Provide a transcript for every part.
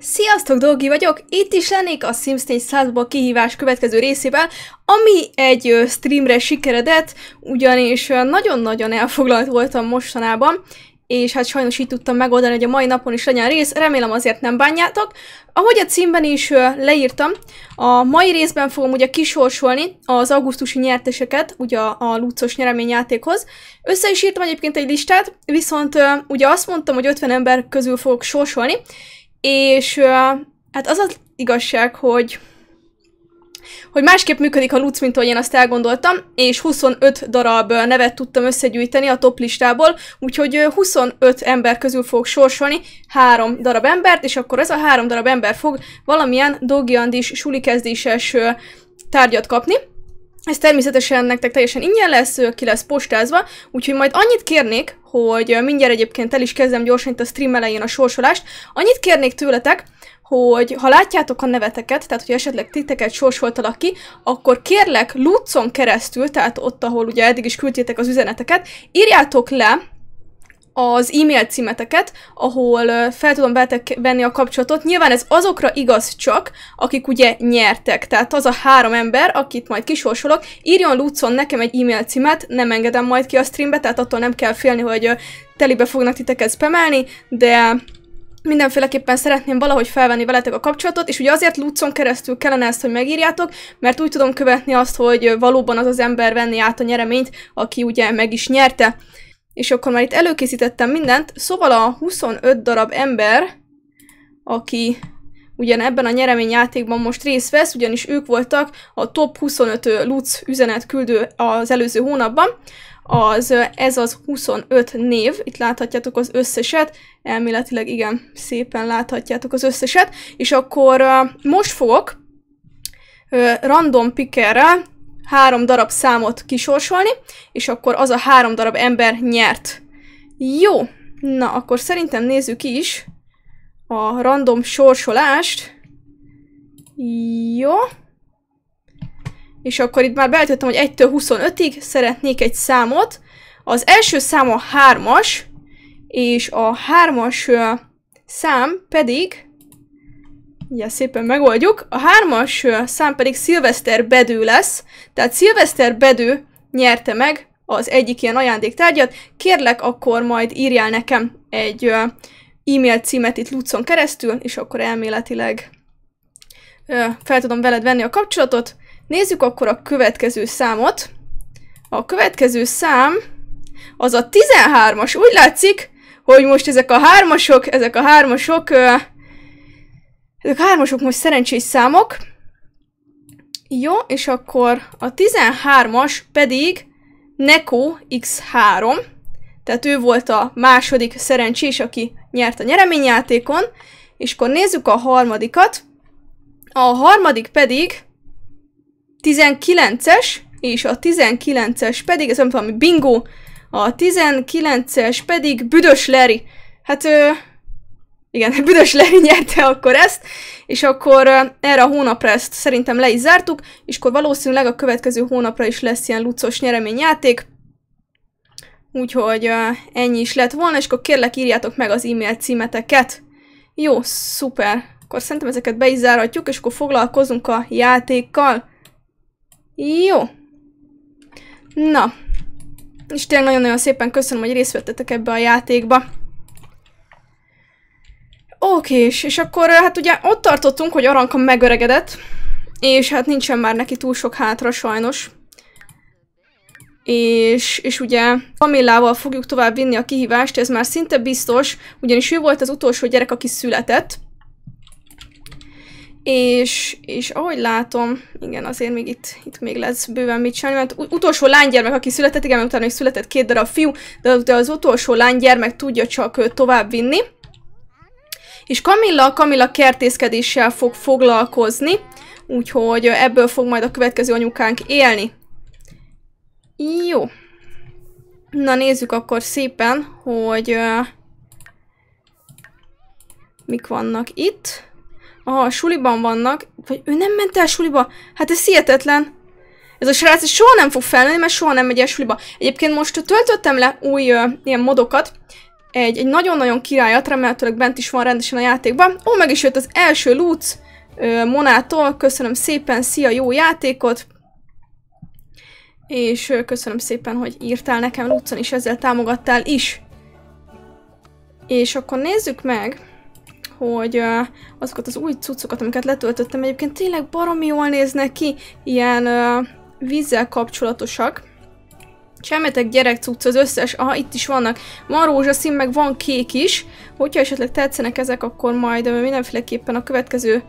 Sziasztok, Dolgi vagyok! Itt is lennék a Sims 100-ból kihívás következő részében, ami egy streamre sikeredett, ugyanis nagyon-nagyon elfoglalt voltam mostanában, és hát sajnos így tudtam megoldani, hogy a mai napon is legyen rész, remélem azért nem bánjátok. Ahogy a címben is leírtam, a mai részben fogom ugye kisorsolni az augusztusi nyerteseket, ugye a lucos nyereményjátékhoz. Össze is írtam egyébként egy listát, viszont ugye azt mondtam, hogy 50 ember közül fogok sorsolni, és hát az az igazság, hogy hogy másképp működik a LUC, mint ahogy én azt elgondoltam, és 25 darab nevet tudtam összegyűjteni a top listából, úgyhogy 25 ember közül fog sorsolni három darab embert, és akkor ez a három darab ember fog valamilyen dogiandis, sulikezdéses tárgyat kapni. Ez természetesen nektek teljesen ingyen lesz, ki lesz postázva, úgyhogy majd annyit kérnék, hogy mindjárt egyébként el is kezdem gyorsan itt a stream elején a sorsolást, annyit kérnék tőletek, hogy ha látjátok a neveteket, tehát hogy esetleg titeket sorsoltalak ki, akkor kérlek Lucon keresztül, tehát ott, ahol ugye eddig is küldtétek az üzeneteket, írjátok le az e-mail címeteket, ahol fel tudom venni a kapcsolatot. Nyilván ez azokra igaz csak, akik ugye nyertek. Tehát az a három ember, akit majd kisorsolok, írjon Lucon nekem egy e-mail címet, nem engedem majd ki a streambe, tehát attól nem kell félni, hogy telibe fognak titeket spamelni, de mindenféleképpen szeretném valahogy felvenni veletek a kapcsolatot, és ugye azért Lucon keresztül kellene ezt, hogy megírjátok, mert úgy tudom követni azt, hogy valóban az az ember venni át a nyereményt, aki ugye meg is nyerte. És akkor már itt előkészítettem mindent, szóval a 25 darab ember, aki ugyan ebben a nyereményjátékban most részt vesz, ugyanis ők voltak a top 25 Lutz üzenet küldő az előző hónapban, az, ez az 25 név, itt láthatjátok az összeset, elméletileg igen, szépen láthatjátok az összeset, és akkor most fogok random pickerrel három darab számot kisorsolni, és akkor az a három darab ember nyert. Jó, na akkor szerintem nézzük is a random sorsolást. Jó. És akkor itt már beletettem, hogy 1-től 25-ig szeretnék egy számot. Az első szám a 3-as, és a 3-as szám pedig Ugye szépen megoldjuk. A hármas szám pedig Szilveszter Bedő lesz. Tehát Szilveszter Bedő nyerte meg az egyik ilyen ajándéktárgyat. Kérlek, akkor majd írjál nekem egy e-mail címet itt Lucon keresztül, és akkor elméletileg fel tudom veled venni a kapcsolatot. Nézzük akkor a következő számot. A következő szám az a 13-as. Úgy látszik, hogy most ezek a hármasok, ezek a hármasok ezek a hármasok most szerencsés számok. Jó, és akkor a 13-as pedig Neko X3. Tehát ő volt a második szerencsés, aki nyert a nyereményjátékon. És akkor nézzük a harmadikat. A harmadik pedig 19-es, és a 19-es pedig, ez nem valami bingo, a 19-es pedig Büdös Leri. Hát ő, igen, Büdös Larry nyerte akkor ezt, és akkor erre a hónapra ezt szerintem le is zártuk, és akkor valószínűleg a következő hónapra is lesz ilyen lucos nyereményjáték, úgyhogy ennyi is lett volna, és akkor kérlek írjátok meg az e-mail címeteket. Jó, szuper! Akkor szerintem ezeket be is zárhatjuk, és akkor foglalkozunk a játékkal. Jó! Na, és tényleg nagyon-nagyon szépen köszönöm, hogy részt vettetek ebbe a játékba. Oké, és, és akkor eh, hát ugye ott tartottunk, hogy Aranka megöregedett, és hát nincsen már neki túl sok hátra sajnos. És, és ugye Kamillával fogjuk tovább vinni a kihívást, ez már szinte biztos, ugyanis ő volt az utolsó gyerek, aki született. És, és ahogy látom, igen, azért még itt, itt még lesz bőven mit csinálni, mert utolsó lánygyermek, aki született, igen, utána is született két darab fiú, de, de az utolsó lánygyermek tudja csak tovább vinni. És Kamilla, Kamilla kertészkedéssel fog foglalkozni, úgyhogy ebből fog majd a következő anyukánk élni. Jó. Na nézzük akkor szépen, hogy mik vannak itt. Aha, suliban vannak. Vagy ő nem ment el suliba? Hát ez hihetetlen. Ez a srác soha nem fog felnőni, mert soha nem megy el suliba. Egyébként most töltöttem le új uh, ilyen modokat, egy, egy nagyon-nagyon királyat, remélhetőleg bent is van rendesen a játékban. Ó, meg is jött az első Lutz Monától, köszönöm szépen, szia, jó játékot! És köszönöm szépen, hogy írtál nekem Lucon is, ezzel támogattál is. És akkor nézzük meg, hogy azokat az új cuccokat, amiket letöltöttem, egyébként tényleg baromi jól néznek ki, ilyen ö, vízzel kapcsolatosak. Csemetek cucc az összes, aha itt is vannak, van rózsaszín, meg van kék is, hogyha esetleg tetszenek ezek, akkor majd mindenféleképpen a következő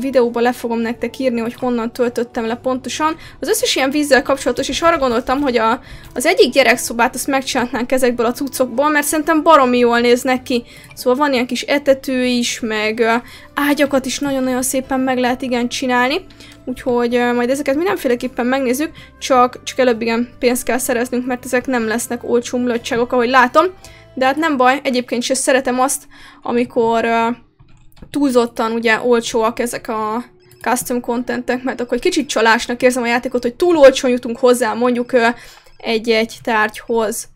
videóba le fogom nektek írni, hogy honnan töltöttem le pontosan. Az összes ilyen vízzel kapcsolatos, és arra gondoltam, hogy a, az egyik gyerekszobát azt megcsinálnánk ezekből a cuccokból, mert szerintem baromi jól néznek ki. Szóval van ilyen kis etető is, meg ágyakat is nagyon-nagyon szépen meg lehet igen csinálni. Úgyhogy majd ezeket mindenféleképpen megnézzük, csak, csak előbb igen pénzt kell szereznünk, mert ezek nem lesznek olcsó mulatságok, ahogy látom. De hát nem baj, egyébként is szeretem azt, amikor uh, túlzottan ugye olcsóak ezek a custom contentek, mert akkor egy kicsit csalásnak érzem a játékot, hogy túl olcsón jutunk hozzá mondjuk egy-egy tárgyhoz.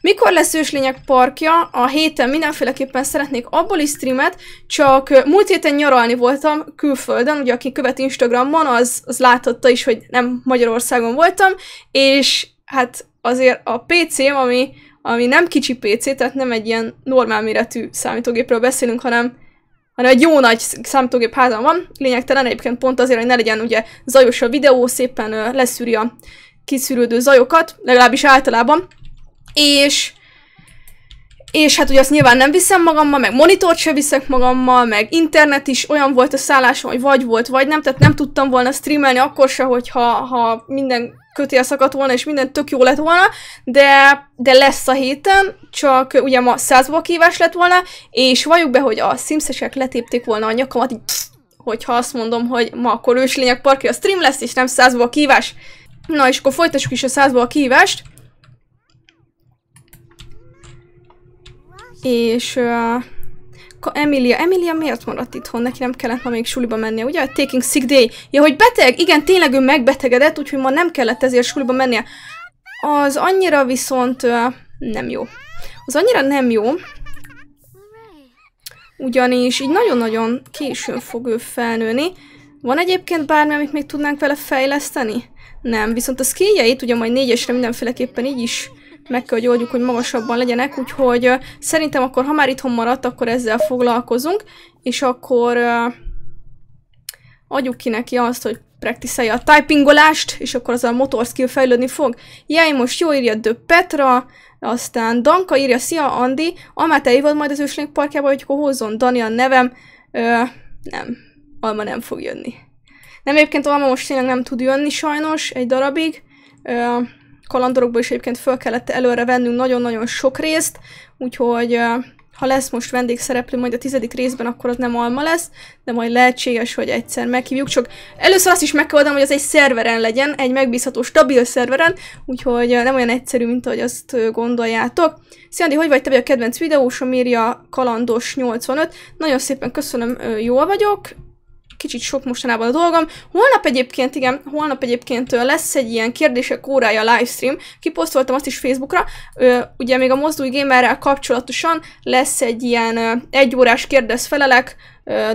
Mikor lesz őslények parkja? A héten mindenféleképpen szeretnék abból is streamet, csak múlt héten nyaralni voltam külföldön, ugye aki követ Instagramon, az, az láthatta is, hogy nem Magyarországon voltam, és hát azért a PC-m, ami, ami nem kicsi PC, tehát nem egy ilyen normál méretű számítógépről beszélünk, hanem hanem egy jó nagy számítógép házam van, lényegtelen egyébként pont azért, hogy ne legyen ugye zajos a videó, szépen leszűri a kiszűrődő zajokat, legalábbis általában, és és hát ugye azt nyilván nem viszem magammal, meg monitort sem viszek magammal, meg internet is olyan volt a szállásom, hogy vagy volt, vagy nem, tehát nem tudtam volna streamelni akkor se, hogyha ha minden kötél szakadt volna, és minden tök jó lett volna, de, de lesz a héten, csak ugye ma százba kívás lett volna, és valljuk be, hogy a szimszesek letépték volna a nyakamat, így, hogyha azt mondom, hogy ma akkor őslények parkja a stream lesz, és nem százba kívás. Na, és akkor folytassuk is a százba kívást. És... Uh... Ka Emilia, Emilia miért maradt itthon? Neki nem kellett ma még suliba mennie, ugye? Taking sick day. Ja, hogy beteg? Igen, tényleg ő megbetegedett, úgyhogy ma nem kellett ezért suliba mennie. Az annyira viszont uh, nem jó. Az annyira nem jó, ugyanis így nagyon-nagyon későn fog ő felnőni. Van egyébként bármi, amit még tudnánk vele fejleszteni? Nem, viszont a skilljeit ugye majd négyesre mindenféleképpen így is meg kell, hogy oldjuk, hogy magasabban legyenek, úgyhogy szerintem akkor, ha már itthon maradt, akkor ezzel foglalkozunk, és akkor adjuk ki neki azt, hogy praktiszálja a typingolást, és akkor az a motor skill fejlődni fog. Jaj, most jó írja de Petra, aztán Danka írja, szia Andi, amát elhívod majd az őslénk parkjába, hogy akkor hozzon Dani a nevem. Ö, nem, Alma nem fog jönni. Nem, egyébként Alma most tényleg nem tud jönni sajnos egy darabig. Ö, kalandorokból is egyébként föl kellett előre vennünk nagyon-nagyon sok részt, úgyhogy ha lesz most vendégszereplő majd a tizedik részben, akkor az nem alma lesz, de majd lehetséges, hogy egyszer meghívjuk, csak először azt is meg kell hogy az egy szerveren legyen, egy megbízható, stabil szerveren, úgyhogy nem olyan egyszerű, mint ahogy azt gondoljátok. Szia, Andi, hogy vagy te vagy a kedvenc videósom, írja kalandos85, nagyon szépen köszönöm, jól vagyok, kicsit sok mostanában a dolgom. Holnap egyébként, igen, holnap egyébként lesz egy ilyen kérdések órája livestream, kiposztoltam azt is Facebookra, ugye még a Mozdulj Gamerrel kapcsolatosan lesz egy ilyen egy órás kérdez-felelek,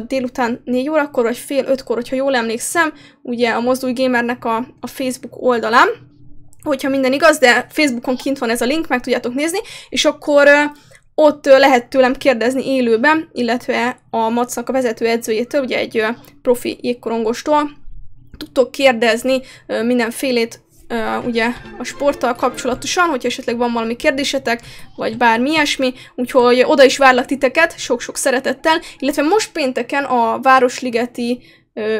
délután 4 órakor, vagy fél 5-kor, hogyha jól emlékszem, ugye a Mozdulj Gamernek a, a Facebook oldalán, hogyha minden igaz, de Facebookon kint van ez a link, meg tudjátok nézni, és akkor ott lehet tőlem kérdezni élőben, illetve a Macnak a vezető edzőjétől, ugye egy profi jégkorongostól, tudtok kérdezni mindenfélét ugye a sporttal kapcsolatosan, hogyha esetleg van valami kérdésetek, vagy bármi ilyesmi, úgyhogy oda is várlak titeket, sok-sok szeretettel, illetve most pénteken a Városligeti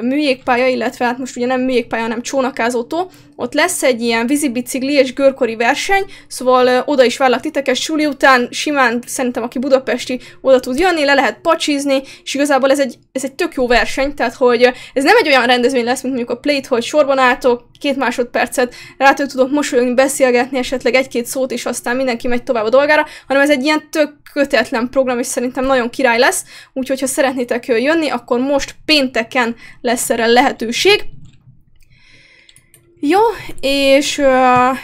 műjégpálya, illetve hát most ugye nem műjégpálya, hanem csónakázótó, ott lesz egy ilyen vízibicikli és görkori verseny, szóval ö, oda is várlak titeket, suli után simán szerintem, aki budapesti oda tud jönni, le lehet pacsizni, és igazából ez egy, ez egy tök jó verseny, tehát hogy ez nem egy olyan rendezvény lesz, mint mondjuk a Plate, hogy sorban álltok, két másodpercet rá tudok mosolyogni, beszélgetni esetleg egy-két szót, és aztán mindenki megy tovább a dolgára, hanem ez egy ilyen tök kötetlen program, és szerintem nagyon király lesz, úgyhogy ha szeretnétek jönni, akkor most pénteken lesz erre lehetőség. Jó, és uh,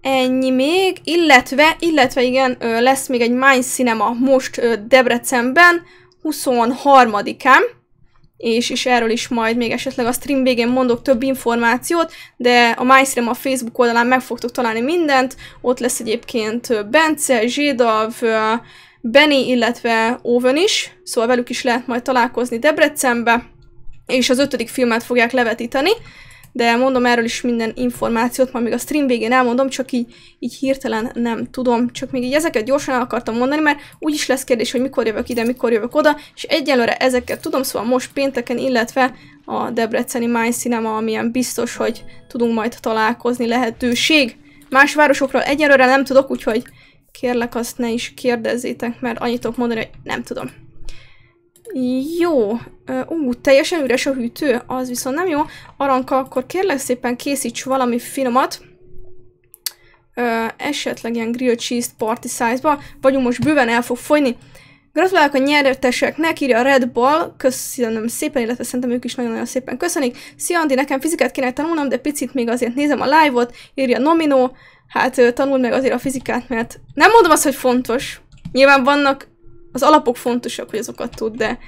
ennyi még, illetve, illetve igen, uh, lesz még egy Mind Cinema most uh, Debrecenben, 23-án, és, és erről is majd még esetleg a stream végén mondok több információt, de a MyStream a Facebook oldalán meg fogtok találni mindent, ott lesz egyébként Bence, Zsédav, Benny, illetve Owen is, szóval velük is lehet majd találkozni Debrecenbe, és az ötödik filmet fogják levetíteni, de mondom erről is minden információt, majd még a stream végén elmondom, csak így, így hirtelen nem tudom, csak még így ezeket gyorsan el akartam mondani, mert úgy is lesz kérdés, hogy mikor jövök ide, mikor jövök oda, és egyelőre ezeket tudom, szóval most pénteken, illetve a Debreceni Mind Cinema, amilyen biztos, hogy tudunk majd találkozni lehetőség. Más városokról egyelőre nem tudok, úgyhogy kérlek azt ne is kérdezzétek, mert annyit tudok mondani, hogy nem tudom. Jó, Ú, uh, teljesen üres a hűtő, az viszont nem jó. Aranka, akkor kérlek szépen készíts valami finomat. Uh, esetleg ilyen grilled cheese party size-ba, vagyunk most bőven el fog folyni. Gratulálok a nyerteseknek, írja a Red Ball, köszönöm szépen, illetve szerintem ők is nagyon-nagyon szépen köszönik. Szia Andi, nekem fizikát kéne tanulnom, de picit még azért nézem a live-ot, írja Nomino, hát tanul meg azért a fizikát, mert nem mondom azt, hogy fontos. Nyilván vannak, az alapok fontosak, hogy azokat tud, de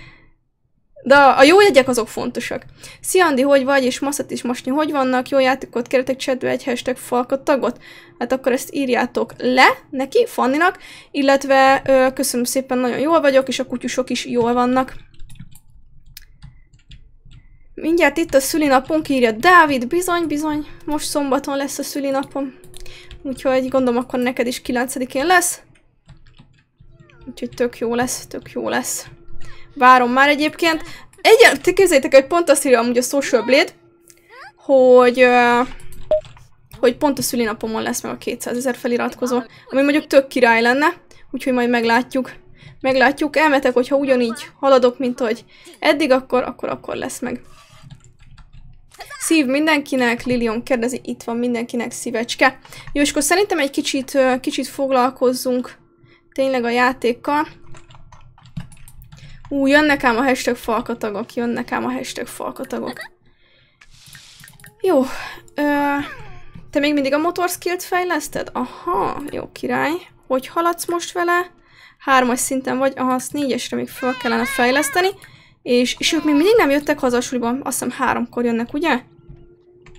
de a jó jegyek azok fontosak. Szia Andi, hogy vagy, és Maszat is mostni, hogy vannak? Jó játékot kértek csetbe egy hashtag falkot tagot? Hát akkor ezt írjátok le neki, Fanninak, illetve ö, köszönöm szépen, nagyon jól vagyok, és a kutyusok is jól vannak. Mindjárt itt a szülinapunk, írja Dávid, bizony, bizony, most szombaton lesz a szülinapom. Úgyhogy gondolom akkor neked is 9-én lesz. Úgyhogy tök jó lesz, tök jó lesz várom már egyébként. Egy, képzeljétek, hogy pont azt írja amúgy a Social Blade, hogy, hogy pont a szülinapomon lesz meg a 200 ezer feliratkozó, ami mondjuk tök király lenne, úgyhogy majd meglátjuk. Meglátjuk, elmetek, hogyha ugyanígy haladok, mint hogy eddig, akkor, akkor, akkor lesz meg. Szív mindenkinek, Lilion kérdezi, itt van mindenkinek szívecske. Jó, és akkor szerintem egy kicsit, kicsit foglalkozzunk tényleg a játékkal. Ú, jönnek ám a hashtag falkatagok, jönnek ám a hashtag falkatagok. Jó. Ö, te még mindig a motor fejleszted? Aha, jó király. Hogy haladsz most vele? Hármas szinten vagy, aha, azt négyesre még fel kellene fejleszteni. És, és ők még mindig nem jöttek haza a suliban. Azt hiszem háromkor jönnek, ugye?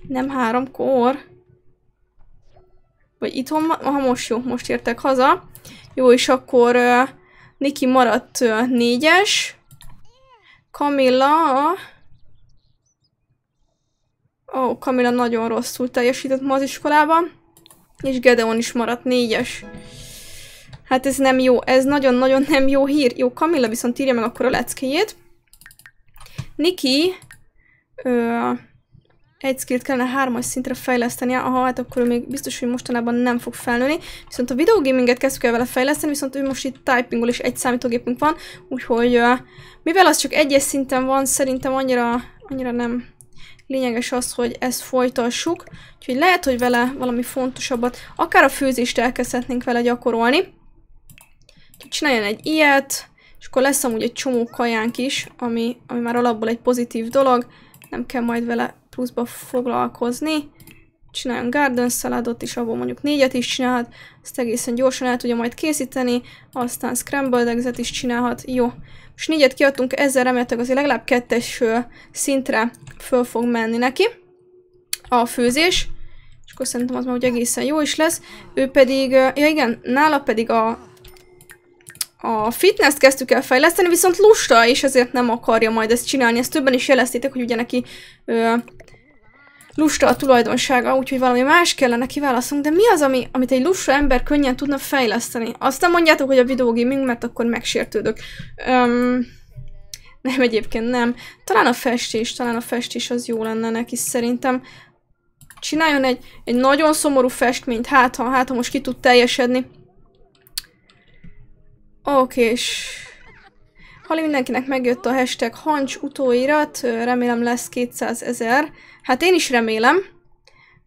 Nem háromkor. Vagy itthon, aha, most jó, most értek haza. Jó, és akkor... Ö, Niki maradt a négyes. Kamilla Ó, oh, Kamilla nagyon rosszul teljesített ma az iskolában. És Gedeon is maradt négyes. Hát ez nem jó, ez nagyon-nagyon nem jó hír. Jó, Kamilla viszont írja meg akkor a leckéjét. Niki... Ö, egy skillt kellene hármas szintre fejleszteni ahol hát akkor ő még biztos, hogy mostanában nem fog felnőni. Viszont a videogaminget kezdtük el vele fejleszteni, viszont ő most itt typingol és egy számítógépünk van, úgyhogy mivel az csak egyes szinten van, szerintem annyira, annyira nem lényeges az, hogy ezt folytassuk. Úgyhogy lehet, hogy vele valami fontosabbat, akár a főzést elkezdhetnénk vele gyakorolni. Úgyhogy csináljon egy ilyet, és akkor lesz amúgy egy csomó kajánk is, ami, ami már alapból egy pozitív dolog, nem kell majd vele pluszba foglalkozni. Csináljon garden szaladot is, abból mondjuk négyet is csinálhat, ezt egészen gyorsan el tudja majd készíteni, aztán scrambled eggs is csinálhat, jó. Most négyet kiadtunk, ezzel remélhetőleg azért legalább kettes szintre föl fog menni neki a főzés, és akkor szerintem az már ugye egészen jó is lesz. Ő pedig, ja igen, nála pedig a a fitness-t kezdtük el fejleszteni, viszont lusta, és ezért nem akarja majd ezt csinálni. Ezt többen is jeleztétek, hogy ugye neki ö, lusta a tulajdonsága, úgyhogy valami más kellene kiválasztunk, de mi az, ami, amit egy lusta ember könnyen tudna fejleszteni? Azt nem mondjátok, hogy a videógaming, mert akkor megsértődök. Um, nem, egyébként nem. Talán a festés, talán a festés az jó lenne neki szerintem. Csináljon egy, egy nagyon szomorú festményt, hát ha, hát ha most ki tud teljesedni. Oké, és... Hali mindenkinek megjött a hashtag hancs utóirat, remélem lesz 200 ezer. Hát én is remélem.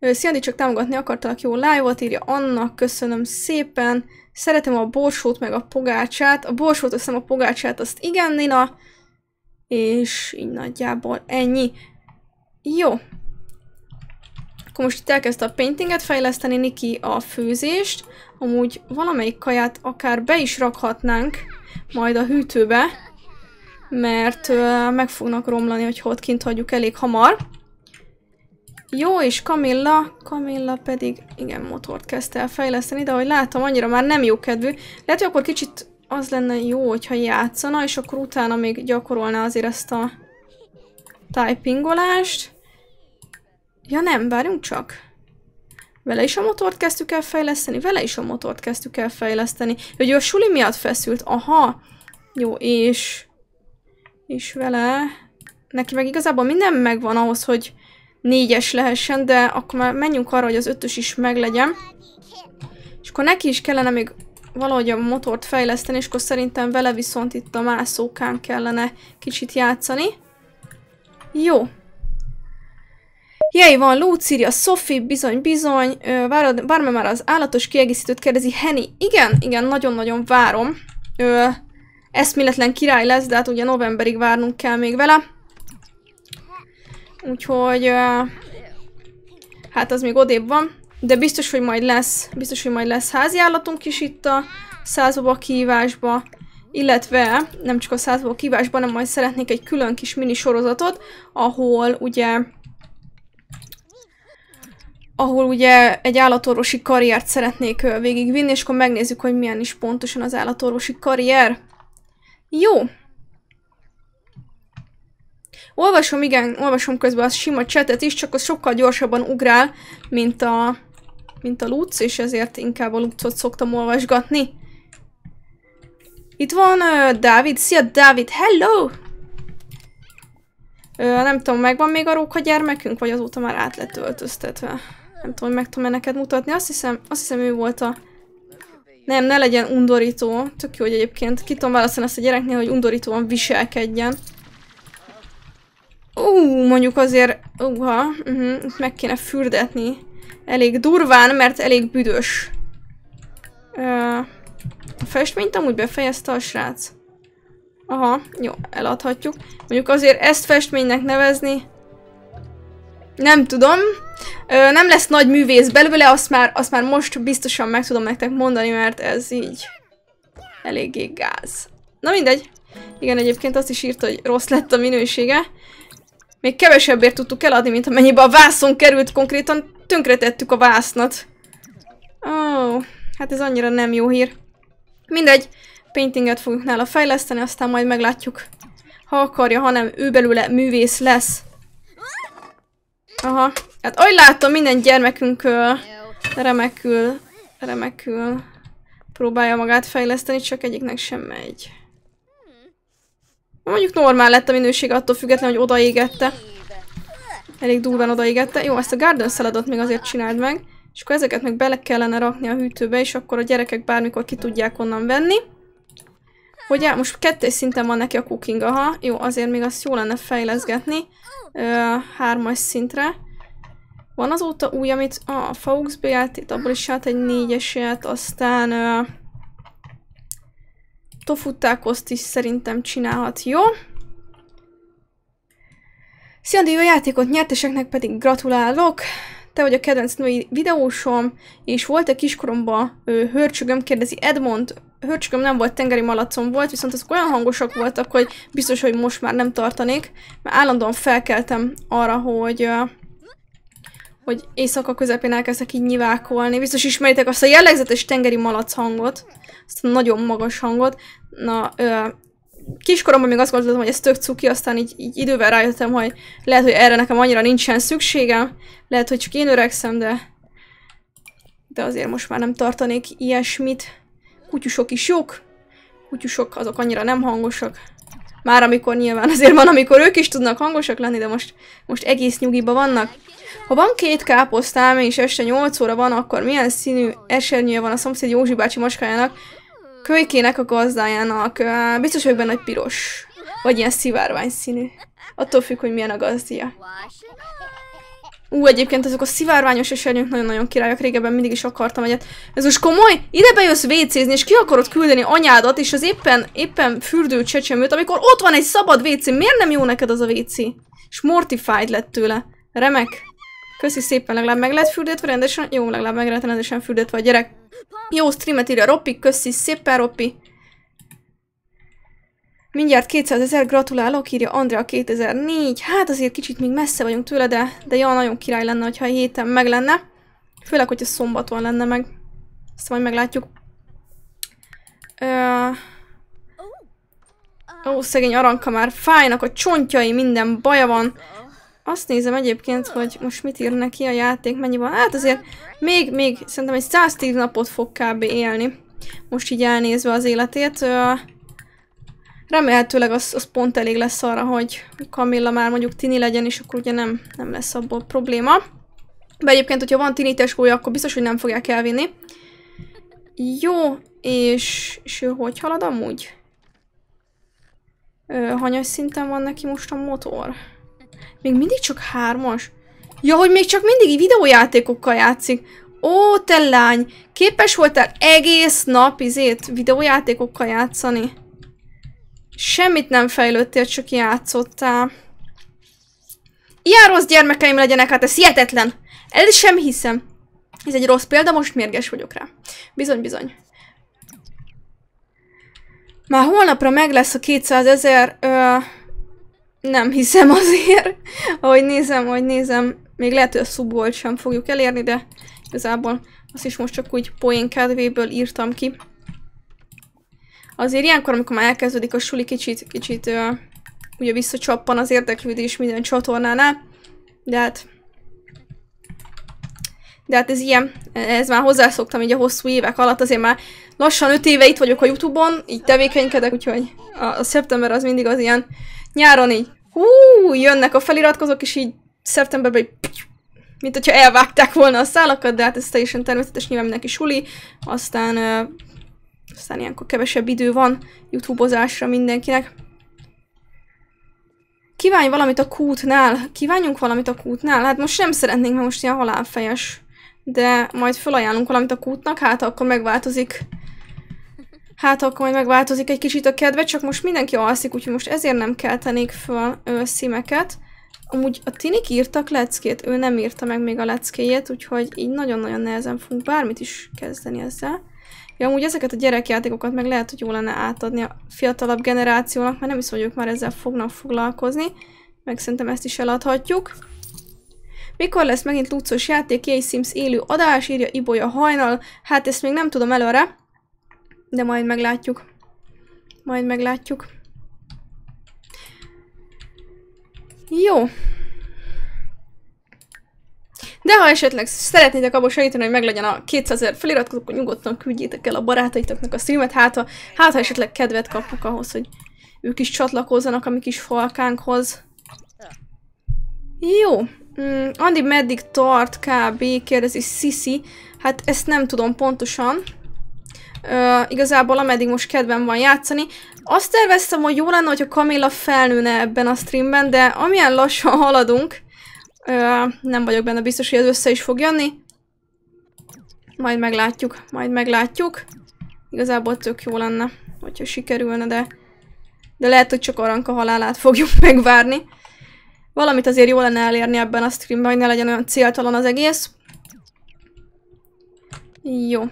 Sziandi csak támogatni akartalak jó live-ot, írja Annak, köszönöm szépen. Szeretem a borsót meg a pogácsát. A borsót összem a pogácsát, azt igen, Nina. És így nagyjából ennyi. Jó. Akkor most itt elkezdte a paintinget fejleszteni, Niki a főzést. Amúgy valamelyik kaját akár be is rakhatnánk majd a hűtőbe mert meg fognak romlani, hogy ott kint hagyjuk elég hamar. Jó, és Kamilla, Kamilla pedig, igen, motort kezdte el fejleszteni, de ahogy látom, annyira már nem jó kedvű. Lehet, hogy akkor kicsit az lenne jó, hogyha játszana, és akkor utána még gyakorolná azért ezt a typingolást. Ja nem, várjunk csak. Vele is a motort kezdtük el fejleszteni, vele is a motort kezdtük el fejleszteni. Ugye a suli miatt feszült, aha. Jó, és és vele... Neki meg igazából minden megvan ahhoz, hogy négyes lehessen, de akkor már menjünk arra, hogy az ötös is meglegyen. És akkor neki is kellene még valahogy a motort fejleszteni, és akkor szerintem vele viszont itt a mászókán kellene kicsit játszani. Jó. Jaj, van a Sophie, bizony, bizony, várom várme már az állatos kiegészítőt kérdezi, Henny, igen, igen, nagyon-nagyon várom. Ö, eszméletlen király lesz, de hát ugye novemberig várnunk kell még vele. Úgyhogy... hát az még odébb van. De biztos, hogy majd lesz, biztos, hogy majd lesz háziállatunk is itt a százóba kívásba. Illetve nem csak a százóba kívásba, hanem majd szeretnék egy külön kis mini sorozatot, ahol ugye ahol ugye egy állatorvosi karriert szeretnék végigvinni, és akkor megnézzük, hogy milyen is pontosan az állatorvosi karrier. Jó. Olvasom, igen, olvasom közben a sima csetet is, csak az sokkal gyorsabban ugrál, mint a, mint a luc, és ezért inkább a lucot szoktam olvasgatni. Itt van uh, Dávid. Szia, Dávid! Hello! Uh, nem tudom, megvan még a róka gyermekünk, vagy azóta már át lett öltöztetve. Nem tudom, hogy meg tudom-e neked mutatni. Azt hiszem, azt hiszem ő volt a nem, ne legyen undorító. Tök jó, hogy egyébként ki tudom válaszolni ezt a gyereknél, hogy undorítóan viselkedjen. Ó, uh, mondjuk azért, uha, uh mhm, -huh, meg kéne fürdetni. Elég durván, mert elég büdös. Uh, a festményt amúgy befejezte a srác. Aha, jó, eladhatjuk. Mondjuk azért ezt festménynek nevezni, nem tudom. Ö, nem lesz nagy művész belőle, azt már, azt már most biztosan meg tudom nektek mondani, mert ez így eléggé gáz. Na mindegy. Igen, egyébként azt is írt, hogy rossz lett a minősége. Még kevesebbért tudtuk eladni, mint amennyibe a vászon került konkrétan. Tönkretettük a vásznat. Ó, oh, hát ez annyira nem jó hír. Mindegy, paintinget fogjuk nála fejleszteni, aztán majd meglátjuk. Ha akarja, hanem ő belőle művész lesz. Aha. Hát ahogy látom, minden gyermekünk uh, remekül, remekül próbálja magát fejleszteni, csak egyiknek sem megy. Mondjuk normál lett a minőség attól függetlenül, hogy odaégette. Elég durván odaégette. Jó, ezt a garden saladot még azért csináld meg. És akkor ezeket meg bele kellene rakni a hűtőbe, és akkor a gyerekek bármikor ki tudják onnan venni. Ugye, most kettős szinten van neki a cooking, aha. Jó, azért még azt jó lenne fejleszgetni ö, hármas szintre. Van azóta új, amit a Faux Fauxb játék, abból is hát egy négyeset, aztán ö, Tofutták azt is szerintem csinálhat, jó? Szia, jó játékot nyerteseknek pedig gratulálok! Te vagy a kedvenc női videósom, és volt egy kiskoromban hörcsögöm, kérdezi Edmond, hőcsköm nem volt, tengeri malacom volt, viszont azok olyan hangosak voltak, hogy biztos, hogy most már nem tartanék, mert állandóan felkeltem arra, hogy hogy éjszaka közepén elkezdek így nyivákolni. Biztos ismeritek azt a jellegzetes tengeri malac hangot, azt a nagyon magas hangot. Na, ö, kiskoromban még azt gondoltam, hogy ez tök cuki, aztán így, így idővel rájöttem, hogy lehet, hogy erre nekem annyira nincsen szükségem, lehet, hogy csak én öregszem, de de azért most már nem tartanék ilyesmit. Kutyusok is jók. Kutyusok azok annyira nem hangosak. Már amikor nyilván azért van, amikor ők is tudnak hangosak lenni, de most, most egész nyugiba vannak. Ha van két káposztám, és este 8 óra van, akkor milyen színű esernyője van a szomszéd Józsi bácsi macskájának, kölykének a gazdájának. Biztos vagyok benne, hogy piros. Vagy ilyen szivárvány színű. Attól függ, hogy milyen a gazdia. Ú, egyébként azok a szivárványos esernyők nagyon-nagyon királyok, régebben mindig is akartam egyet. Ez most komoly? Ide bejössz vécézni, és ki akarod küldeni anyádat, és az éppen, éppen fürdő csecsemőt, amikor ott van egy szabad WC, miért nem jó neked az a WC? És mortified lett tőle. Remek. Köszi szépen, legalább meg lehet fürdetve rendesen. Jó, legalább meg lehet rendesen fürdetve a gyerek. Jó streamet írja Roppi, köszi szépen Roppi. Mindjárt 200 ezer, gratulálok, írja Andrea 2004. Hát azért kicsit még messze vagyunk tőle, de, de jó, nagyon király lenne, ha héten meg lenne. Főleg, hogyha szombaton lenne meg. Ezt majd meglátjuk. Ö... Ó, szegény aranka már fájnak a csontjai, minden baja van. Azt nézem egyébként, hogy most mit ír neki a játék, mennyi van. Hát azért még, még szerintem egy 110 napot fog kb. élni. Most így elnézve az életét. Ö... Remélhetőleg az, az pont elég lesz arra, hogy Kamilla már mondjuk tini legyen, és akkor ugye nem, nem lesz abból probléma. De egyébként, hogyha van tini tesója, akkor biztos, hogy nem fogják elvinni. Jó, és, és ő hogy halad amúgy? Ö, hanyas szinten van neki most a motor? Még mindig csak hármas? Ja, hogy még csak mindig videójátékokkal játszik. Ó, te lány! Képes voltál egész nap izét videójátékokkal játszani? Semmit nem fejlődtél, csak játszottál. Ilyen rossz gyermekeim legyenek, hát ez hihetetlen. El sem hiszem. Ez egy rossz példa, most mérges vagyok rá. Bizony, bizony. Már holnapra meg lesz a 200 ezer... Ö, nem hiszem azért. ahogy nézem, ahogy nézem. Még lehet, hogy a szubbolt sem fogjuk elérni, de igazából azt is most csak úgy poén kedvéből írtam ki. Azért ilyenkor, amikor már elkezdődik a suli, kicsit, kicsit uh, ugye visszacsappan az érdeklődés minden csatornánál. De hát... De hát ez ilyen, ez már hozzászoktam így a hosszú évek alatt, azért már lassan 5 éve itt vagyok a Youtube-on, így tevékenykedek, úgyhogy a, a szeptember az mindig az ilyen nyáron így, hú, jönnek a feliratkozók, és így szeptemberben így, mint hogyha elvágták volna a szálakat, de hát ez teljesen természetes, nyilván mindenki suli, aztán aztán ilyenkor kevesebb idő van youtubozásra mindenkinek. Kívánj valamit a kútnál. Kívánjunk valamit a kútnál? Hát most nem szeretnénk, mert most ilyen halálfejes. De majd felajánlunk valamit a kútnak, hát akkor megváltozik. Hát akkor majd megváltozik egy kicsit a kedve, csak most mindenki alszik, úgyhogy most ezért nem keltenék föl ö, szímeket. Amúgy a tinik írtak leckét, ő nem írta meg még a leckéjét, úgyhogy így nagyon-nagyon nehezen fogunk bármit is kezdeni ezzel. Ja, amúgy ezeket a gyerekjátékokat meg lehet, hogy jó lenne átadni a fiatalabb generációnak, mert nem hiszem, hogy ők már ezzel fognak foglalkozni. Meg szerintem ezt is eladhatjuk. Mikor lesz megint lucos játék, Jay Sims élő adás, írja Ibolya hajnal. Hát ezt még nem tudom előre, de majd meglátjuk. Majd meglátjuk. Jó, de ha esetleg szeretnétek abban segíteni, hogy meglegyen a 200 ezer feliratkozók, akkor nyugodtan küldjétek el a barátaitoknak a streamet, hát ha, hát ha esetleg kedvet kapnak ahhoz, hogy ők is csatlakozzanak a mi kis falkánkhoz. Jó. Mm, Andi meddig tart kb? kérdezi Sisi. Hát ezt nem tudom pontosan. Ö, igazából ameddig most kedvem van játszani. Azt terveztem, hogy jó lenne, hogyha Kamilla felnőne ebben a streamben, de amilyen lassan haladunk, Ö, nem vagyok benne biztos, hogy ez össze is fog jönni. Majd meglátjuk, majd meglátjuk. Igazából tök jó lenne, hogyha sikerülne, de... De lehet, hogy csak Aranka halálát fogjuk megvárni. Valamit azért jó lenne elérni ebben a streamben, hogy ne legyen olyan céltalan az egész. Jó.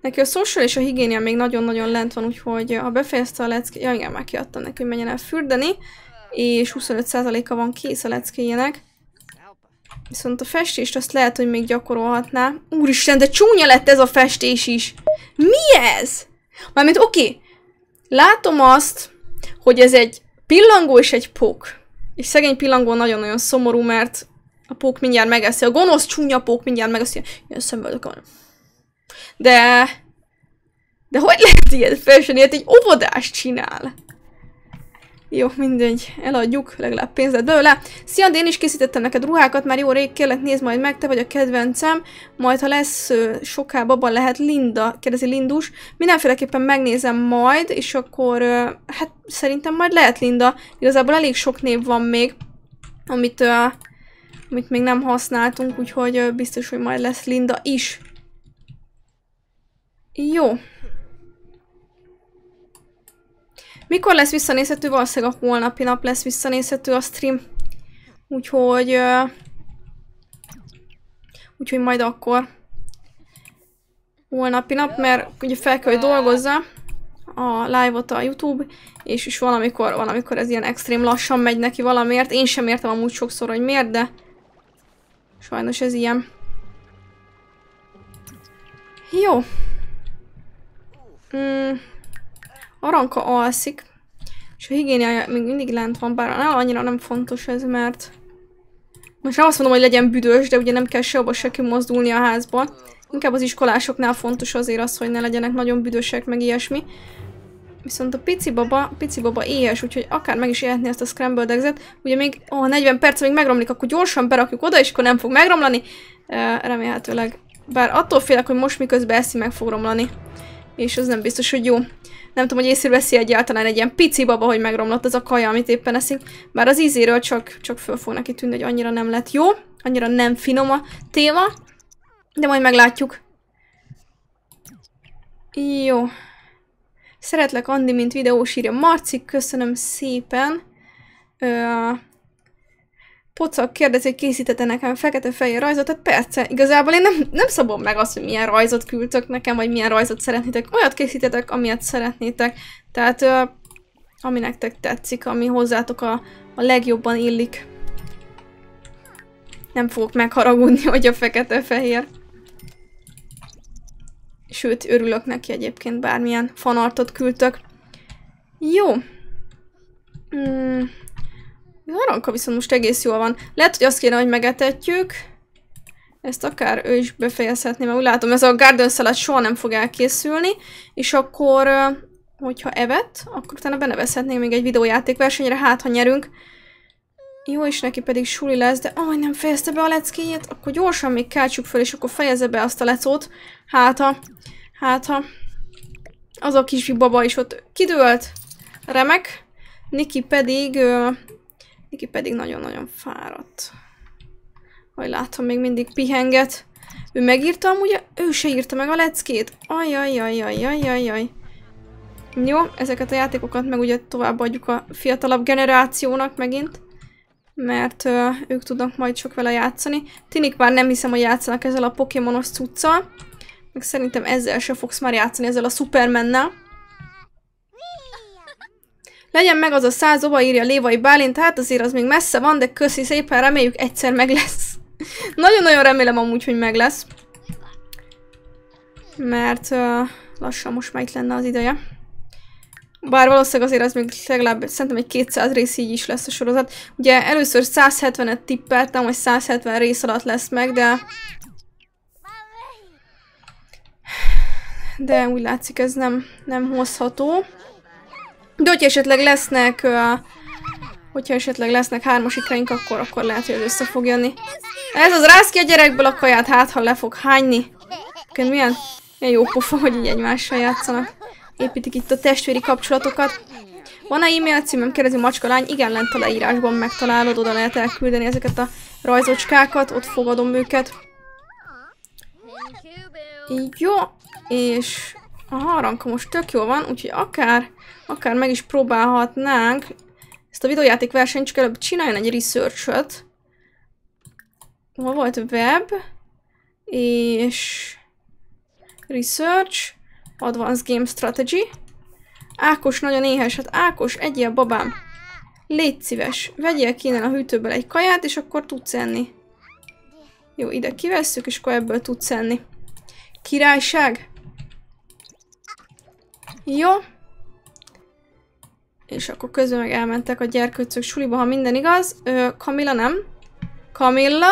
Neki a social és a higiénia még nagyon-nagyon lent van, úgyhogy ha befejezte a leckét... Ja, igen, már kiadtam neki, hogy menjen el fürdeni és 25%-a van kész a leckéjének. Viszont a festést azt lehet, hogy még gyakorolhatná. Úristen, de csúnya lett ez a festés is! Mi ez? Mármint oké, okay. látom azt, hogy ez egy pillangó és egy pók. És szegény pillangó nagyon-nagyon szomorú, mert a pók mindjárt megeszi. A gonosz csúnya pók mindjárt megeszi. Ilyen szenvedek van. De... De hogy lehet ilyet felsőni? Hát egy óvodást csinál. Jó, mindegy, eladjuk, legalább pénzed belőle. Szia, én is készítettem neked ruhákat, már jó rég kérlek, nézd majd meg, te vagy a kedvencem. Majd, ha lesz soká baba lehet Linda, kérdezi Lindus. Mindenféleképpen megnézem majd, és akkor, hát szerintem majd lehet Linda. Igazából elég sok név van még, amit, amit még nem használtunk, úgyhogy biztos, hogy majd lesz Linda is. Jó, mikor lesz visszanézhető? Valószínűleg a holnapi nap lesz visszanézhető a stream. Úgyhogy... Uh, úgyhogy majd akkor. Holnapi nap, mert ugye fel kell, hogy dolgozza a live-ot a YouTube, és is valamikor, valamikor ez ilyen extrém lassan megy neki valamiért. Én sem értem amúgy sokszor, hogy miért, de sajnos ez ilyen. Jó. Mm. Aranka alszik, és a higiéniája még mindig lent van, bár nem annyira nem fontos ez, mert most nem azt mondom, hogy legyen büdös, de ugye nem kell sehova se kimozdulni a házba. Inkább az iskolásoknál fontos azért az, hogy ne legyenek nagyon büdösek, meg ilyesmi. Viszont a pici baba, pici baba éhes, úgyhogy akár meg is élhetné ezt a scrambled egg Ugye még, ó, 40 perc, még megromlik, akkor gyorsan berakjuk oda, és akkor nem fog megromlani. E, remélhetőleg. Bár attól félek, hogy most miközben eszi, meg fog romlani. És az nem biztos, hogy jó nem tudom, hogy észreveszi egyáltalán egy ilyen pici baba, hogy megromlott az a kaja, amit éppen eszik. Bár az ízéről csak, csak föl fog neki tűnni, hogy annyira nem lett jó, annyira nem finom a téma, de majd meglátjuk. Jó. Szeretlek Andi, mint videós írja. Marci, köszönöm szépen. Ö, pocak kérdezi, hogy készítette nekem fekete-fehér rajzot, tehát persze, igazából én nem, nem szabom meg azt, hogy milyen rajzot küldtök nekem, vagy milyen rajzot szeretnétek. Olyat készítetek, amilyet szeretnétek. Tehát, ö, ami nektek tetszik, ami hozzátok a, a legjobban illik. Nem fogok megharagudni, hogy a fekete-fehér. Sőt, örülök neki egyébként bármilyen fanartot küldtök. Jó. Hmm. Az aranka viszont most egész jól van. Lehet, hogy azt kéne, hogy megetetjük. Ezt akár ő is befejezhetné, mert úgy látom, ez a garden salad soha nem fog elkészülni. És akkor, hogyha evett, akkor utána benevezhetnénk még egy versenyre, hát ha nyerünk. Jó, és neki pedig suli lesz, de aj, nem fejezte be a leckéjét, akkor gyorsan még kácsuk fel, és akkor fejezze be azt a lecót. Hát ha, hát ha. Az a kis baba is ott kidőlt. Remek. Niki pedig Neki pedig nagyon-nagyon fáradt. Hogy látom, még mindig pihenget. Ő megírta amúgy, ő se írta meg a leckét. Ajajajajajajajaj. Jó, ezeket a játékokat meg továbbadjuk a fiatalabb megint. Mert ők tudnak majd már nem a szerintem ezzel már a legyen meg az a száz ova, írja Lévai Bálint, hát azért az még messze van, de köszi szépen, reméljük egyszer meg lesz. Nagyon-nagyon remélem amúgy, hogy meg lesz. Mert uh, lassan most már itt lenne az ideje. Bár valószínűleg azért az még legalább szerintem egy 200 rész így is lesz a sorozat. Ugye először 170-et tippeltem, hogy 170 rész alatt lesz meg, de... De úgy látszik ez nem, nem hozható. De hogyha esetleg lesznek, uh, hogyha esetleg lesznek hármasikaink, akkor, akkor lehet, hogy ez össze fog jönni. Ez az rász ki a gyerekből a kaját, hát ha le fog hányni. milyen, milyen jó pofa, hogy így egymással játszanak. Építik itt a testvéri kapcsolatokat. van a e-mail címem? Kérdezi lány. Igen, lent a leírásban megtalálod, oda lehet elküldeni ezeket a rajzocskákat, ott fogadom őket. Így jó, és a haranka most tök jó van, úgyhogy akár akár meg is próbálhatnánk ezt a videójáték versenyt, csak előbb csináljon egy research-öt. volt web, és research, advanced game strategy. Ákos nagyon éhes, hát Ákos, egyél babám. Légy szíves, vegyél ki innen a hűtőből egy kaját, és akkor tudsz enni. Jó, ide kivesszük, és akkor ebből tudsz enni. Királyság! Jó, és akkor közben meg elmentek a gyerkőcök suliba, ha minden igaz. Ö, Kamilla nem. Kamilla?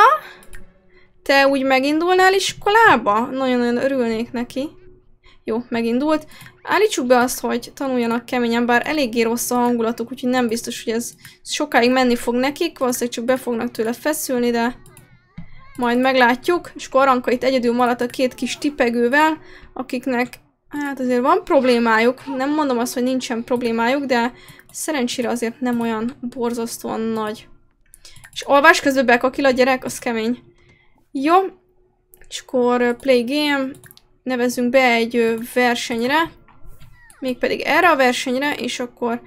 Te úgy megindulnál iskolába? Nagyon-nagyon örülnék neki. Jó, megindult. Állítsuk be azt, hogy tanuljanak keményen, bár eléggé rossz a hangulatuk, úgyhogy nem biztos, hogy ez sokáig menni fog nekik. Valószínűleg csak be fognak tőle feszülni, de majd meglátjuk. És Aranka itt egyedül maradt a két kis tipegővel, akiknek Hát azért van problémájuk, nem mondom azt, hogy nincsen problémájuk, de szerencsére azért nem olyan borzasztóan nagy. És alvás közben bekakil a gyerek, az kemény. Jó, és akkor play game, nevezzünk be egy versenyre, mégpedig erre a versenyre, és akkor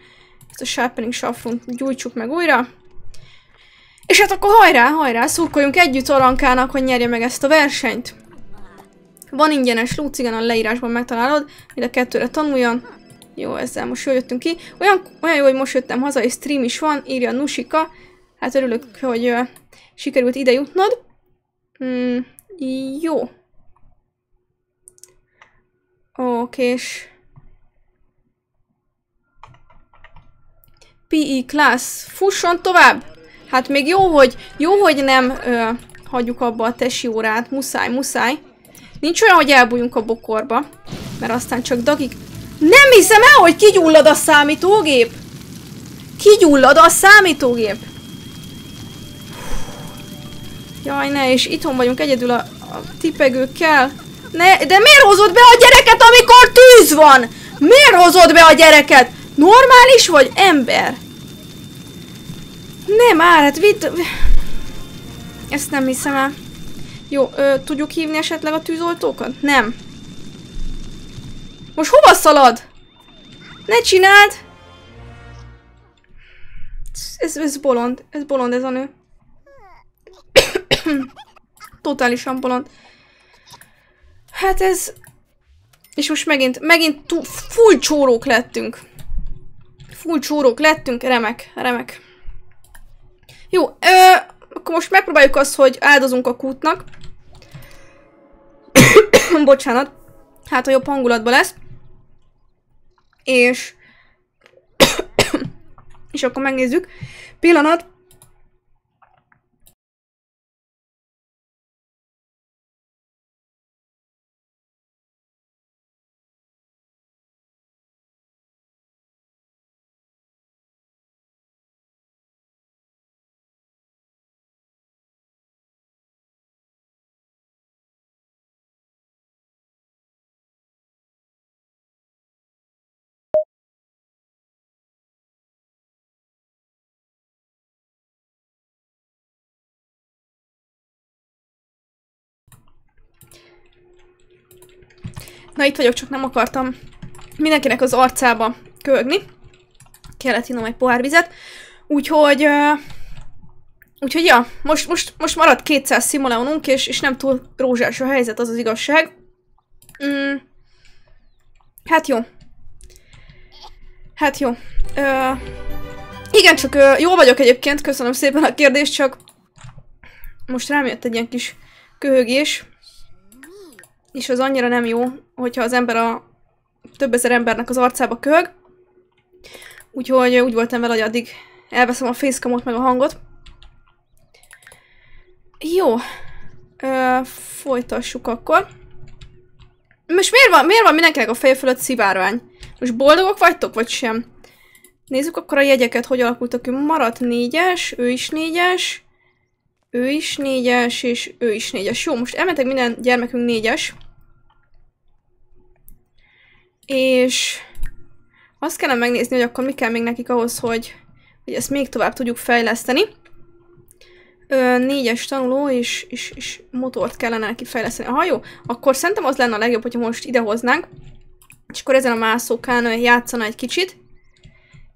ezt a sharpening safront gyújtsuk meg újra. És hát akkor hajrá, hajrá, szurkoljunk együtt Arankának, hogy nyerje meg ezt a versenyt. Van ingyenes lúc, igen, a leírásban megtalálod, mind a kettőre tanuljon. Jó, ezzel most jól jöttünk ki. Olyan, olyan jó, hogy most jöttem haza, és stream is van, írja Nusika. Hát örülök, hogy uh, sikerült ide jutnod. Mm, jó. és PE class. Fusson tovább! Hát még jó, hogy, jó, hogy nem uh, hagyjuk abba a tesi órát. Muszáj, muszáj. Nincs olyan, hogy elbújunk a bokorba, mert aztán csak dagig... Nem hiszem el, hogy kigyullad a számítógép! Kigyullad a számítógép! Jaj, ne, és itthon vagyunk egyedül a, a tipegőkkel. Ne, de miért hozod be a gyereket, amikor tűz van? Miért hozod be a gyereket? Normális vagy ember? Nem, már, hát vidd. Ezt nem hiszem el. Jó, ö, tudjuk hívni esetleg a tűzoltókat? Nem. Most hova szalad? Ne csináld! Ez, ez bolond. Ez bolond ez a nő. Totálisan bolond. Hát ez... És most megint, megint full csórók lettünk. Full csórók lettünk, remek, remek. Jó, ö, akkor most megpróbáljuk azt, hogy áldozunk a kútnak. Bocsánat. Hát a jobb hangulatban lesz. És... és akkor megnézzük. Pillanat. Na itt vagyok, csak nem akartam mindenkinek az arcába kölgni. Kellett innom egy pohár vizet. Úgyhogy... Uh, úgyhogy ja, most, most, most maradt 200 szimoleonunk, és, és nem túl rózsás a helyzet, az az igazság. Mm. Hát jó. Hát jó. Uh, igen, csak uh, jó vagyok egyébként, köszönöm szépen a kérdést, csak most rám jött egy ilyen kis köhögés. És az annyira nem jó, hogyha az ember a több ezer embernek az arcába köhög. Úgyhogy úgy voltam vele, hogy addig elveszem a facecamot meg a hangot. Jó. Ö, folytassuk akkor. Most miért van, miért van mindenkinek a feje fölött szivárvány? Most boldogok vagytok, vagy sem? Nézzük akkor a jegyeket, hogy alakultak Ő Maradt négyes, ő is négyes. Ő is négyes, és ő is négyes. Jó, most elmentek minden gyermekünk négyes. És azt kellene megnézni, hogy akkor mi kell még nekik ahhoz, hogy, hogy ezt még tovább tudjuk fejleszteni. Ö, négyes tanuló és, és, és motort kellene neki fejleszteni. Aha, jó. Akkor szerintem az lenne a legjobb, hogyha most idehoznánk. És akkor ezen a mászókán játszana egy kicsit.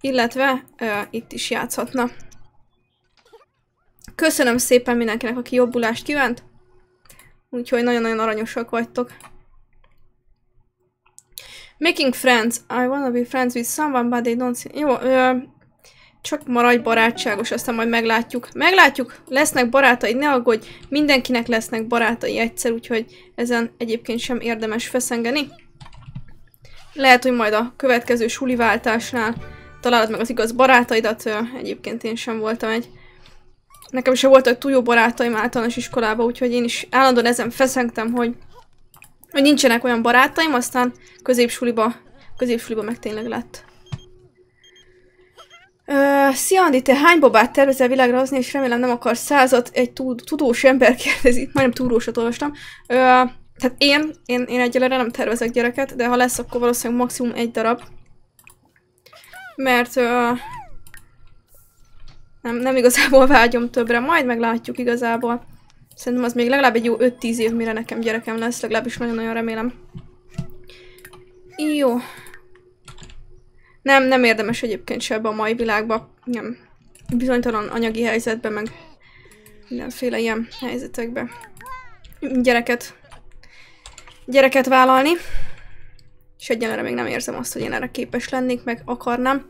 Illetve ö, itt is játszhatna. Köszönöm szépen mindenkinek, aki jobbulást kívánt. Úgyhogy nagyon-nagyon aranyosak vagytok. Making friends. I wanna be friends with someone, but they don't see... Jó, ö, csak maradj barátságos, aztán majd meglátjuk. Meglátjuk, lesznek barátaid, ne aggódj, mindenkinek lesznek barátai egyszer, úgyhogy ezen egyébként sem érdemes feszengeni. Lehet, hogy majd a következő suliváltásnál találod meg az igaz barátaidat, egyébként én sem voltam egy Nekem is voltak túl jó barátaim általános iskolában, úgyhogy én is állandóan ezen feszengtem, hogy, hogy nincsenek olyan barátaim, aztán középsuliba, középsuliba meg tényleg lett. Uh, Szia Andi, te hány babát tervezel világra hozni, és remélem nem akar százat, egy tudós ember kérdezi, majdnem túrósat olvastam. uh, tehát én, én, én egyelőre nem tervezek gyereket, de ha lesz, akkor valószínűleg maximum egy darab. Mert uh, nem, nem igazából vágyom többre, majd meglátjuk igazából. Szerintem az még legalább egy jó 5-10 év, mire nekem gyerekem lesz, legalábbis nagyon-nagyon remélem. Jó. Nem, nem érdemes egyébként se ebbe a mai világba. Nem. Bizonytalan anyagi helyzetbe, meg mindenféle ilyen helyzetekbe. Gyereket. Gyereket vállalni. És egyenlőre még nem érzem azt, hogy én erre képes lennék, meg akarnám.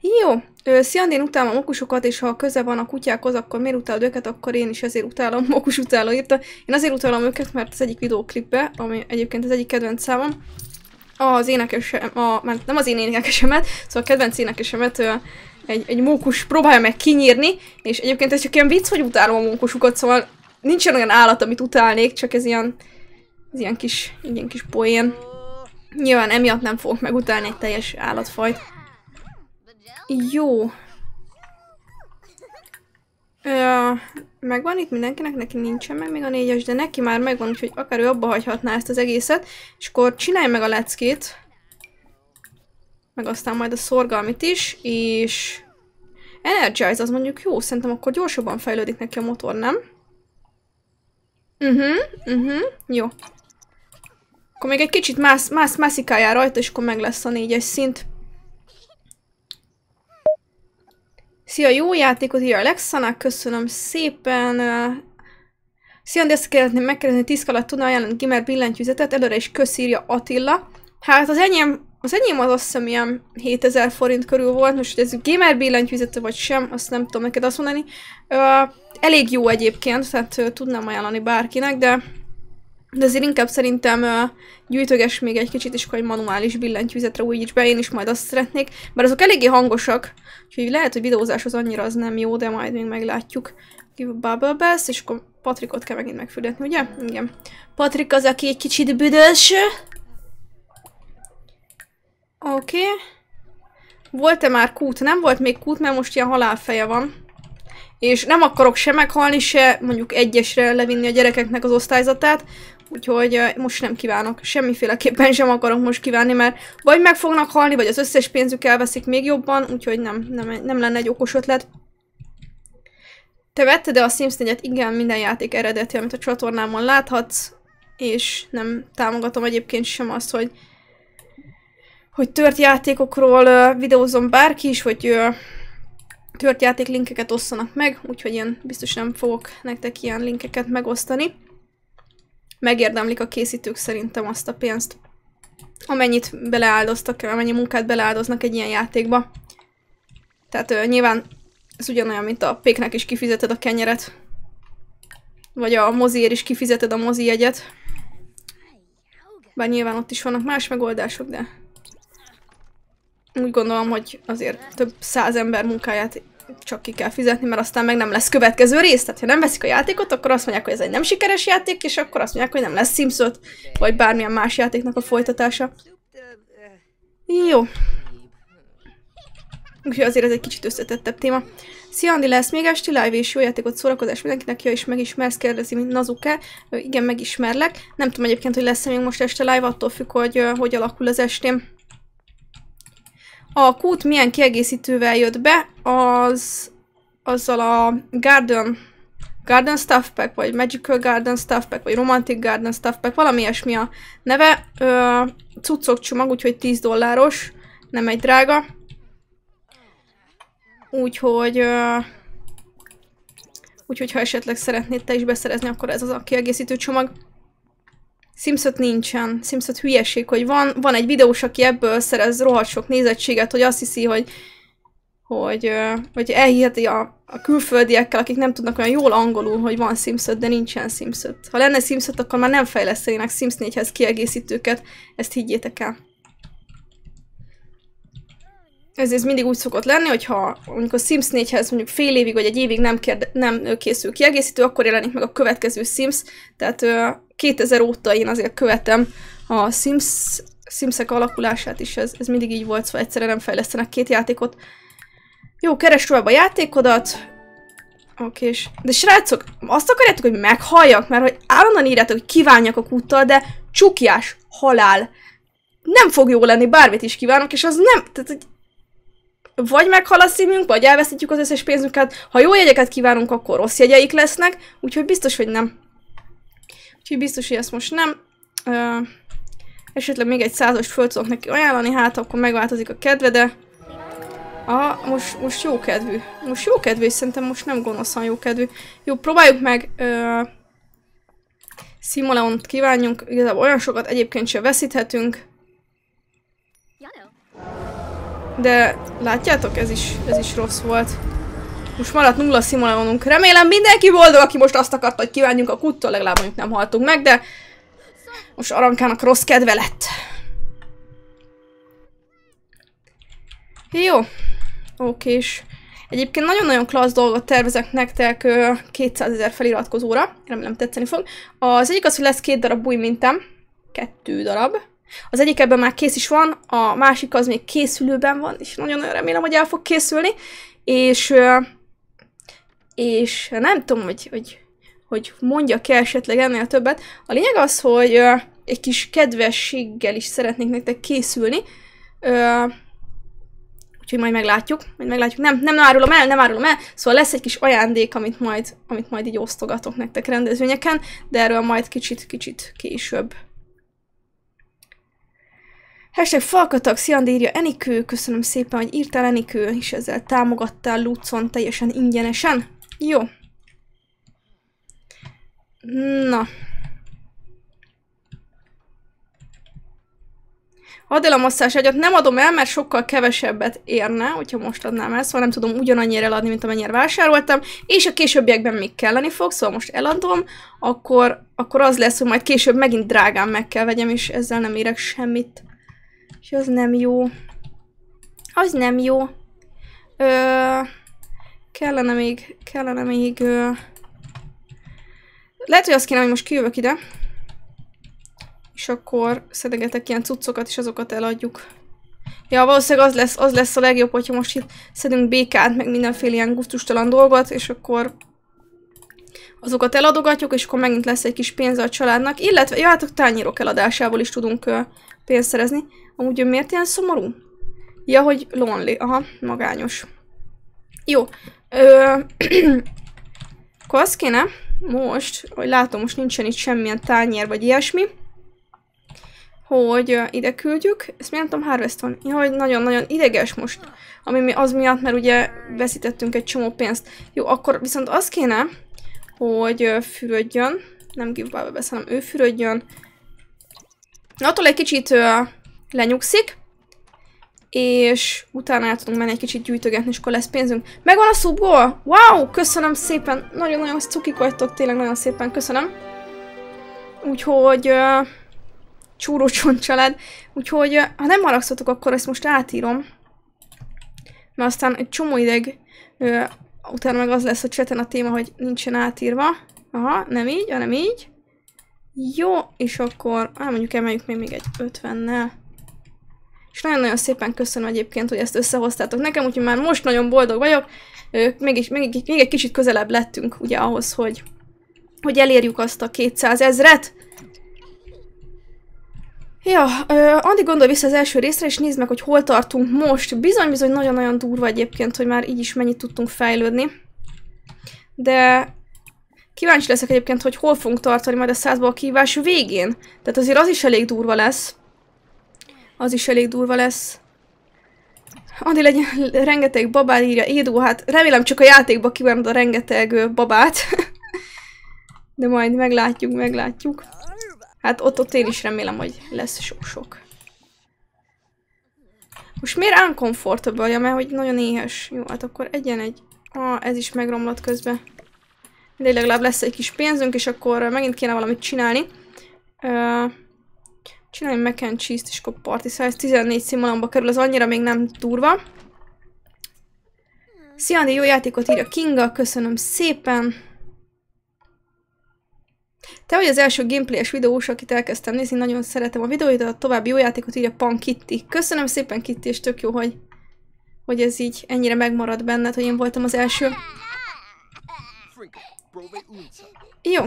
Jó. Sziandén utálom a mokusokat, és ha köze van a kutyákhoz, akkor miért utálod őket, akkor én is ezért utálom, mokus utáló írta. Én azért utálom őket, mert az egyik videóklipbe, ami egyébként az egyik kedvenc számom, az énekesem, a, nem az én énekesemet, szóval a kedvenc énekesemet egy, egy mókus próbálja meg kinyírni, és egyébként ez csak ilyen vicc, hogy utálom a mókusukat, szóval nincsen olyan állat, amit utálnék, csak ez ilyen, ez ilyen kis, ilyen kis poén. Nyilván emiatt nem fogok megutálni egy teljes állatfajt. Jó. Ö, megvan itt mindenkinek, neki nincsen meg még a négyes, de neki már megvan, úgyhogy akár ő abba hagyhatná ezt az egészet. És akkor csinálj meg a leckét. Meg aztán majd a szorgalmit is, és... Energize az mondjuk jó, szerintem akkor gyorsabban fejlődik neki a motor, nem? Mhm, uh mhm, -huh, uh -huh, jó. Akkor még egy kicsit más más mászikálja rajta, és akkor meg lesz a négyes szint. Szia, jó játékot írja Alexanak, köszönöm szépen. Szia, de ezt kellett megkérdezni, tíz alatt tudna ajánlani Gimer billentyűzetet, előre is köszírja Attila. Hát az enyém az, enyém az azt hiszem ilyen 7000 forint körül volt, most hogy ez gamer billentyűzete vagy sem, azt nem tudom neked azt mondani. elég jó egyébként, tehát tudnám ajánlani bárkinek, de de azért inkább szerintem uh, gyűjtöges még egy kicsit, is hogy manuális billentyűzetre újíts be, én is majd azt szeretnék. Bár azok eléggé hangosak, úgyhogy lehet, hogy az annyira az nem jó, de majd még meglátjuk. Give a bubble bass, és akkor Patrikot kell megint megfürdetni, ugye? Igen. Patrik az, aki egy kicsit büdös. Oké. Okay. Volt-e már kút? Nem volt még kút, mert most ilyen halálfeje van és nem akarok se meghalni, se mondjuk egyesre levinni a gyerekeknek az osztályzatát, Úgyhogy most nem kívánok, semmiféleképpen sem akarok most kívánni, mert vagy meg fognak halni, vagy az összes pénzük elveszik még jobban, úgyhogy nem, nem, nem lenne egy okos ötlet. Te vetted de a Sims 4-et? Igen, minden játék eredeti, amit a csatornámon láthatsz, és nem támogatom egyébként sem azt, hogy hogy tört játékokról videózom bárki is, hogy tört játék linkeket osszanak meg, úgyhogy én biztos nem fogok nektek ilyen linkeket megosztani megérdemlik a készítők szerintem azt a pénzt, amennyit beleáldoztak, amennyi munkát beleáldoznak egy ilyen játékba. Tehát uh, nyilván ez ugyanolyan, mint a péknek is kifizeted a kenyeret, vagy a moziért is kifizeted a mozi jegyet. Bár nyilván ott is vannak más megoldások, de úgy gondolom, hogy azért több száz ember munkáját csak ki kell fizetni, mert aztán meg nem lesz következő rész. Tehát ha nem veszik a játékot, akkor azt mondják, hogy ez egy nem sikeres játék, és akkor azt mondják, hogy nem lesz Sims 5, vagy bármilyen más játéknak a folytatása. Jó. Úgyhogy azért ez egy kicsit összetettebb téma. Szia Andi, lesz még esti live és jó játékot, szórakozás mindenkinek, ja is megismersz, kérdezi, mint Nazuke. Igen, megismerlek. Nem tudom egyébként, hogy lesz-e még most este live, attól függ, hogy hogy alakul az estém. A kút milyen kiegészítővel jött be, az azzal a Garden Garden Stuff Pack, vagy Magical Garden Stuff Pack, vagy Romantic Garden Stuff Pack, valami ilyesmi a neve. Ö, cuccok csomag, úgyhogy 10 dolláros, nem egy drága. Úgyhogy... Ö, úgyhogy ha esetleg szeretnéd te is beszerezni, akkor ez az a kiegészítő csomag. Simsot nincsen. Simsot hülyeség, hogy van, van egy videós, aki ebből szerez rohadt sok nézettséget, hogy azt hiszi, hogy hogy, hogy elhiheti a, a külföldiekkel, akik nem tudnak olyan jól angolul, hogy van Simsot, de nincsen Simsot. Ha lenne Simsot, akkor már nem fejlesztenének Sims 4-hez kiegészítőket, ezt higgyétek el ez, ez mindig úgy szokott lenni, hogyha mondjuk a Sims 4-hez mondjuk fél évig vagy egy évig nem, kérde, nem készül kiegészítő, akkor jelenik meg a következő Sims. Tehát 2000 óta én azért követem a Sims, Simsek alakulását is, ez, ez mindig így volt, szóval egyszerre nem fejlesztenek két játékot. Jó, keresd tovább a játékodat. Oké, és... De srácok, azt akarjátok, hogy meghalljak? Mert hogy állandóan írjátok, hogy kívánjak a kúttal, de csukjás, halál. Nem fog jó lenni, bármit is kívánok, és az nem... Tehát, hogy vagy meghal a szívünk, vagy elveszítjük az összes pénzünket. Ha jó jegyeket kívánunk, akkor rossz jegyeik lesznek, úgyhogy biztos, hogy nem. Úgyhogy biztos, hogy ezt most nem. Ö, esetleg még egy százas föl tudok neki ajánlani, hát akkor megváltozik a kedve, de... Ah, most, most jó kedvű. Most jó kedvű, és szerintem most nem gonoszan jó kedvű. Jó, próbáljuk meg... Ö, Simoleont kívánjunk, igazából olyan sokat egyébként sem veszíthetünk. De látjátok, ez is, ez is rossz volt. Most maradt nulla szimulálónunk. Remélem mindenki boldog, aki most azt akarta, hogy kívánjunk a kuttól, legalább mondjuk nem haltunk meg, de most Arankának rossz kedve lett. Jó. Oké, és egyébként nagyon-nagyon klassz dolgot tervezek nektek 200 ezer feliratkozóra. Remélem tetszeni fog. Az egyik az, hogy lesz két darab új mintem. Kettő darab. Az egyik ebben már kész is van, a másik az még készülőben van, és nagyon remélem, hogy el fog készülni, és, és nem tudom, hogy, hogy, hogy mondjak-e esetleg ennél többet. A lényeg az, hogy egy kis kedvességgel is szeretnék nektek készülni, úgyhogy majd meglátjuk, majd meglátjuk. Nem, nem árulom el, nem árulom el, szóval lesz egy kis ajándék, amit majd, amit majd így osztogatok nektek rendezvényeken, de erről majd kicsit, kicsit később. Hashtag Falkatak, Sziand írja Enikő, köszönöm szépen, hogy írtál Enikő, és ezzel támogattál Lucon teljesen ingyenesen. Jó. Na. Add el a masszás egyet nem adom el, mert sokkal kevesebbet érne, hogyha most adnám el, szóval nem tudom ugyanannyira eladni, mint amennyire vásároltam, és a későbbiekben még kelleni fog, szóval most eladom, akkor, akkor az lesz, hogy majd később megint drágán meg kell vegyem, és ezzel nem érek semmit. És az nem jó. Az nem jó. Ö, kellene még, kellene még... Ö, lehet, hogy azt kéne, hogy most kijövök ide. És akkor szedegetek ilyen cuccokat, és azokat eladjuk. Ja, valószínűleg az lesz, az lesz a legjobb, hogyha most itt szedünk békát, meg mindenféle ilyen guztustalan dolgot, és akkor azokat eladogatjuk, és akkor megint lesz egy kis pénz a családnak, illetve, ja, hát a tányérok eladásából is tudunk uh, pénzt szerezni. Amúgy miért ilyen szomorú? Ja, hogy lonely. Aha, magányos. Jó. Ö, akkor azt kéne most, hogy látom, most nincsen itt semmilyen tányér vagy ilyesmi, hogy ide küldjük. Ezt miért nem tudom, Harveston? Jaj, nagyon-nagyon ideges most. Ami mi az miatt, mert ugye veszítettünk egy csomó pénzt. Jó, akkor viszont azt kéne, hogy fürödjön. Nem give beszélem, ő fürödjön. Na, attól egy kicsit lenyugszik, és utána el tudunk menni egy kicsit gyűjtögetni, és akkor lesz pénzünk. Megvan a szubból! Wow! Köszönöm szépen! Nagyon-nagyon cukik vagytok, tényleg nagyon szépen köszönöm. Úgyhogy... Uh, csúrócsont család. Úgyhogy, uh, ha nem maragszatok, akkor ezt most átírom. Mert aztán egy csomó ideg... uh, utána meg az lesz a cseten a téma, hogy nincsen átírva. Aha, nem így, hanem így. Jó, és akkor, hát mondjuk emeljük még, még egy 50-nel és nagyon-nagyon szépen köszönöm egyébként, hogy ezt összehoztátok nekem, úgyhogy már most nagyon boldog vagyok, mégis, még, még egy kicsit közelebb lettünk ugye ahhoz, hogy, hogy elérjük azt a 200 ezret. Ja, ö, gondol vissza az első részre, és nézd meg, hogy hol tartunk most. Bizony-bizony nagyon-nagyon durva egyébként, hogy már így is mennyit tudtunk fejlődni. De kíváncsi leszek egyébként, hogy hol fogunk tartani majd a százból a kívás végén. Tehát azért az is elég durva lesz. Az is elég durva lesz. Adi legyen rengeteg babát írja Édó, hát remélem csak a játékba kívánod a rengeteg babát. De majd meglátjuk, meglátjuk. Hát ott, ott én is remélem, hogy lesz sok-sok. Most miért uncomfortable -ja, mert hogy nagyon éhes. Jó, hát akkor egyen egy. Ah, ez is megromlott közben. De legalább lesz egy kis pénzünk, és akkor megint kéne valamit csinálni. Uh, Csinálj mac and cheese-t, és akkor party size 14 színvonalomba kerül, az annyira még nem durva. Szia, Andi, jó játékot írja Kinga, köszönöm szépen. Te vagy az első gameplay-es videós, akit elkezdtem nézni, nagyon szeretem a videóit. A további jó játékot írja Pan Kitty. Köszönöm szépen Kitty, és tök jó, hogy, hogy ez így ennyire megmarad benned, hogy én voltam az első. Jó.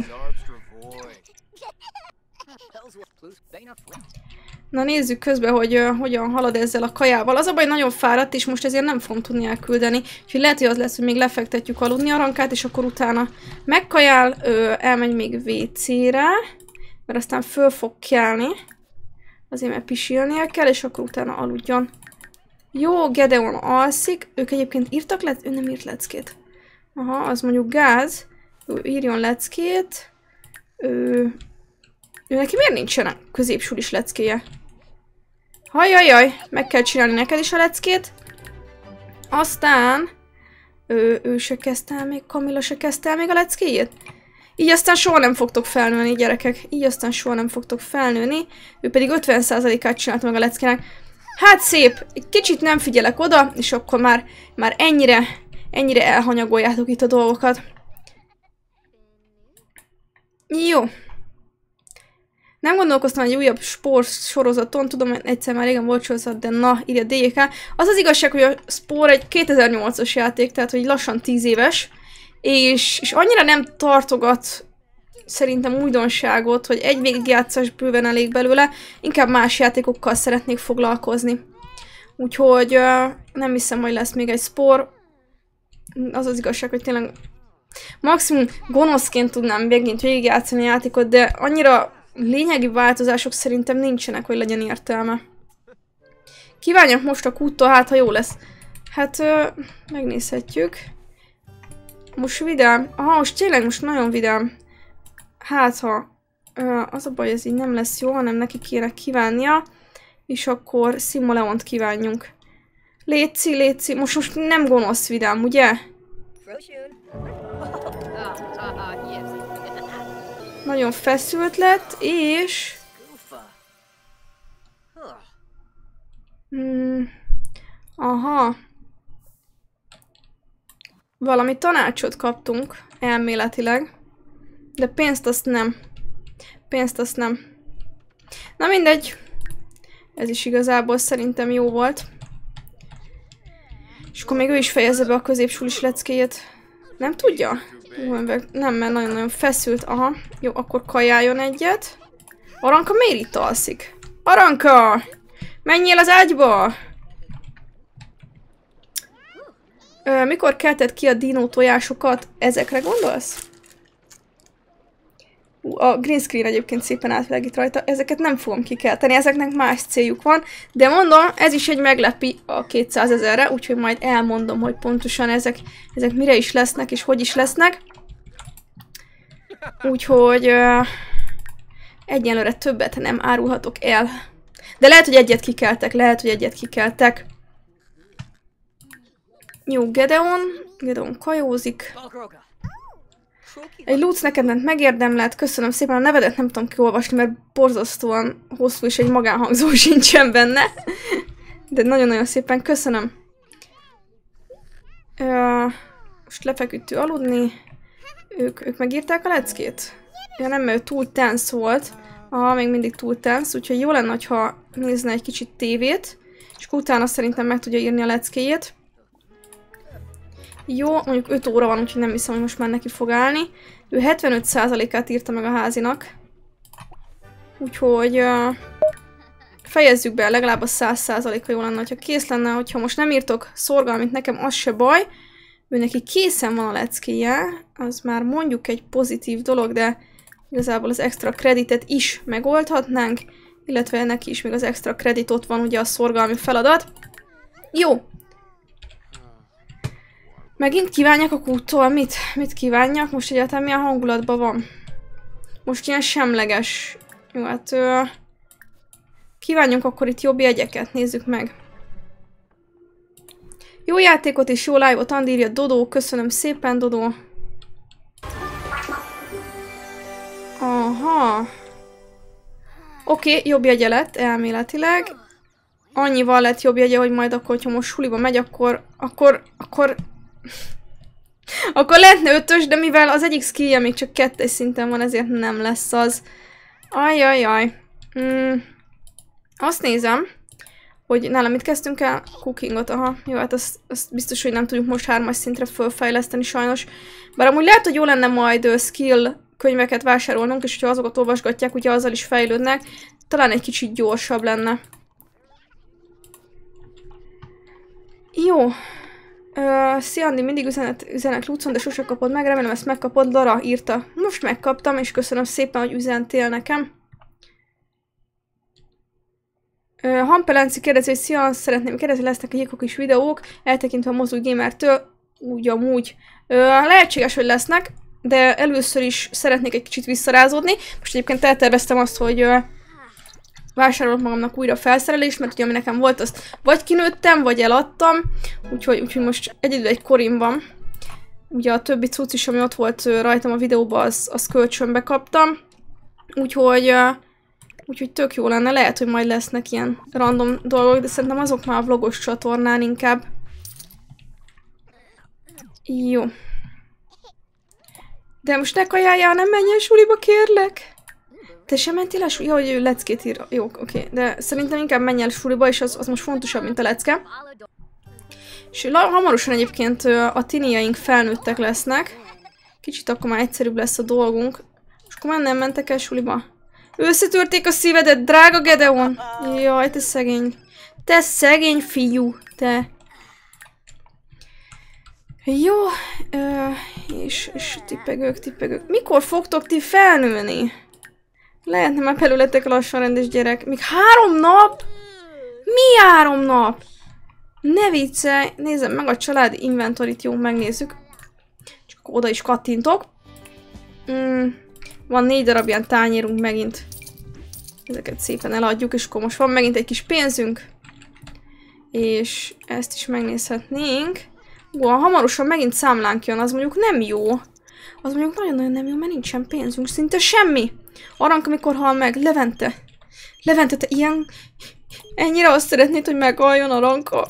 Na nézzük közben, hogy uh, hogyan halad ezzel a kajával. Az a baj, nagyon fáradt, és most ezért nem fogom tudni elküldeni. Úgyhogy lehet, hogy az lesz, hogy még lefektetjük aludni a rankát, és akkor utána megkajál, ő elmegy még WC-re, mert aztán föl fog kelni. Azért, mert pisilnie kell, és akkor utána aludjon. Jó, Gedeon alszik. Ők egyébként írtak le... Ő nem írt leckét. Aha, az mondjuk gáz. Ő írjon leckét. Ő ő neki miért nincsen középsulis leckéje? Hajajaj, meg kell csinálni neked is a leckét. Aztán... Ő, ő se kezdte el még, Kamila se kezdte el még a leckéjét? Így aztán soha nem fogtok felnőni, gyerekek. Így aztán soha nem fogtok felnőni. Ő pedig 50%-át csinált meg a leckének. Hát szép, egy kicsit nem figyelek oda, és akkor már, már ennyire, ennyire elhanyagoljátok itt a dolgokat. Jó. Nem gondolkoztam egy újabb sport sorozaton, tudom, hogy egyszer már régen volt sorozat, de na, írja DJK. Az az igazság, hogy a Spore egy 2008-as játék, tehát hogy lassan 10 éves, és, és annyira nem tartogat szerintem újdonságot, hogy egy végigjátszás bőven elég belőle, inkább más játékokkal szeretnék foglalkozni. Úgyhogy nem hiszem, hogy lesz még egy spor. Az az igazság, hogy tényleg maximum gonoszként tudnám megint végigjátszani a játékot, de annyira lényegi változások szerintem nincsenek, hogy legyen értelme. Kívánjak most a kúttól, hát ha jó lesz. Hát, ö, megnézhetjük. Most vidám. Aha, most tényleg most nagyon vidám. Hát, ha... Ö, az a baj, ez így nem lesz jó, hanem neki kéne kívánnia. És akkor Simoleont kívánjunk. Léci, léci. Most, most nem gonosz vidám, ugye? Frozen. Ah, ah, ah, yes. Nagyon feszült lett, és... Hmm. Aha. Valami tanácsot kaptunk, elméletileg. De pénzt azt nem. Pénzt azt nem. Na mindegy. Ez is igazából szerintem jó volt. És akkor még ő is fejezze be a középsulis leckéjét. Nem tudja? Nem, mert nagyon-nagyon feszült. Aha. Jó, akkor kajáljon egyet. Aranka miért itt alszik? Aranka! Menjél az ágyba! Ö, mikor kelted ki a dinó tojásokat? Ezekre gondolsz? a green screen egyébként szépen átvilágít rajta, ezeket nem fogom kikelteni, ezeknek más céljuk van, de mondom, ez is egy meglepi a 200 ezerre, úgyhogy majd elmondom, hogy pontosan ezek, ezek mire is lesznek, és hogy is lesznek. Úgyhogy uh, egyenlőre többet nem árulhatok el. De lehet, hogy egyet kikeltek, lehet, hogy egyet kikeltek. Jó, Gedeon. Gedeon kajózik. Egy neked ment megérdemlet, köszönöm szépen a nevedet, nem tudom kiolvasni, mert borzasztóan hosszú és egy magánhangzó sincsen benne. De nagyon-nagyon szépen köszönöm. most lefeküdtő aludni. Ők, ők megírták a leckét? Ja nem, mert túl tensz volt. Ah, még mindig túl tensz, úgyhogy jó lenne, ha nézne egy kicsit tévét, és utána szerintem meg tudja írni a leckéjét. Jó, mondjuk 5 óra van, úgyhogy nem hiszem, hogy most már neki fog állni. Ő 75%-át írta meg a házinak. Úgyhogy uh, fejezzük be, legalább a 100%-a jó lenne, hogyha kész lenne, hogyha most nem írtok szorgalmit nekem, az se baj. Ő neki készen van a leckéje, az már mondjuk egy pozitív dolog, de igazából az extra kreditet is megoldhatnánk, illetve neki is még az extra kredit ott van ugye a szorgalmi feladat. Jó, Megint kívánjak a kúttól? Mit? Mit kívánjak? Most egyáltalán milyen hangulatban van? Most ilyen semleges. Jó, hát... Ö... Kívánjunk akkor itt jobb jegyeket, nézzük meg. Jó játékot és jó live-ot, Andírja Dodó, köszönöm szépen, Dodó. Aha. Oké, okay, jobb jegye lett, elméletileg. Annyival lett jobb jegye, hogy majd akkor, ha most suliba megy, akkor, akkor, akkor akkor lehetne ötös, de mivel az egyik skillje még csak kettes szinten van, ezért nem lesz az. Ajajaj. Mm. Azt nézem, hogy nálam mit kezdtünk el? Cookingot, aha. Jó, hát azt, azt biztos, hogy nem tudjuk most hármas szintre fölfejleszteni sajnos. Bár amúgy lehet, hogy jó lenne majd skill könyveket vásárolnunk, és hogyha azokat olvasgatják, ugye azzal is fejlődnek, talán egy kicsit gyorsabb lenne. Jó, Uh, Szia Andi, mindig üzenet, üzenek Lucon, de sose kapod meg, remélem ezt megkapod, Lara írta. Most megkaptam, és köszönöm szépen, hogy üzentél nekem. Uh, Hampelenci kérdezi, hogy szia, szeretném kérdezni, lesznek egy kis videók, eltekintve a mozgó gamertől, úgy amúgy. Uh, lehetséges, hogy lesznek, de először is szeretnék egy kicsit visszarázódni. Most egyébként elterveztem azt, hogy uh, vásárolok magamnak újra felszerelést, mert ugye ami nekem volt, azt vagy kinőttem, vagy eladtam, úgyhogy, úgyhogy most egyedül egy korim van. Ugye a többi cucc is, ami ott volt rajtam a videóban, az, az kölcsönbe kaptam. Úgyhogy, úgyhogy tök jó lenne, lehet, hogy majd lesznek ilyen random dolgok, de szerintem azok már a vlogos csatornán inkább. Jó. De most ne kajáljál, nem menjen suliba, kérlek! Te sem mentél a súly? Ja, hogy ő leckét ír. Jó, oké. Okay. De szerintem inkább menj el suliba, és az, az most fontosabb, mint a lecke. És hamarosan egyébként a tiniaink felnőttek lesznek. Kicsit akkor már egyszerűbb lesz a dolgunk. És akkor már nem mentek el suliba? Összetörték a szívedet, drága Gedeon! Jaj, te szegény. Te szegény fiú, te. Jó, és, és tippegők, tippegők. Mikor fogtok ti felnőni? Lehetne már felületek lassan rendes gyerek. Még három nap? Mi három nap? Ne viccelj! Nézzem meg a család inventorit, jó, megnézzük. Csak oda is kattintok. Mm, van négy darab ilyen tányérunk megint. Ezeket szépen eladjuk, és akkor most van megint egy kis pénzünk. És ezt is megnézhetnénk. Ó, hamarosan megint számlánk jön, az mondjuk nem jó. Az mondjuk nagyon-nagyon nem jó, mert nincsen pénzünk, szinte semmi. Arank, amikor hal meg. Levente. Levente, te ilyen... Ennyire azt szeretnéd, hogy megaljon a ranka?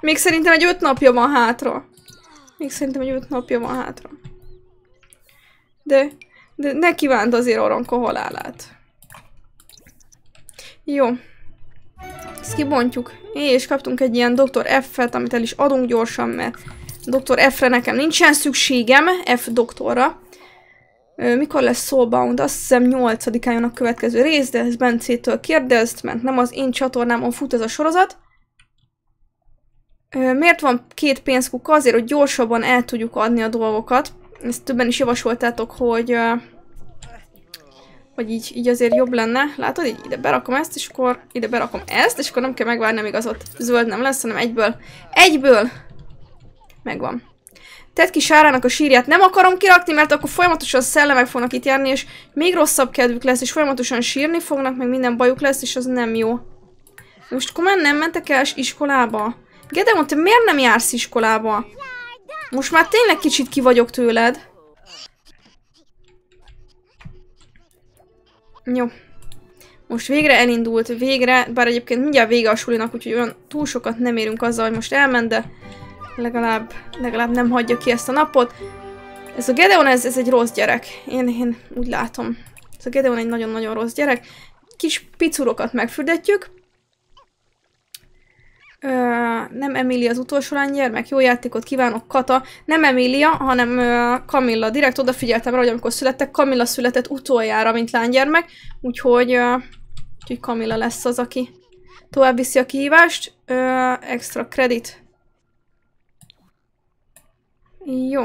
Még szerintem egy öt napja van hátra. Még szerintem egy öt napja van hátra. De, de ne kívánd azért Aranka halálát. Jó. Ezt kibontjuk. És kaptunk egy ilyen Dr. F-et, amit el is adunk gyorsan, mert Dr. F-re nekem nincsen szükségem, F doktorra. Mikor lesz Soulbound? Azt hiszem 8-án jön a következő rész, de ez Bencétől kérdezt, mert nem az én csatornámon fut ez a sorozat. Miért van két pénzkuk? Azért, hogy gyorsabban el tudjuk adni a dolgokat. Ezt többen is javasoltátok, hogy, hogy így, így azért jobb lenne. Látod, így ide berakom ezt, és akkor ide berakom ezt, és akkor nem kell megvárni, amíg az ott zöld nem lesz, hanem egyből, egyből megvan. Tedd ki Sárának a sírját. Nem akarom kirakni, mert akkor folyamatosan szellemek fognak itt járni, és még rosszabb kedvük lesz, és folyamatosan sírni fognak, meg minden bajuk lesz, és az nem jó. Most komolyan nem mentek el iskolába? Gedeon, te miért nem jársz iskolába? Most már tényleg kicsit ki vagyok tőled. Jó. Most végre elindult, végre, bár egyébként mindjárt vége a sulinak, úgyhogy olyan túl sokat nem érünk azzal, hogy most elment, de Legalább, legalább nem hagyja ki ezt a napot. Ez a Gedeon, ez, ez egy rossz gyerek. Én, én úgy látom. Ez a Gedeon egy nagyon-nagyon rossz gyerek. Kis picurokat megfürdetjük. Ö, nem Emília az utolsó lánygyermek, jó játékot kívánok, Kata. Nem Emília, hanem ö, Kamilla. Direkt odafigyeltem rá, hogy amikor születtek, Kamilla született utoljára, mint lánygyermek, úgyhogy, ö, úgyhogy Kamilla lesz az, aki tovább viszi a kihívást. Ö, extra kredit. Jó.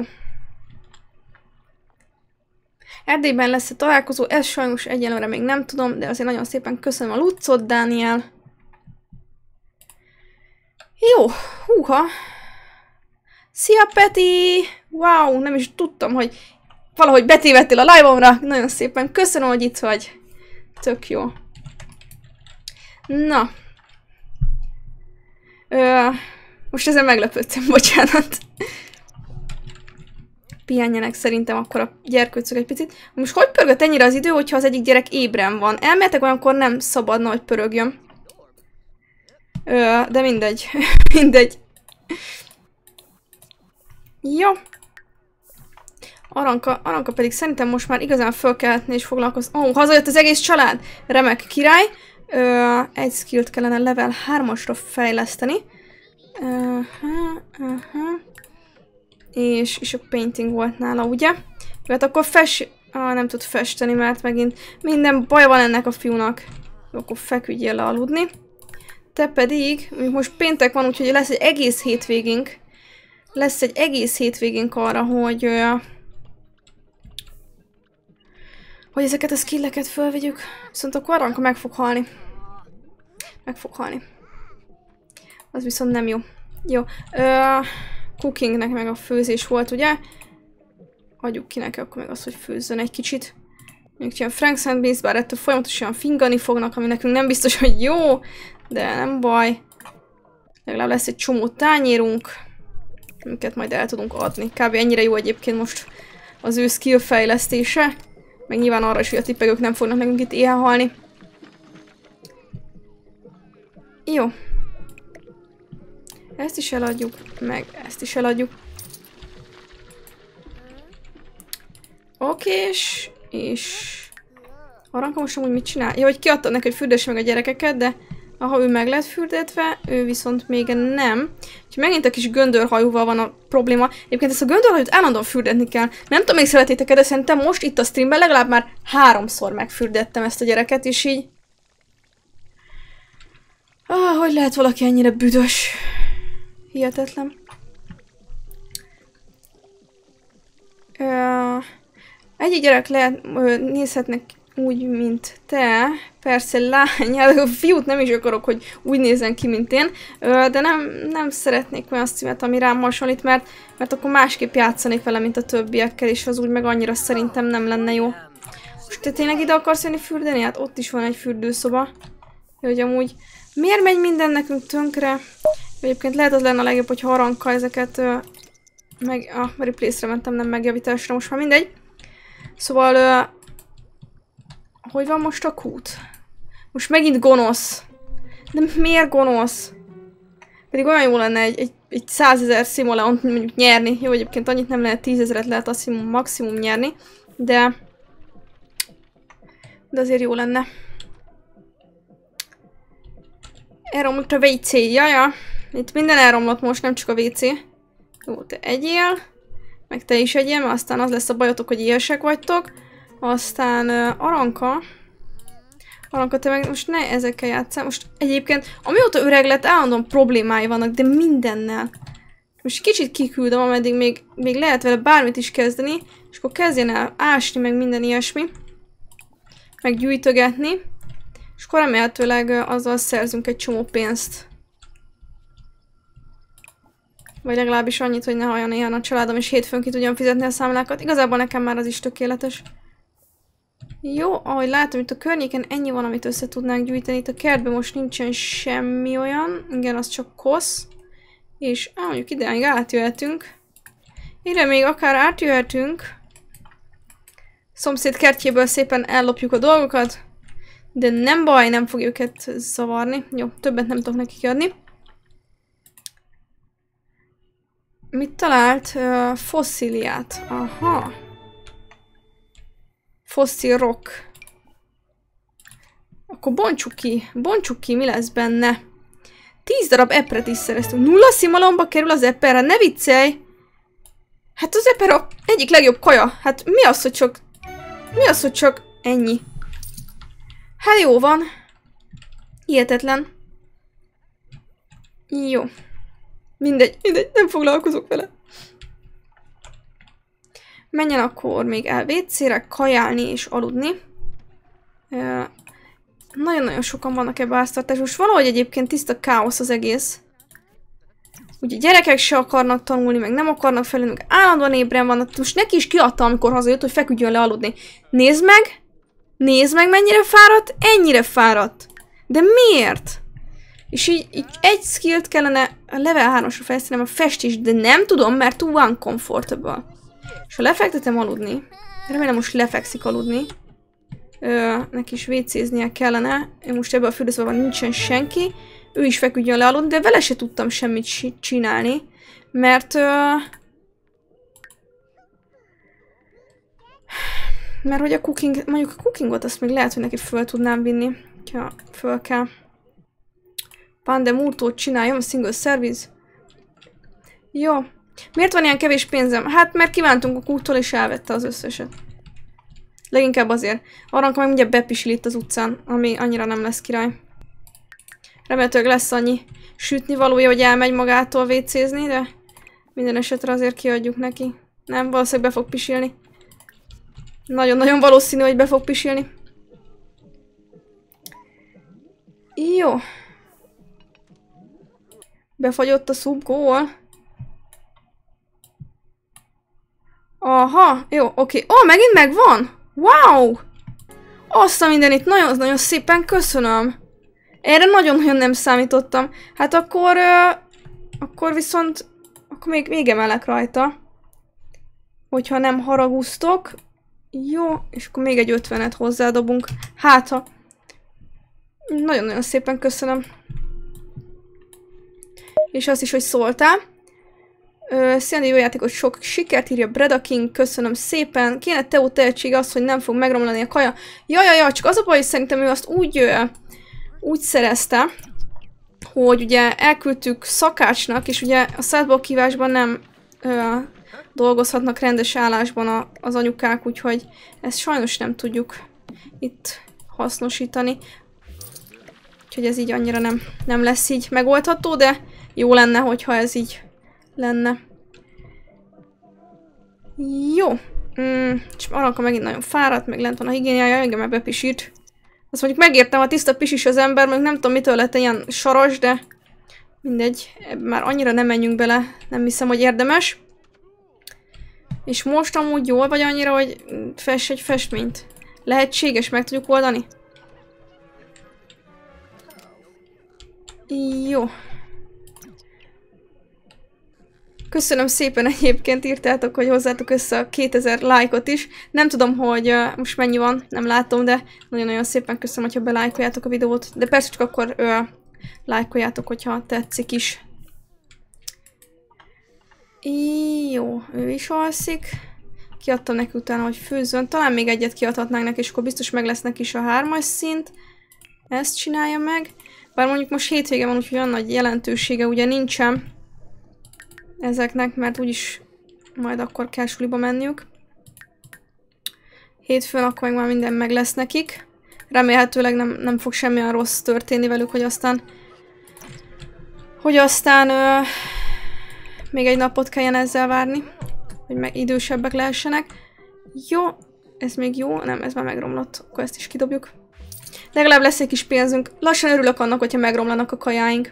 Erdélyben lesz a találkozó, ez sajnos egyelőre még nem tudom, de azért nagyon szépen köszönöm a luccot, Dániel. Jó, húha. Szia, Peti! Wow, nem is tudtam, hogy valahogy betévettél a live-omra. Nagyon szépen köszönöm, hogy itt vagy. Tök jó. Na. Ö, most ezen meglepődtem, bocsánat pihenjenek szerintem akkor a gyerkőcök egy picit. Most hogy pörgött ennyire az idő, hogyha az egyik gyerek ébren van? Elméletek olyankor nem szabadna, hogy pörögjön. Ö, de mindegy. mindegy. Jó. Aranka, Aranka pedig szerintem most már igazán föl kellhetne és foglalkozni. Ó, oh, hazajött az egész család! Remek király! Ö, egy skillt kellene level 3-asra fejleszteni. Uh -huh, uh -huh és, és a painting volt nála, ugye? Hát akkor fes... Ah, nem tud festeni, mert megint minden baj van ennek a fiúnak. Akkor feküdjél le aludni. Te pedig, most péntek van, úgyhogy lesz egy egész hétvégénk. Lesz egy egész hétvégénk arra, hogy... Hogy ezeket a skilleket fölvegyük. Viszont akkor Ranka meg fog halni. Meg fog halni. Az viszont nem jó. Jó. Uh, cookingnek meg a főzés volt, ugye? Adjuk ki neki akkor meg azt, hogy főzzön egy kicsit. Még ilyen Frank Sandbeans, bár ettől folyamatosan fingani fognak, ami nekünk nem biztos, hogy jó, de nem baj. Legalább lesz egy csomó tányérunk, amiket majd el tudunk adni. Kb. ennyire jó egyébként most az ő skill fejlesztése. Meg nyilván arra is, hogy a tippegők nem fognak nekünk itt éhen halni. Jó, ezt is eladjuk, meg ezt is eladjuk. Oké és... és Aranka most amúgy mit csinál? Jó, hogy kiadtam neki, hogy fürdesse meg a gyerekeket, de ha ő meg lett fürdetve, ő viszont még nem. Úgyhogy megint a kis göndörhajúval van a probléma. Egyébként ezt a göndörhajút állandóan fürdetni kell. Nem tudom, még szeretétek de szerintem most itt a streamben legalább már háromszor megfürdettem ezt a gyereket, és így... Ah, hogy lehet valaki ennyire büdös? Hihetetlen. Egy gyerek lehet, nézhetnek úgy, mint te. Persze lány, hát a fiút nem is akarok, hogy úgy nézzen ki, mint én, de nem, nem szeretnék olyan szímet, ami rám hasonlít, mert, mert akkor másképp játszanék vele, mint a többiekkel, és az úgy meg annyira szerintem nem lenne jó. Most te tényleg ide akarsz jönni fürdeni? Hát ott is van egy fürdőszoba. hogy amúgy miért megy minden nekünk tönkre? Egyébként lehet az lenne a legjobb, hogy harankkal ezeket ö, meg, ah, replace-re mentem, nem megjavításra, most már mindegy. Szóval, ö, hogy van most a kút? Most megint gonosz. De miért gonosz? Pedig olyan jó lenne egy, egy, egy százezer simoleont mondjuk nyerni. Jó, egyébként annyit nem lehet, ezeret lehet a szimum, maximum nyerni, de de azért jó lenne. Elromlott a WC, jaja. Itt minden elromlott most, nem csak a WC. Jó, te egyél. Meg te is egyél, mert aztán az lesz a bajotok, hogy ilyesek vagytok. Aztán uh, Aranka. Aranka, te meg most ne ezekkel játszál. Most egyébként, amióta öreg lett, állandóan problémái vannak, de mindennel. Most kicsit kiküldöm, ameddig még, még lehet vele bármit is kezdeni, és akkor kezdjen el ásni, meg minden ilyesmi. Meg gyűjtögetni. És akkor remélhetőleg azzal szerzünk egy csomó pénzt. Vagy legalábbis annyit, hogy ne halljon ilyen a családom, és hétfőn ki tudjam fizetni a számlákat. Igazából nekem már az is tökéletes. Jó, ahogy látom, itt a környéken ennyi van, amit össze tudnánk gyűjteni. Itt a kertben most nincsen semmi olyan. Igen, az csak kosz. És á, mondjuk ideig átjöhetünk. Ide még akár átjöhetünk. Szomszéd kertjéből szépen ellopjuk a dolgokat. De nem baj, nem fogjuk őket zavarni. Jó, többet nem tudok nekik adni. Mit talált? Fosziliát. Aha. Fosszil rock. Akkor bontsuk ki. Bontsuk ki, mi lesz benne. Tíz darab epret is szereztünk. Nulla szimalomba kerül az eperre, ne viccelj! Hát az eper a egyik legjobb kaja. Hát mi az, hogy csak... Mi az, hogy csak ennyi? Hát jó van. Hihetetlen. Jó. Mindegy, mindegy, nem foglalkozok vele. Menjen akkor még el vécére, kajálni és aludni. Nagyon-nagyon sokan vannak ebbe Most Valahogy egyébként tiszta káosz az egész. Ugye gyerekek se akarnak tanulni, meg nem akarnak felülni, meg állandóan ébren vannak. Most neki is kiadta, amikor hazajött, hogy feküdjön le aludni. Nézd meg! Nézd meg, mennyire fáradt! Ennyire fáradt! De miért? És így, így egy skillt kellene a level 3-osra fejlesztenem a festés, de nem tudom, mert túl van És ha lefektetem aludni, remélem most lefekszik aludni, Ö, neki is vécéznie kellene. én most ebben a fürdőszobában nincsen senki. Ő is feküdjön le aludni, de vele se tudtam semmit csinálni, mert... Ö, mert hogy a cooking, mondjuk a cookingot azt még lehet, hogy neki föl tudnám vinni, ha föl kell. Pandemurtót csináljam, single service. Jó. Miért van ilyen kevés pénzem? Hát, mert kívántunk a kúttól, és elvette az összeset. Leginkább azért. Aranka meg mindjárt bepisil itt az utcán, ami annyira nem lesz király. Remélhetőleg lesz annyi sütni valója, hogy elmegy magától vécézni, de minden esetre azért kiadjuk neki. Nem, valószínűleg be fog pisilni. Nagyon-nagyon valószínű, hogy be fog pisilni. Jó. Befagyott a szubgól. Aha, jó, oké. Ó, oh, megint megvan! Wow! Azt a mindenit nagyon-nagyon szépen köszönöm. Erre nagyon-nagyon nem számítottam. Hát akkor... Ö, akkor viszont... Akkor még, még emelek rajta. Hogyha nem haragusztok. Jó, és akkor még egy ötvenet hozzádobunk. Hát ha... Nagyon-nagyon szépen köszönöm és azt is, hogy szóltál. szia, jó játékos, sok sikert írja Breda King, köszönöm szépen. Kéne Teó tehetség az, hogy nem fog megromlani a kaja. Ja, ja, ja, csak az a baj, hogy szerintem ő azt úgy, úgy szerezte, hogy ugye elküldtük szakácsnak, és ugye a szádból kívásban nem ö, dolgozhatnak rendes állásban a, az anyukák, úgyhogy ezt sajnos nem tudjuk itt hasznosítani. Úgyhogy ez így annyira nem, nem lesz így megoldható, de jó lenne, hogyha ez így lenne. Jó. Mm, és Aranka megint nagyon fáradt, meg lent van a higiéniája, engem ebbe pisít. Azt mondjuk megértem, a tiszta pisis az ember, meg nem tudom mitől lett ilyen saras, de mindegy, már annyira nem menjünk bele, nem hiszem, hogy érdemes. És most amúgy jól vagy annyira, hogy fess egy festményt. Lehetséges, meg tudjuk oldani? Jó. Köszönöm szépen egyébként, írtátok, hogy hozzátok össze a 2000 lájkot is. Nem tudom, hogy uh, most mennyi van, nem látom, de nagyon-nagyon szépen köszönöm, hogyha belájkoljátok a videót. De persze csak akkor uh, lájkoljátok, hogyha tetszik is. I Jó, ő is alszik. Kiadtam neki utána, hogy főzön. Talán még egyet kiadhatnánk neki, és akkor biztos meg lesz neki is a hármas szint. Ezt csinálja meg. Bár mondjuk most hétvége van, úgyhogy olyan nagy jelentősége ugye nincsen ezeknek, mert úgyis majd akkor kell suliba menniük. Hétfőn akkor meg már minden meg lesz nekik. Remélhetőleg nem, nem fog semmilyen rossz történni velük, hogy aztán hogy aztán ö, még egy napot kelljen ezzel várni, hogy meg idősebbek lehessenek. Jó, ez még jó, nem, ez már megromlott, akkor ezt is kidobjuk. Legalább lesz egy kis pénzünk. Lassan örülök annak, hogyha megromlanak a kajáink.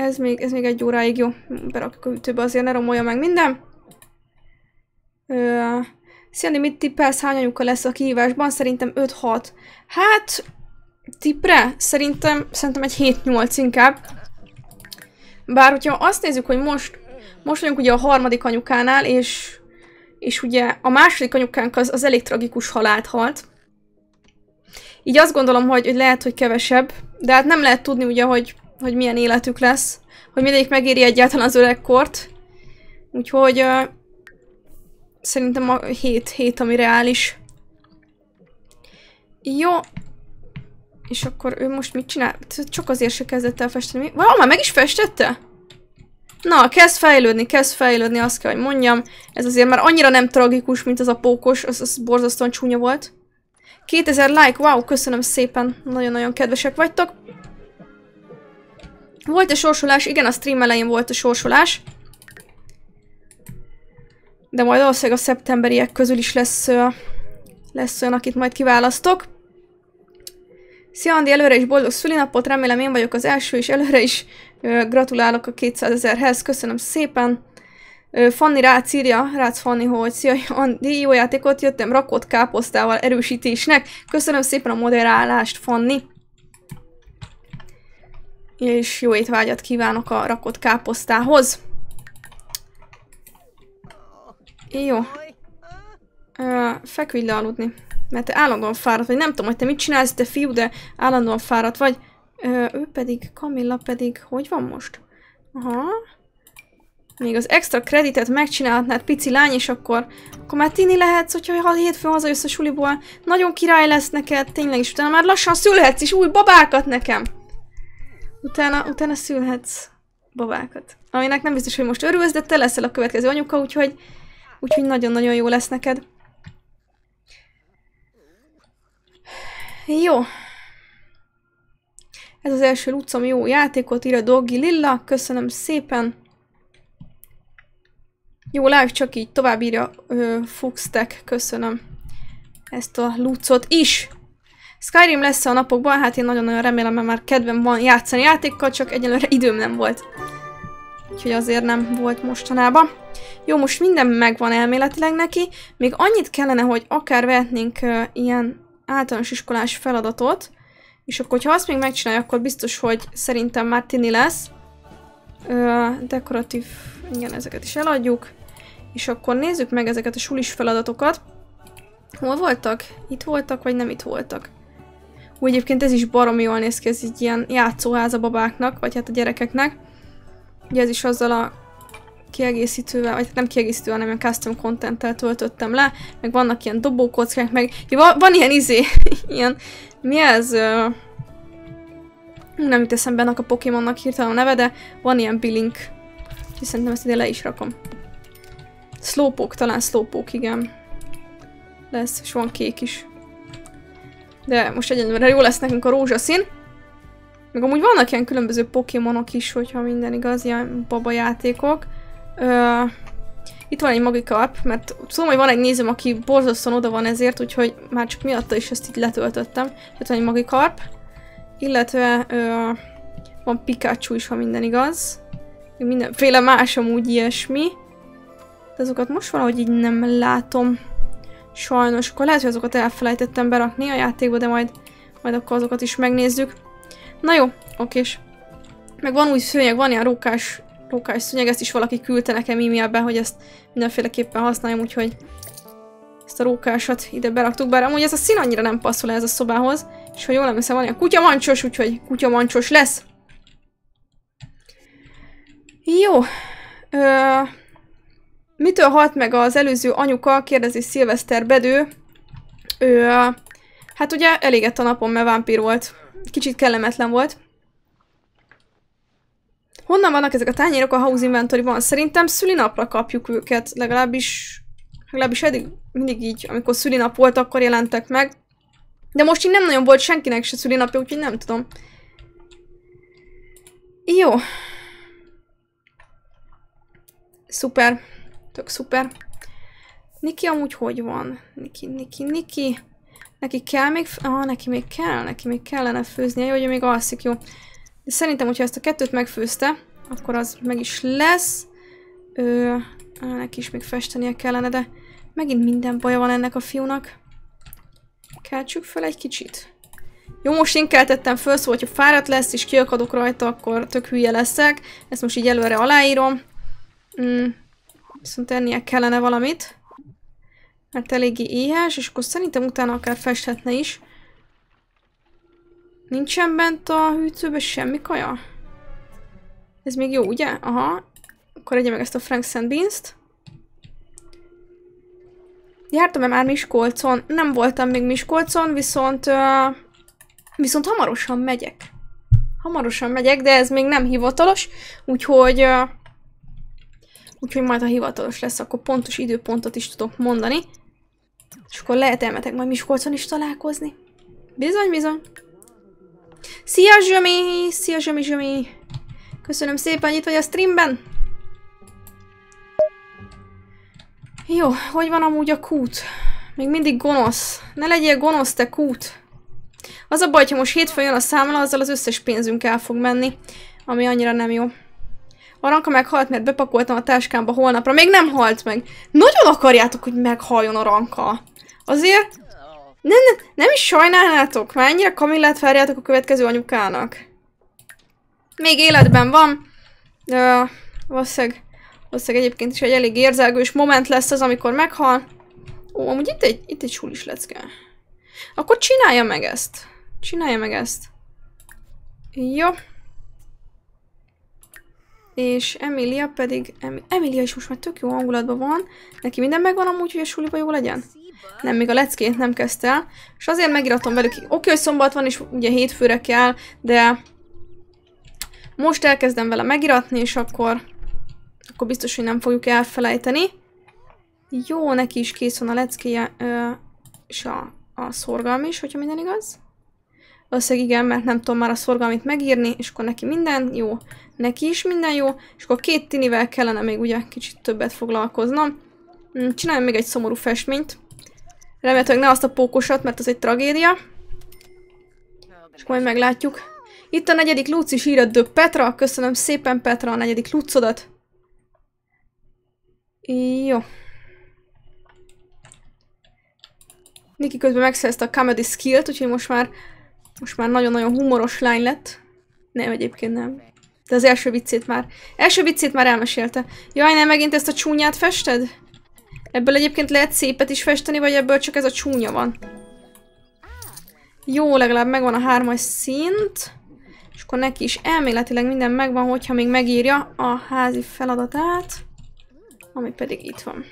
Ez még, ez még egy óráig jó. Berakjuk a ütőbe, azért ne romolja meg minden. Ö, Sziani, mit tippelsz, hány anyuka lesz a kihívásban? Szerintem 5-6. Hát, tipre? Szerintem, szerintem egy 7-8 inkább. Bár, hogyha azt nézzük, hogy most, most vagyunk ugye a harmadik anyukánál, és, és ugye a második anyukánk az, az elég tragikus halált halt. Így azt gondolom, hogy, hogy lehet, hogy kevesebb, de hát nem lehet tudni ugye, hogy hogy milyen életük lesz, hogy mindig megéri egyáltalán az öregkort. Úgyhogy uh, szerintem a hét, hét, ami reális. Jó. És akkor ő most mit csinál? Csak azért se kezdett el festeni. Valahol már meg is festette? Na, kezd fejlődni, kezd fejlődni, azt kell, hogy mondjam. Ez azért már annyira nem tragikus, mint az a pókos, az, az borzasztóan csúnya volt. 2000 like, wow, köszönöm szépen, nagyon-nagyon kedvesek vagytok volt a sorsolás? Igen, a stream elején volt a sorsolás. De majd valószínűleg a szeptemberiek közül is lesz, lesz olyan, akit majd kiválasztok. Szia Andi, előre is boldog szülinapot, remélem én vagyok az első, és előre is ö, gratulálok a 200 ezerhez, köszönöm szépen. Ö, Fanni Rácz írja, Rácz Fanni, hogy szia Andi, jó játékot, jöttem rakott káposztával erősítésnek. Köszönöm szépen a moderálást, Fanni és jó étvágyat kívánok a rakott káposztához. Jó. feküdj le aludni. Mert te állandóan fáradt vagy. Nem tudom, hogy te mit csinálsz, te fiú, de állandóan fáradt vagy. Ö, ő pedig, Kamilla pedig, hogy van most? Aha. Még az extra kreditet megcsinálhatnád pici lány, és akkor, akkor már tini lehetsz, hogyha ha hétfőn hazajössz a suliból. Nagyon király lesz neked, tényleg, és utána már lassan szülhetsz is új babákat nekem utána, utána szülhetsz babákat. Aminek nem biztos, hogy most örülsz, de te leszel a következő anyuka, úgyhogy úgyhogy nagyon-nagyon jó lesz neked. Jó. Ez az első lucom jó játékot ír a Doggy Lilla, köszönöm szépen. Jó live, csak így tovább írja ö, Fuxtek, köszönöm ezt a lucot is. Skyrim lesz a napokban, hát én nagyon-nagyon remélem, mert már kedvem van játszani játékkal, csak egyelőre időm nem volt. Úgyhogy azért nem volt mostanában. Jó, most minden megvan elméletileg neki. Még annyit kellene, hogy akár vehetnénk uh, ilyen általános iskolás feladatot, és akkor, ha azt még megcsinálja, akkor biztos, hogy szerintem már tini lesz. Uh, dekoratív, igen, ezeket is eladjuk. És akkor nézzük meg ezeket a sulis feladatokat. Hol voltak? Itt voltak, vagy nem itt voltak? úgy egyébként ez is baromi jól néz ki, ez így ilyen játszóház a babáknak, vagy hát a gyerekeknek. Ugye ez is azzal a kiegészítővel, vagy hát nem kiegészítővel, hanem ilyen custom content töltöttem le, meg vannak ilyen dobókockák, meg ja, van ilyen izé, ilyen, mi ez? Nem jut eszembe ennek a Pokémonnak hirtelen a neve, de van ilyen bilink. És szerintem ezt ide le is rakom. Slowpoke, talán Slowpoke, igen. Lesz, és van kék is. De most egyenlőre jó lesz nekünk a rózsaszín. Meg amúgy vannak ilyen különböző pokémonok is, hogyha minden igaz, ilyen babajátékok. Ö, itt van egy magikarp, mert szóval hogy van egy nézőm, aki borzasztóan oda van ezért, úgyhogy már csak miatta is ezt így letöltöttem. Itt van egy magikarp, illetve ö, van Pikachu is, ha minden igaz. Mindenféle más amúgy ilyesmi. De azokat most valahogy így nem látom. Sajnos, akkor lehet, hogy azokat elfelejtettem berakni a játékba, de majd, majd akkor azokat is megnézzük. Na jó, okés. Meg van új szőnyeg, van ilyen rókás, rókás szőnyeg, ezt is valaki küldte nekem e-mailben, hogy ezt mindenféleképpen használjam, úgyhogy ezt a rókásat ide beraktuk, bár amúgy ez a szín annyira nem passzol ez a szobához, és ha jól emlékszem, van ilyen kutyamancsos, úgyhogy kutyamancsos lesz. Jó. Ö, Mitől halt meg az előző anyuka, kérdezi Szilveszter Bedő. Ő, hát ugye elégett a napon, mert vámpír volt. Kicsit kellemetlen volt. Honnan vannak ezek a tányérok a house inventory ban Szerintem szülinapra kapjuk őket, legalábbis, legalábbis eddig mindig így, amikor szülinap volt, akkor jelentek meg. De most így nem nagyon volt senkinek se szülinapja, úgyhogy nem tudom. Jó. Szuper. Tök szuper. Niki amúgy hogy van? Niki, Niki, Niki. Neki kell még... Ah, neki még kell, neki még kellene főznie. Jó, hogy még alszik, jó. De szerintem, hogyha ezt a kettőt megfőzte, akkor az meg is lesz. Ö, neki is még festenie kellene, de megint minden baja van ennek a fiúnak. Keltsük föl egy kicsit. Jó, most én keltettem föl, szóval, hogyha fáradt lesz és kiakadok rajta, akkor tök hülye leszek. Ezt most így előre aláírom. Mm, Viszont ennie kellene valamit. Mert hát eléggé éhes, és akkor szerintem utána akár festhetne is. Nincsen bent a hűtőben semmi kaja? Ez még jó, ugye? Aha. Akkor egye meg ezt a Frank and Beans-t. Jártam-e már Miskolcon? Nem voltam még Miskolcon, viszont... Uh, viszont hamarosan megyek. Hamarosan megyek, de ez még nem hivatalos, úgyhogy... Uh, Úgyhogy majd, ha hivatalos lesz, akkor pontos időpontot is tudok mondani. És akkor lehet elmetek majd Miskolcon is találkozni. Bizony, bizony. Szia, Zsömi! Szia, Zsömi, Zsömi! Köszönöm szépen, itt vagy a streamben! Jó, hogy van amúgy a kút? Még mindig gonosz. Ne legyél gonosz, te kút! Az a baj, ha most hétfőn jön a számla, azzal az összes pénzünk el fog menni, ami annyira nem jó. Aranka meghalt, mert bepakoltam a táskámba holnapra. Még nem halt meg. Nagyon akarjátok, hogy meghaljon a Ranka. Azért nem, nem, nem is sajnálnátok, már ennyire kamillát várjátok a következő anyukának. Még életben van. Ö, valószínűleg, valószínűleg egyébként is egy elég érzelgős moment lesz az, amikor meghal. Ó, amúgy itt egy, itt egy sulis lecke. Akkor csinálja meg ezt. Csinálja meg ezt. Jó és Emilia pedig, Emilia is most már tök jó hangulatban van, neki minden megvan amúgy, hogy a suliba jó legyen. Nem, még a leckét nem kezdte el, és azért megiratom velük, oké, okay, hogy szombat van, és ugye hétfőre kell, de most elkezdem vele megiratni, és akkor, akkor biztos, hogy nem fogjuk elfelejteni. Jó, neki is kész van a leckéje, és a, a szorgalmi is, hogyha minden igaz. Összeg igen, mert nem tudom már a szorgalmit megírni, és akkor neki minden jó, neki is minden jó, és akkor két tinivel kellene még ugye kicsit többet foglalkoznom. Mm, Csináljunk még egy szomorú festményt. Remélhetőleg ne azt a pókosat, mert az egy tragédia. És majd meglátjuk. Itt a negyedik Luci is írott de Petra. Köszönöm szépen Petra a negyedik Lucodat. Jó. Niki közben megszerezte a comedy skill-t, úgyhogy most már most már nagyon-nagyon humoros lány lett. Nem, egyébként nem. De az első viccét már... Első viccét már elmesélte. Jaj, nem megint ezt a csúnyát fested? Ebből egyébként lehet szépet is festeni, vagy ebből csak ez a csúnya van? Jó, legalább megvan a hármas szint. És akkor neki is elméletileg minden megvan, hogyha még megírja a házi feladatát. Ami pedig itt van.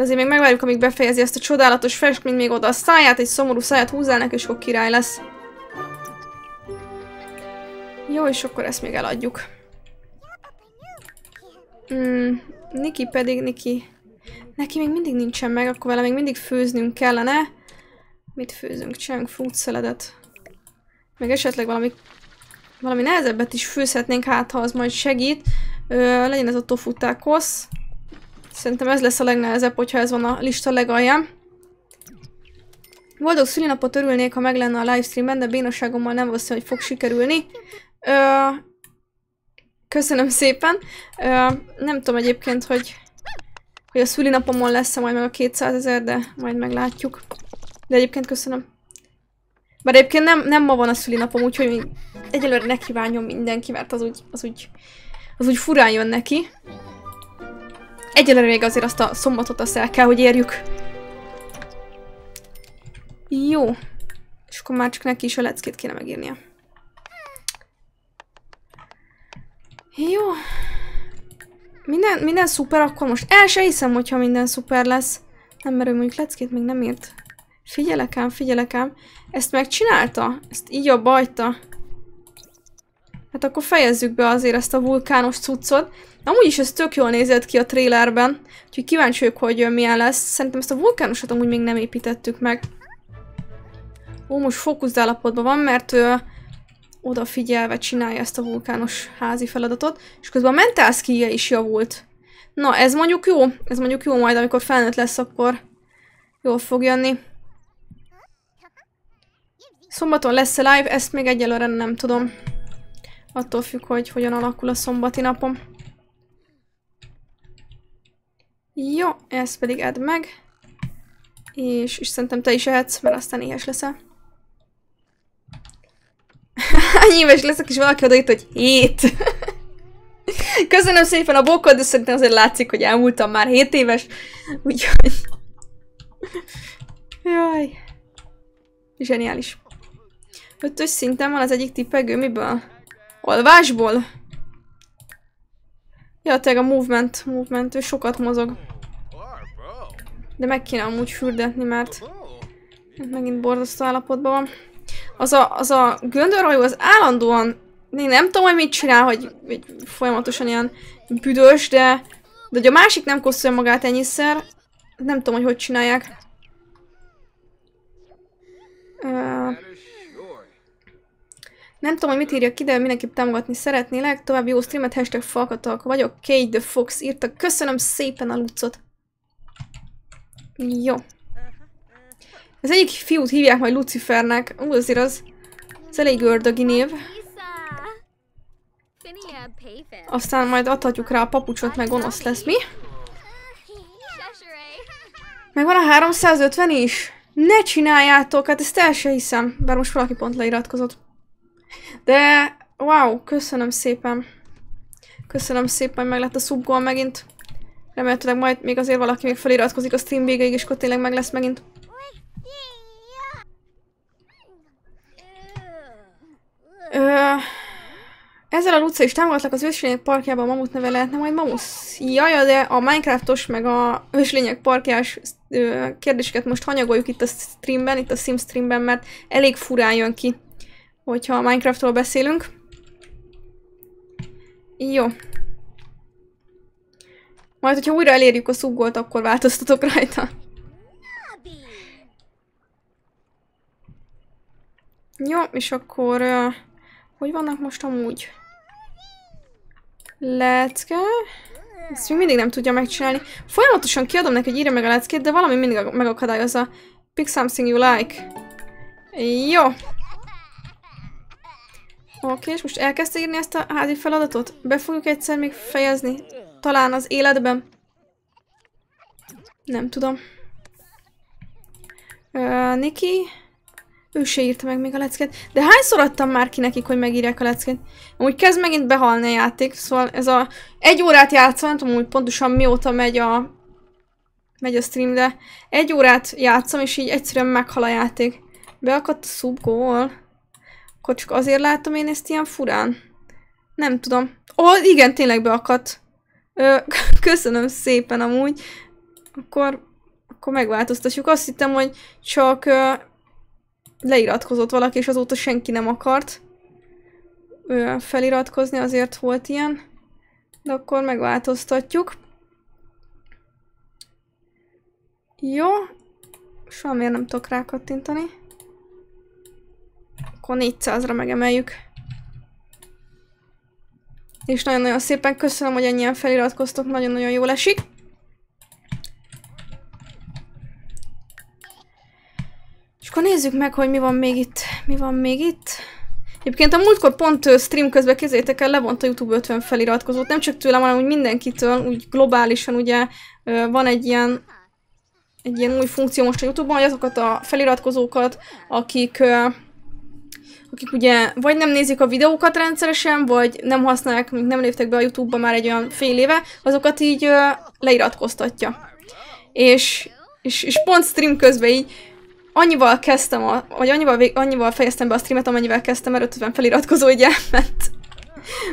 De azért még megvárjuk, amíg befejezi ezt a csodálatos festményt még oda a száját, egy szomorú száját húzzál neki, és akkor király lesz. Jó, és akkor ezt még eladjuk. Mm, Niki pedig, Niki. Neki még mindig nincsen meg, akkor vele még mindig főznünk kellene. Mit főzünk? Csináljunk fruktszeledet. Meg esetleg valami, valami nehezebbet is főzhetnénk, hát ha az majd segít. Ö, legyen ez a tofu Szerintem ez lesz a legnehezebb, hogyha ez van a lista legalján. Boldog szülinapot örülnék, ha meg lenne a livestreamben, de bénosságommal nem valószínű, hogy fog sikerülni. Ö, köszönöm szépen. Ö, nem tudom egyébként, hogy, hogy a szülinapomon lesz-e majd meg a 200 ezer, de majd meglátjuk. De egyébként köszönöm. Bár egyébként nem, nem ma van a szülinapom, úgyhogy egyelőre ne kívánjon mindenki, mert az úgy, az úgy, az úgy furán jön neki. Egyelőre még azért azt a szombatot azt el kell, hogy érjük. Jó. És akkor már csak neki is a leckét kéne megírnia. Jó. Minden, minden szuper, akkor most el se hiszem, hogyha minden szuper lesz. Nem, mert ő mondjuk leckét még nem írt. Figyelek ám, figyelek ám. Ezt megcsinálta? Ezt így a bajta. Hát akkor fejezzük be azért ezt a vulkános cuccot. Amúgy is ez tök jól nézett ki a trailerben, úgyhogy kíváncsi vagyok, hogy milyen lesz. Szerintem ezt a vulkánusat amúgy még nem építettük meg. Ó, most fókusz állapotban van, mert ő odafigyelve csinálja ezt a vulkános házi feladatot, és közben a mentál skillje is javult. Na, ez mondjuk jó, ez mondjuk jó majd, amikor felnőtt lesz, akkor jól fog jönni. Szombaton lesz -e live, ezt még egyelőre nem tudom. Attól függ, hogy hogyan alakul a szombati napom. Jó, ezt pedig add meg. És, és szerintem te is ehetsz, mert aztán éhes leszel. Hány éves leszek, és valaki odaírt, hogy hét. Köszönöm szépen a bokod, de szerintem azért látszik, hogy elmúltam már 7 éves. Úgyhogy... Jaj. Zseniális. Ötös szinten van az egyik tipegő, miből? Olvásból? Ja, tényleg a movement, movement, ő sokat mozog. De meg kéne amúgy fürdetni, mert megint borzasztó állapotban van. Az a, az a göndörhajó, az állandóan, én nem tudom, hogy mit csinál, hogy, hogy folyamatosan ilyen büdös, de, de hogy a másik nem koszolja magát ennyiszer, nem tudom, hogy hogy csinálják. Uh, nem tudom, hogy mit írja ki, de mindenképp támogatni szeretnélek. További jó streamet, hashtag falkatalk vagyok. Kate the Fox írta. Köszönöm szépen a lucot. Jó. Az egyik fiút hívják majd Lucifernek. Ú, azért az, az elég ördögi név. Aztán majd adhatjuk rá a papucsot, meg gonosz lesz, mi? Meg van a 350 is? Ne csináljátok, hát ezt el sem hiszem. Bár most valaki pont leiratkozott. De, wow, köszönöm szépen. Köszönöm szépen, hogy meg lett a subgol megint. Remélhetőleg majd még azért valaki még feliratkozik a stream végéig, és akkor tényleg meg lesz megint. Ö, ezzel a Luca is támogatlak az őslények parkjában a Mamut neve lehetne majd Mamusz. Jaja, de a Minecraftos meg a őslények parkjás ö, kérdéseket most hanyagoljuk itt a streamben, itt a sim streamben, mert elég furán jön ki hogyha a Minecraftról beszélünk. Jó. Majd, hogyha újra elérjük a szuggolt, akkor változtatok rajta. Jó, és akkor... hogy vannak most amúgy? Lecke... Ezt még mindig nem tudja megcsinálni. Folyamatosan kiadom neki, hogy írja meg a leckét, de valami mindig megakadályozza. Pick something you like. Jó. Oké, okay, és most elkezdte írni ezt a házi feladatot? Be fogjuk egyszer még fejezni. Talán az életben. Nem tudom. Uh, Niki? Ő se írta meg még a leckét. De hányszor adtam már ki nekik, hogy megírják a leckét? Amúgy kezd megint behalni a játék, szóval ez a... Egy órát játszom, nem tudom, hogy pontosan mióta megy a... Megy a stream, de egy órát játszom, és így egyszerűen meghal a játék. Beakadt a subgól. Akkor csak azért látom én ezt ilyen furán. Nem tudom. Ó, oh, igen, tényleg beakadt. Ö, köszönöm szépen amúgy. Akkor, akkor megváltoztassuk. Azt hittem, hogy csak ö, leiratkozott valaki, és azóta senki nem akart ö, feliratkozni, azért volt ilyen. De akkor megváltoztatjuk. Jó. Soha miért nem tudok kattintani. Akkor 400-ra megemeljük. És nagyon-nagyon szépen köszönöm, hogy ennyien feliratkoztok, nagyon-nagyon jól esik. És akkor nézzük meg, hogy mi van még itt. Mi van még itt? Egyébként a múltkor pont stream közben kezétek el, levont a YouTube 50 feliratkozót, nem csak tőlem, hanem úgy mindenkitől, úgy globálisan ugye van egy ilyen egy ilyen új funkció most a Youtube-ban, hogy azokat a feliratkozókat, akik akik ugye vagy nem nézik a videókat rendszeresen, vagy nem használják, mint nem léptek be a YouTube-ba már egy olyan fél éve, azokat így ö, leiratkoztatja. És, és, és pont stream közben így annyival kezdtem, a, vagy annyival, vég, annyival fejeztem be a streamet, amennyivel kezdtem, mert 50 feliratkozó így elment.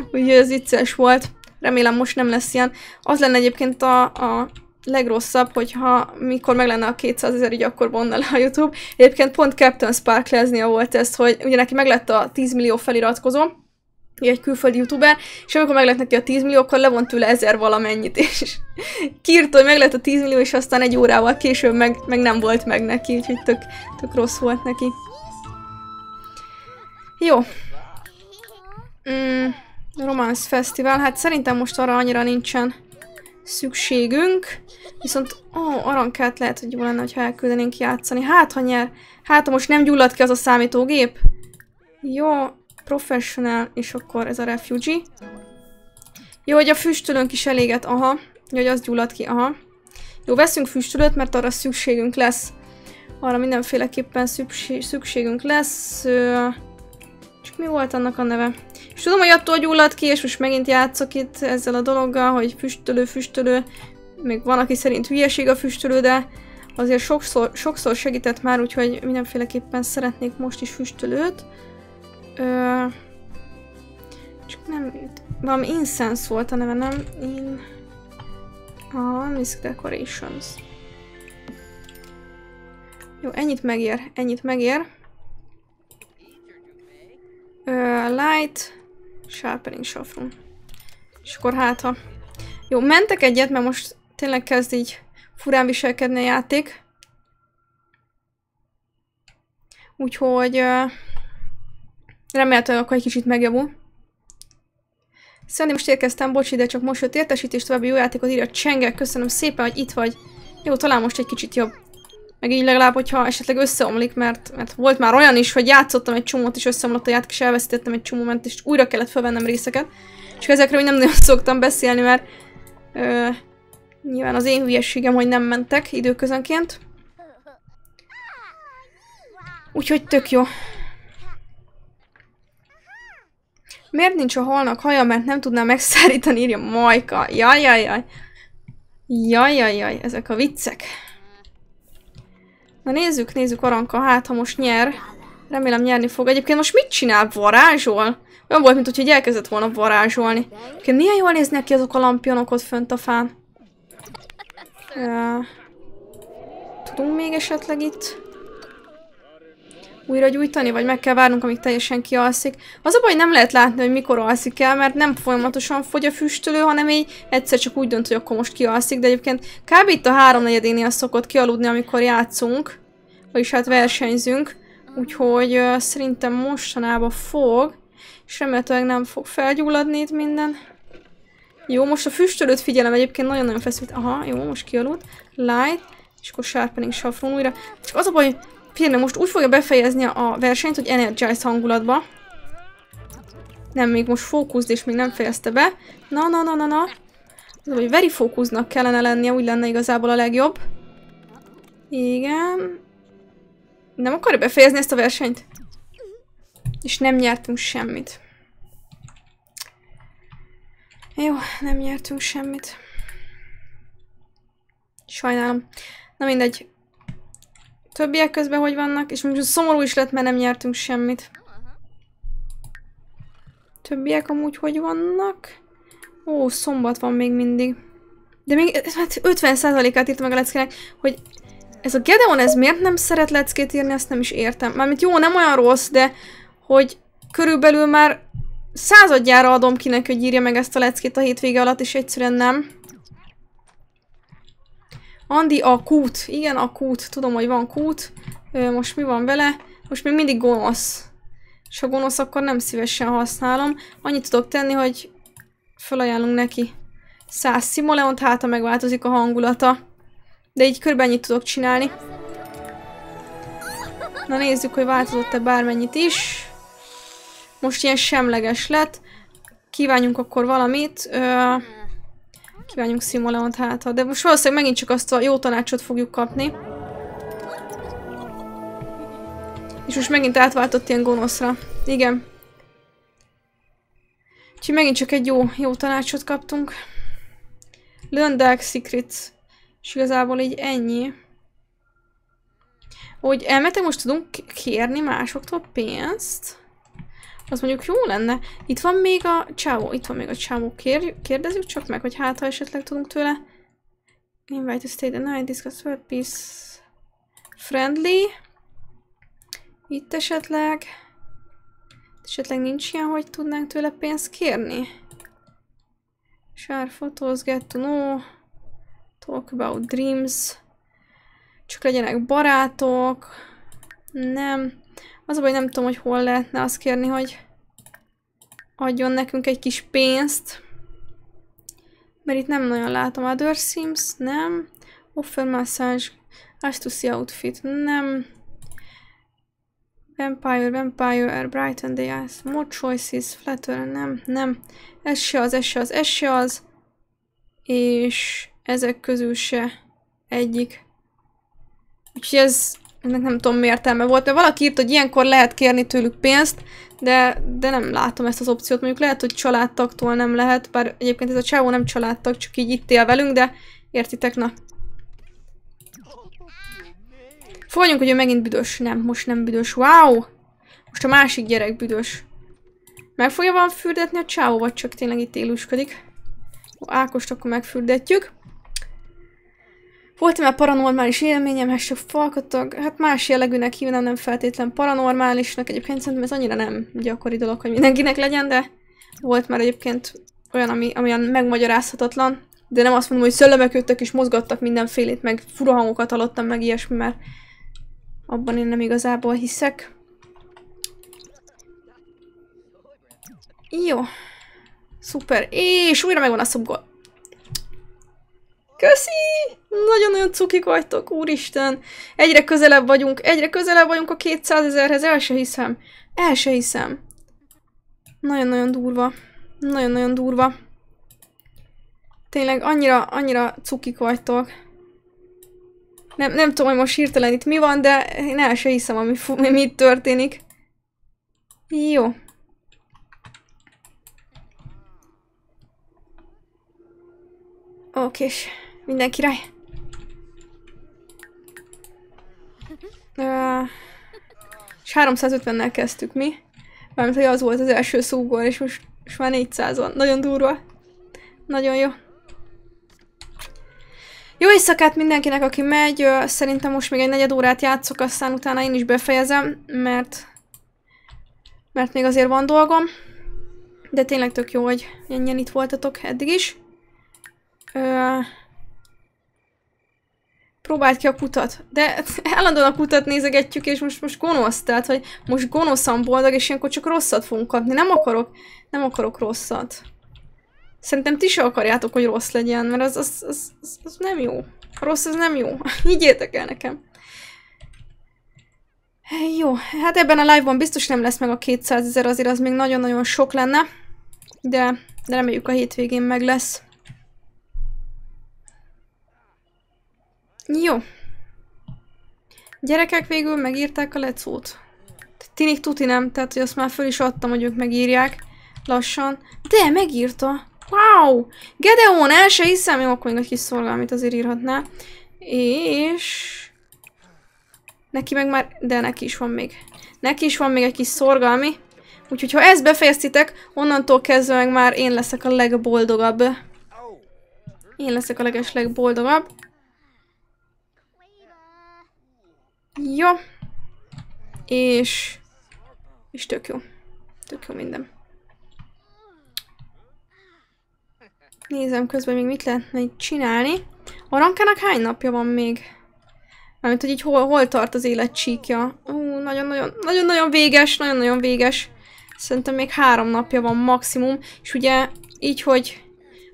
Úgyhogy ez vicces volt. Remélem most nem lesz ilyen. Az lenne egyébként a, a legrosszabb, hogyha mikor meg lenne a 200 ezer, így akkor vonna le a YouTube. Egyébként pont Captain leznia volt ez, hogy ugye neki meg lett a 10 millió feliratkozó, egy külföldi youtuber, és amikor meg lett neki a 10 millió, akkor levont tőle ezer valamennyit, és kiírt, hogy meg lett a 10 millió, és aztán egy órával később meg, meg nem volt meg neki, úgyhogy tök, tök rossz volt neki. Jó. Mm, Romance Festival, hát szerintem most arra annyira nincsen szükségünk. Viszont, ó, aran arankát lehet, hogy jó lenne, ha elküldenénk játszani. Hát, ha nyer. Hát, ha most nem gyullad ki az a számítógép. Jó, professional, és akkor ez a refugee. Jó, hogy a füstölőnk is eléget, aha. Jó, hogy az gyullad ki, aha. Jó, veszünk füstölőt, mert arra szükségünk lesz. Arra mindenféleképpen szükségünk lesz. Csak mi volt annak a neve? És tudom, hogy attól gyulladt ki, és most megint játszok itt ezzel a dologgal, hogy füstölő, füstölő. Még van, aki szerint hülyeség a füstölő, de azért sokszor, sokszor segített már, úgyhogy mindenféleképpen szeretnék most is füstölőt. Ö... Csak nem... Valami incense volt a neve, nem? In... Ah, Misk Decorations. Jó, ennyit megér, ennyit megér. Uh, light... Sharpening Sofron. És akkor hát, ha... Jó, mentek egyet, mert most tényleg kezd így furán viselkedni a játék. Úgyhogy... Uh, akkor egy kicsit megjavul. Szerintem most érkeztem, bocs, de csak most jött értesítés, további jó játékot írja Csengel, köszönöm szépen, hogy itt vagy. Jó, talán most egy kicsit jobb meg így legalább, hogyha esetleg összeomlik, mert, mert volt már olyan is, hogy játszottam egy csomót, és összeomlott a játék, és elveszítettem egy csomó ment, és újra kellett felvennem részeket. És ezekről nem nagyon szoktam beszélni, mert ö, nyilván az én hülyességem, hogy nem mentek időközönként. Úgyhogy tök jó. Miért nincs a halnak haja, mert nem tudná megszárítani, írja Majka. Jajajaj. Jajajaj, ezek a viccek. Na nézzük, nézzük Aranka, hát ha most nyer. Remélem nyerni fog. Egyébként most mit csinál? Varázsol? Olyan volt, mintha hogy elkezdett volna varázsolni. Egyébként milyen jól néznek ki azok a lampionok ott fönt a fán. Ja. Tudunk még esetleg itt újra gyújtani, vagy meg kell várnunk, amíg teljesen kialszik. Az a baj, hogy nem lehet látni, hogy mikor alszik el, mert nem folyamatosan fogy a füstölő, hanem így egyszer csak úgy dönt, hogy akkor most kialszik, de egyébként kb. itt a háromnegyedénél szokott kialudni, amikor játszunk, vagyis hát versenyzünk, úgyhogy uh, szerintem mostanában fog, és remélhetőleg nem fog felgyulladni itt minden. Jó, most a füstölőt figyelem, egyébként nagyon-nagyon feszült. Aha, jó, most kialud. Light, és akkor sharpening saffron újra. Csak az a baj, Figyelj, most úgy fogja befejezni a versenyt, hogy energize hangulatba. Nem, még most fókuszd, és még nem fejezte be. Na, na, na, na, na. Az, hogy very fókusznak kellene lennie, úgy lenne igazából a legjobb. Igen. Nem akarja befejezni ezt a versenyt? És nem nyertünk semmit. Jó, nem nyertünk semmit. Sajnálom. Na mindegy, Többiek közben hogy vannak? És most szomorú is lett, mert nem nyertünk semmit. Többiek amúgy hogy vannak? Ó, szombat van még mindig. De még hát 50%-át írta meg a leckének, hogy ez a Gedeon, ez miért nem szeret leckét írni, ezt nem is értem. Mármint jó, nem olyan rossz, de hogy körülbelül már századjára adom kinek, hogy írja meg ezt a leckét a hétvége alatt, és egyszerűen nem. Andi a kút. Igen, a kút. Tudom, hogy van kút. Most mi van vele? Most még mindig gonosz. És ha gonosz, akkor nem szívesen használom. Annyit tudok tenni, hogy felajánlunk neki Száz szimoleont, hát ha megváltozik a hangulata. De így körben ennyit tudok csinálni. Na nézzük, hogy változott-e bármennyit is. Most ilyen semleges lett. Kívánjunk akkor valamit. Ö Kívánjunk Simoleont hátra, De most valószínűleg megint csak azt a jó tanácsot fogjuk kapni. És most megint átváltott ilyen gonoszra. Igen. Úgyhogy megint csak egy jó, jó tanácsot kaptunk. Learn Dark Secrets. És igazából így ennyi. Hogy elmete most tudunk kérni másoktól pénzt. Az mondjuk jó lenne. Itt van még a csávó, itt van még a csávó. Kér, kérdezzük csak meg, hogy hát, ha esetleg tudunk tőle. Invite to stay the night, discuss world peace. Friendly. Itt esetleg... Esetleg nincs ilyen, hogy tudnánk tőle pénzt kérni? Share photos, get to know, talk about dreams. Csak legyenek barátok. Nem. Az a baj, nem tudom, hogy hol lehetne azt kérni, hogy adjon nekünk egy kis pénzt. Mert itt nem nagyon látom. Other Sims, nem. Offer Massage, Astucy Outfit, nem. Vampire, Vampire, Air, Brighten the Eyes, More Choices, Flatter, nem, nem. Ez se az, ez se az, ez se az. És ezek közül se egyik. Úgyhogy ez ennek nem tudom, mi értelme volt, mert valaki írt, hogy ilyenkor lehet kérni tőlük pénzt, de, de nem látom ezt az opciót. Mondjuk lehet, hogy családtaktól nem lehet, bár egyébként ez a csávó nem családtag, csak így itt él velünk, de értitek, na. Fogadjunk, hogy ő megint büdös. Nem, most nem büdös. Wow! Most a másik gyerek büdös. Meg fogja van fürdetni a csávó, vagy csak tényleg itt élősködik? Ó, Ákost akkor megfürdetjük. Volt már paranormális élményem, hát, sok falkatok? hát más jellegűnek hívnám, nem feltétlen paranormálisnak. Egyébként szerintem ez annyira nem gyakori dolog, hogy mindenkinek legyen, de volt már egyébként olyan, ami, ami olyan megmagyarázhatatlan. De nem azt mondom, hogy szöllemek jöttek és mozgattak mindenfélét, meg fura hangokat hallottam, meg ilyesmi, mert abban én nem igazából hiszek. Jó. Szuper. És újra megvan a szobgol. Köszi! Nagyon-nagyon cukik vagytok, úristen! Egyre közelebb vagyunk, egyre közelebb vagyunk a 200 ezerhez, el se hiszem. El se hiszem. Nagyon-nagyon durva. Nagyon-nagyon durva. Tényleg annyira, annyira cukik vagytok. Nem, nem tudom, hogy most hirtelen itt mi van, de én el se hiszem, ami, mi mit történik. Jó. Oké. Okay. Minden király. és 350-nel kezdtük mi. Mármint, hogy az volt az első szúgor, és most, most már 400 van. Nagyon durva. Nagyon jó. Jó éjszakát mindenkinek, aki megy. Szerintem most még egy negyed órát játszok, aztán utána én is befejezem, mert mert még azért van dolgom. De tényleg tök jó, hogy ennyien itt voltatok eddig is. Ö, Próbáld ki a kutat. De állandóan a kutat nézegetjük, és most, most gonosz. Tehát, hogy most gonoszan boldog, és ilyenkor csak rosszat fogunk kapni. Nem akarok, nem akarok rosszat. Szerintem ti se akarjátok, hogy rossz legyen, mert az, az, az, az, az nem jó. A rossz az nem jó. Higgyétek el nekem. Jó, hát ebben a live-ban biztos nem lesz meg a 200 ezer, azért az még nagyon-nagyon sok lenne. De, de reméljük a hétvégén meg lesz. Jó. Gyerekek végül megírták a lecót. Tinik tuti nem, tehát hogy azt már föl is adtam, hogy ők megírják. Lassan. De, megírta! Wow! Gedeon, el se hiszem! Jó, akkor még egy kis szolgálmit azért írhatná. És... Neki meg már... De neki is van még. Neki is van még egy kis szorgalmi. Úgyhogy ha ezt befejeztitek, onnantól kezdve meg már én leszek a legboldogabb. Én leszek a leges legboldogabb. Jó. És... És tök jó. Tök jó minden. Nézem közben még mit lehetne itt csinálni. A rankának hány napja van még? Mármint, hogy így hol, hol tart az élet csíkja. nagyon nagyon-nagyon véges, nagyon-nagyon véges. Szerintem még három napja van maximum. És ugye így, hogy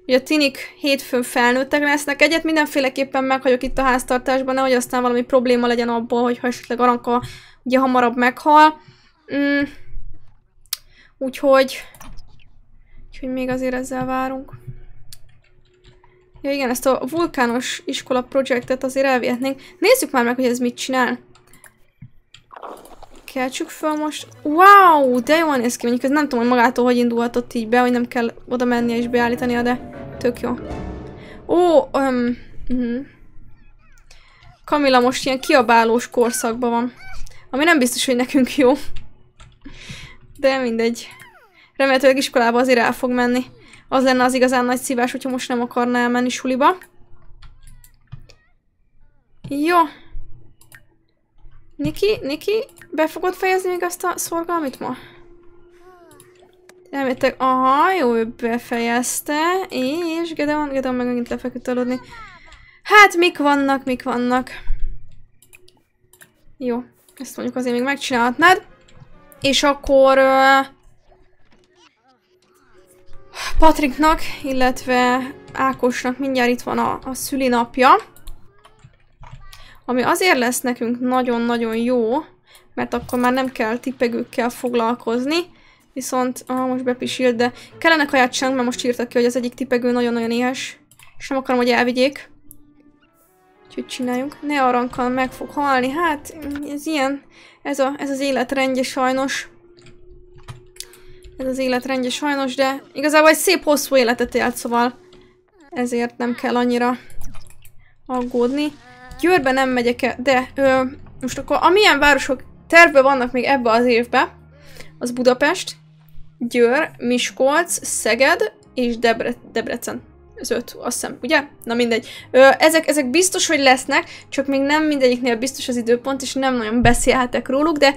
Ugye a tinik hétfőn felnőttek lesznek, egyet mindenféleképpen meghagyok itt a háztartásban, nehogy aztán valami probléma legyen abból, hogyha esetleg Aranka ugye hamarabb meghal. Mm. Úgyhogy... Úgyhogy még azért ezzel várunk. Ja igen, ezt a vulkános iskola projektet azért elvihetnénk. Nézzük már meg, hogy ez mit csinál. Keltsük fel most. Wow, de jól néz ki, mondjuk ez nem tudom, hogy magától hogy indulhatott így be, hogy nem kell oda mennie és beállítania, de tök jó. Ó, öm, -huh. Mhm. Kamila most ilyen kiabálós korszakban van. Ami nem biztos, hogy nekünk jó. De mindegy. Remélhetőleg iskolába azért el fog menni. Az lenne az igazán nagy szívás, hogyha most nem akarna elmenni suliba. Jó. Niki, Niki, be fogod fejezni még azt a szorgalmit ma? Elmétek, aha, jó, ő befejezte, és Gedeon, Gedeon meg megint lefeküdt aludni. Hát, mik vannak, mik vannak. Jó, ezt mondjuk azért még megcsinálhatnád. És akkor... Uh, Patriknak, illetve Ákosnak mindjárt itt van a, a szülinapja. Ami azért lesz nekünk nagyon-nagyon jó, mert akkor már nem kell tipegőkkel foglalkozni Viszont, ah, most bepisílt, de kellene kaját sem, mert most írtak ki, hogy az egyik tipegő nagyon-nagyon éhes. És nem akarom, hogy elvigyék. Úgyhogy csináljunk. Ne arankan, meg fog halni. Hát, ez ilyen. Ez, a, ez az életrendje sajnos. Ez az életrendje sajnos, de igazából egy szép hosszú életet élt, szóval ezért nem kell annyira aggódni. Győrbe nem megyek el, de ö, most akkor amilyen városok tervben vannak még ebbe az évbe, az Budapest, Győr, Miskolc, Szeged és Debre Debrecen. Ez öt, azt hiszem, ugye? Na mindegy. Ö, ezek, ezek biztos, hogy lesznek, csak még nem mindegyiknél biztos az időpont, és nem nagyon beszélhetek róluk, de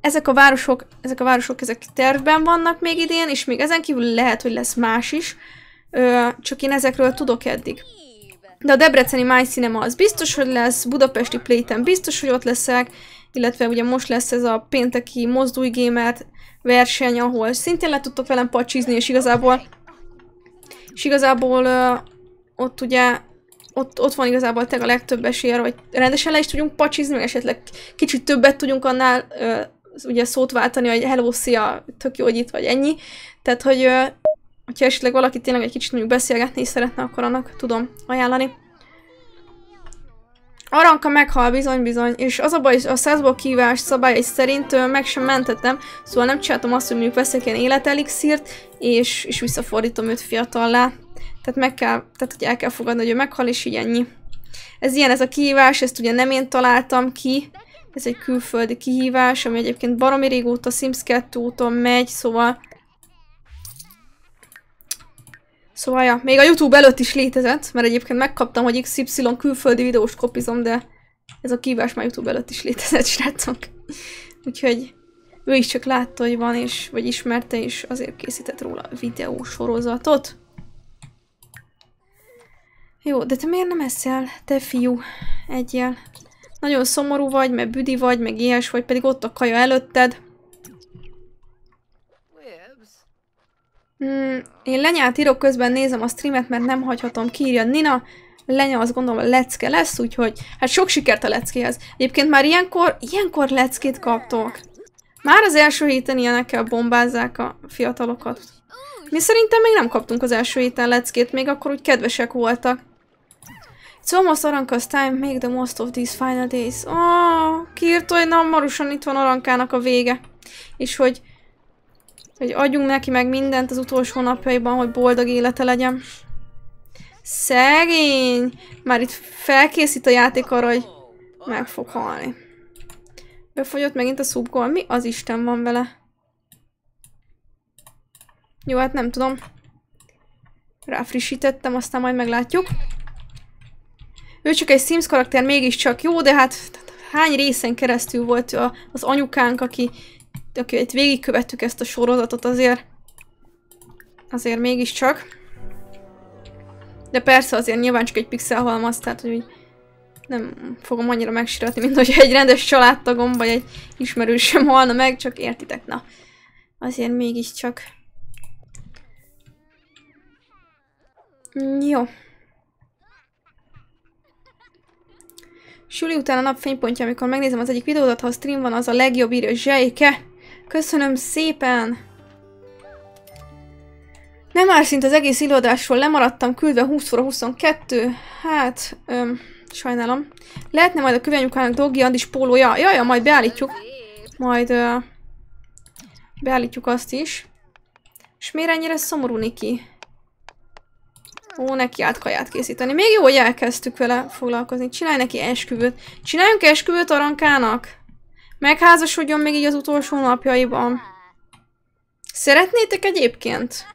ezek a városok, ezek a városok, ezek tervben vannak még idén, és még ezen kívül lehet, hogy lesz más is. Ö, csak én ezekről tudok eddig. De a Debreceni My Cinema az biztos, hogy lesz, Budapesti Playten biztos, hogy ott leszek, illetve ugye most lesz ez a pénteki mozdulygémert, verseny, ahol szintén le tudtok velem pacsizni, és igazából és igazából uh, ott ugye ott, ott van igazából te a legtöbb esélye, hogy rendesen le is tudjunk pacsizni, meg esetleg kicsit többet tudjunk annál uh, ugye szót váltani, hogy hello, szia, tök jó, hogy itt vagy ennyi. Tehát, hogy uh, hogyha esetleg valaki tényleg egy kicsit mondjuk beszélgetni is szeretne, akkor annak tudom ajánlani. Aranka meghal, bizony, bizony, és az a baj, a százból kívás szabályai szerint meg sem mentettem, szóval nem csináltam azt, hogy mondjuk veszek ilyen életelixírt, és, és visszafordítom őt fiatallá. Tehát meg kell, tehát hogy el kell fogadni, hogy ő meghal, és így ennyi. Ez ilyen, ez a kihívás, ezt ugye nem én találtam ki, ez egy külföldi kihívás, ami egyébként baromi régóta Sims 2 úton megy, szóval Szóval, ja, még a YouTube előtt is létezett, mert egyébként megkaptam, hogy XY külföldi videóst kopizom, de ez a kívás már YouTube előtt is létezett, srácok. Úgyhogy ő is csak látta, hogy van, és, vagy ismerte, és azért készített róla videósorozatot. Jó, de te miért nem eszel, te fiú, egyel? Nagyon szomorú vagy, mert büdi vagy, meg ilyes vagy, pedig ott a kaja előtted. Mm, én lenyát írok, közben nézem a streamet, mert nem hagyhatom ki, írja Nina. Lenya azt gondolom a lecke lesz, úgyhogy hát sok sikert a leckéhez. Egyébként már ilyenkor, ilyenkor leckét kaptok. Már az első héten ilyenekkel bombázzák a fiatalokat. Mi szerintem még nem kaptunk az első héten leckét, még akkor úgy kedvesek voltak. It's almost szóval Aranka's time, make the most of these final days. Oh, kiírta, hogy na, marusan itt van Arankának a vége. És hogy hogy adjunk neki meg mindent az utolsó napjaiban, hogy boldog élete legyen. Szegény! Már itt felkészít a játék arra, hogy meg fog halni. Befogyott megint a szubgol. Mi az Isten van vele? Jó, hát nem tudom. Ráfrissítettem, aztán majd meglátjuk. Ő csak egy Sims karakter, mégiscsak jó, de hát hány részen keresztül volt az anyukánk, aki aki jó, itt végigkövettük ezt a sorozatot azért. Azért mégiscsak. De persze azért nyilván csak egy halmaz, tehát hogy nem fogom annyira megsiratni, mint hogy egy rendes családtagom, vagy egy ismerősöm halna meg, csak értitek, na. Azért mégiscsak. Jó. Suli után a nap fénypontja, amikor megnézem az egyik videódat, ha a stream van, az a legjobb írja Zsejke. Köszönöm szépen! Nem már szint az egész illadásról lemaradtam, küldve 20 óra 22. Hát, öm, sajnálom. Lehetne majd a kövényukának Doggy Andis pólója. ja, majd beállítjuk. Majd ö, beállítjuk azt is. És miért ennyire szomorú Niki? Ó, neki át kaját készíteni. Még jó, hogy elkezdtük vele foglalkozni. Csinálj neki esküvőt. Csináljunk esküvőt arankának. Megházasodjon még így az utolsó napjaiban. Szeretnétek egyébként?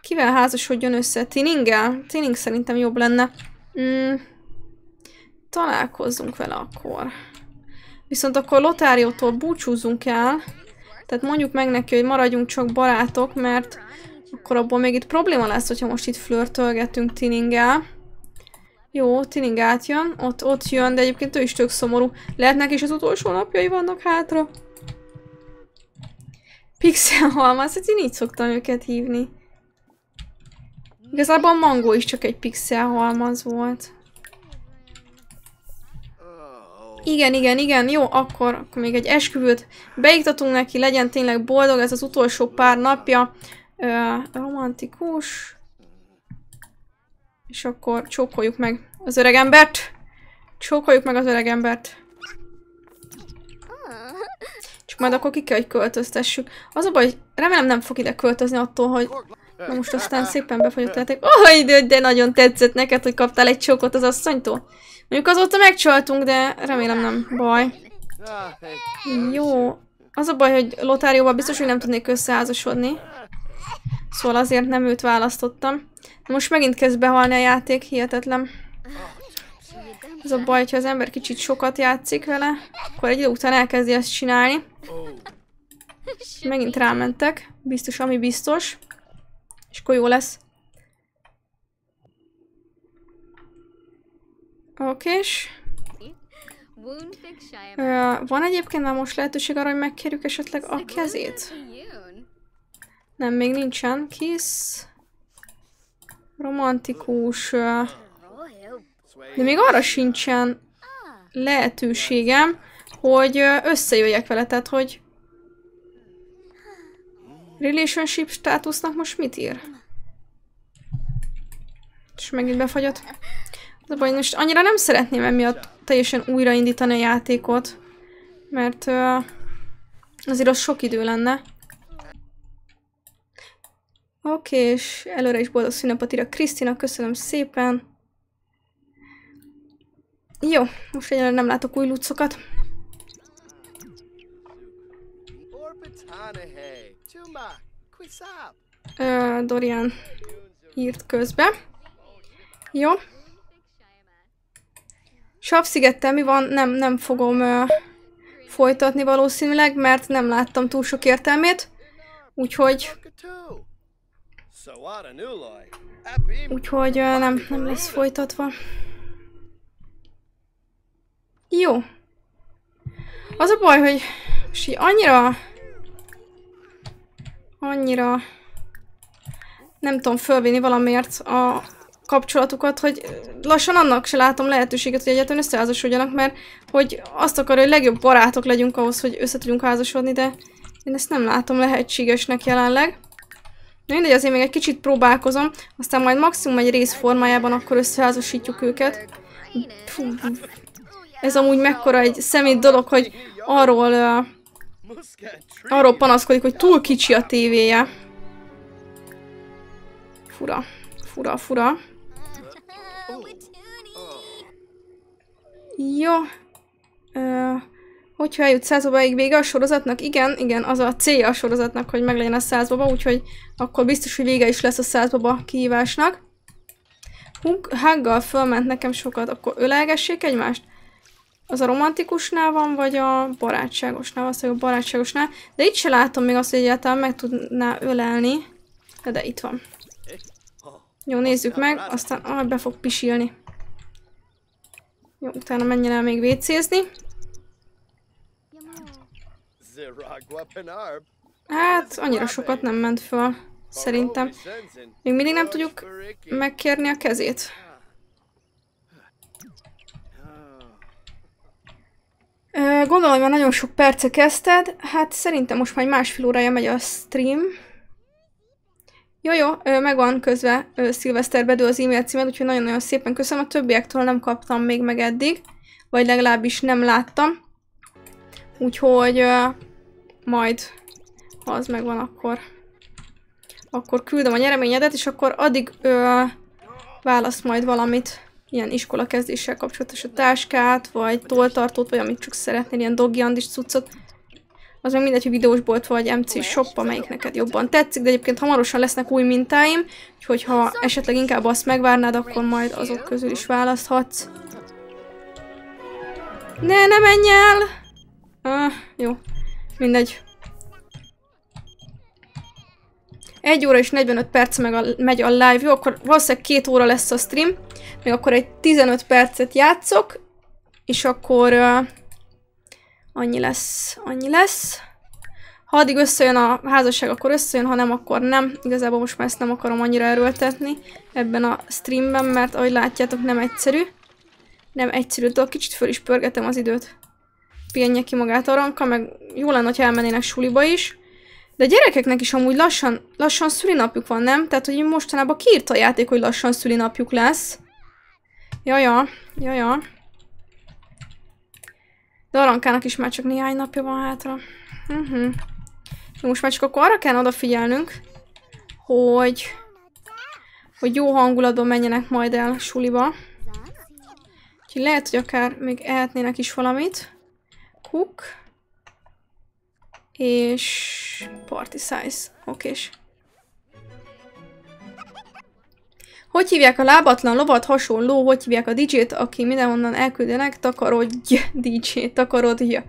Kivel házasodjon össze? Tinninggel? Tinning szerintem jobb lenne. Mm. Találkozzunk vele akkor. Viszont akkor Lotáriótól búcsúzunk el. Tehát mondjuk meg neki, hogy maradjunk csak barátok, mert akkor abból még itt probléma lesz, hogyha most itt flörtölgetünk Tinninggel. Jó, Tining átjön, ott, ott jön, de egyébként ő is tök szomorú. Lehetnek is az utolsó napjai vannak hátra. Pixel hát én így szoktam őket hívni. Igazából a mangó is csak egy pixel halmaz volt. Igen, igen, igen, jó, akkor, akkor még egy esküvőt beiktatunk neki, legyen tényleg boldog, ez az utolsó pár napja. Ö, romantikus. És akkor csókoljuk meg az öregembert. Csókoljuk meg az öregembert. Csak majd akkor ki kell, hogy költöztessük. Az a baj, remélem nem fog ide költözni attól, hogy... Na most aztán szépen befagyott lehetek. Oh, idő, de nagyon tetszett neked, hogy kaptál egy csókot az asszonytól. Mondjuk azóta megcsaltunk, de remélem nem baj. Jó. Az a baj, hogy lotárióval biztos, hogy nem tudnék összeházasodni. Szóval azért nem őt választottam. Most megint kezd behalni a játék, hihetetlen. Az a baj, hogyha az ember kicsit sokat játszik vele, akkor egy idő után elkezdi ezt csinálni. Megint rámentek. Biztos, ami biztos. És akkor jó lesz. Okés. Uh, van egyébként már most lehetőség arra, hogy megkérjük esetleg a kezét? Nem, még nincsen. Kiss romantikus... De még arra sincsen lehetőségem, hogy összejöjjek vele, tehát hogy... Relationship státusznak most mit ír? És megint befagyott. Az a baj, most annyira nem szeretném emiatt teljesen újraindítani a játékot, mert uh, azért az sok idő lenne. Oké, okay, és előre is boldog szünnapot ír a Krisztina, köszönöm szépen. Jó, most egyelőre nem látok új lucokat. Dorian írt közbe. Jó. Sapszigettel mi van? Nem, nem fogom uh, folytatni valószínűleg, mert nem láttam túl sok értelmét. Úgyhogy Úgyhogy nem, nem lesz folytatva. Jó. Az a baj, hogy si annyira... Annyira... Nem tudom fölvinni valamiért a kapcsolatukat, hogy lassan annak se látom lehetőséget, hogy egyetlen összeházasodjanak, mert hogy azt akar, hogy legjobb barátok legyünk ahhoz, hogy össze tudjunk házasodni, de én ezt nem látom lehetségesnek jelenleg. Mindegy, azért még egy kicsit próbálkozom, aztán majd maximum egy rész formájában akkor összeházasítjuk őket. Fú, ez amúgy mekkora egy szemét dolog, hogy arról, uh, arról panaszkodik, hogy túl kicsi a tévéje. Fura, fura, fura. Jó. Uh, Hogyha eljut százobáig vége a sorozatnak, igen, igen, az a célja a sorozatnak, hogy meglegyen a százbaba, úgyhogy akkor biztos, hogy vége is lesz a százbaba kihívásnak. Hággal fölment nekem sokat, akkor ölelgessék egymást? Az a romantikusnál van, vagy a barátságosnál? Valószínűleg a barátságosnál. De itt se látom még azt, hogy egyáltalán meg tudná ölelni. De, de itt van. Jó, nézzük meg, aztán ah, be fog pisilni. Jó, utána menjen el még vécézni. Hát, annyira sokat nem ment föl, szerintem. Még mindig nem tudjuk megkérni a kezét. Gondolom, hogy már nagyon sok perce kezdted. Hát szerintem most majd másfél órája megy a stream. Jó, jó, megvan közve Szilveszter bedő az e-mail címed, úgyhogy nagyon-nagyon szépen köszönöm. A többiektől nem kaptam még meg eddig, vagy legalábbis nem láttam. Úgyhogy majd, ha az megvan, akkor akkor küldöm a nyereményedet, és akkor addig ö, választ majd valamit, ilyen iskola kezdéssel kapcsolatos a táskát, vagy toltartót, vagy amit csak szeretnél, ilyen dogiandis cuccot. Az meg mindegy, hogy videósbolt vagy MC shop, amelyik neked jobban tetszik, de egyébként hamarosan lesznek új mintáim, úgyhogy ha esetleg inkább azt megvárnád, akkor majd azok közül is választhatsz. Ne, ne menj el! Ah, jó, Mindegy. Egy óra és 45 perc meg a, megy a live, jó? Akkor valószínűleg két óra lesz a stream. Még akkor egy 15 percet játszok, és akkor uh, annyi lesz, annyi lesz. Ha addig összejön a házasság, akkor összejön, ha nem, akkor nem. Igazából most már ezt nem akarom annyira erőltetni ebben a streamben, mert ahogy látjátok, nem egyszerű. Nem egyszerű, de kicsit föl is pörgetem az időt pihenje ki magát a ranka, meg jó lenne, ha elmennének suliba is. De a gyerekeknek is amúgy lassan, lassan szülinapjuk van, nem? Tehát, hogy mostanában kiírta a játék, hogy lassan szülinapjuk lesz. Jaja, jaja. De arankának is már csak néhány napja van hátra. Uh mhm. -huh. most már csak akkor arra kell odafigyelnünk, hogy, hogy jó hangulatban menjenek majd el suliba. Úgyhogy lehet, hogy akár még ehetnének is valamit. Cook, és Party Size. oké. Hogy hívják a lábatlan lovat hasonló, hogy hívják a DJ-t, aki mindenhonnan elküldenek, takarodj, DJ, takarodj.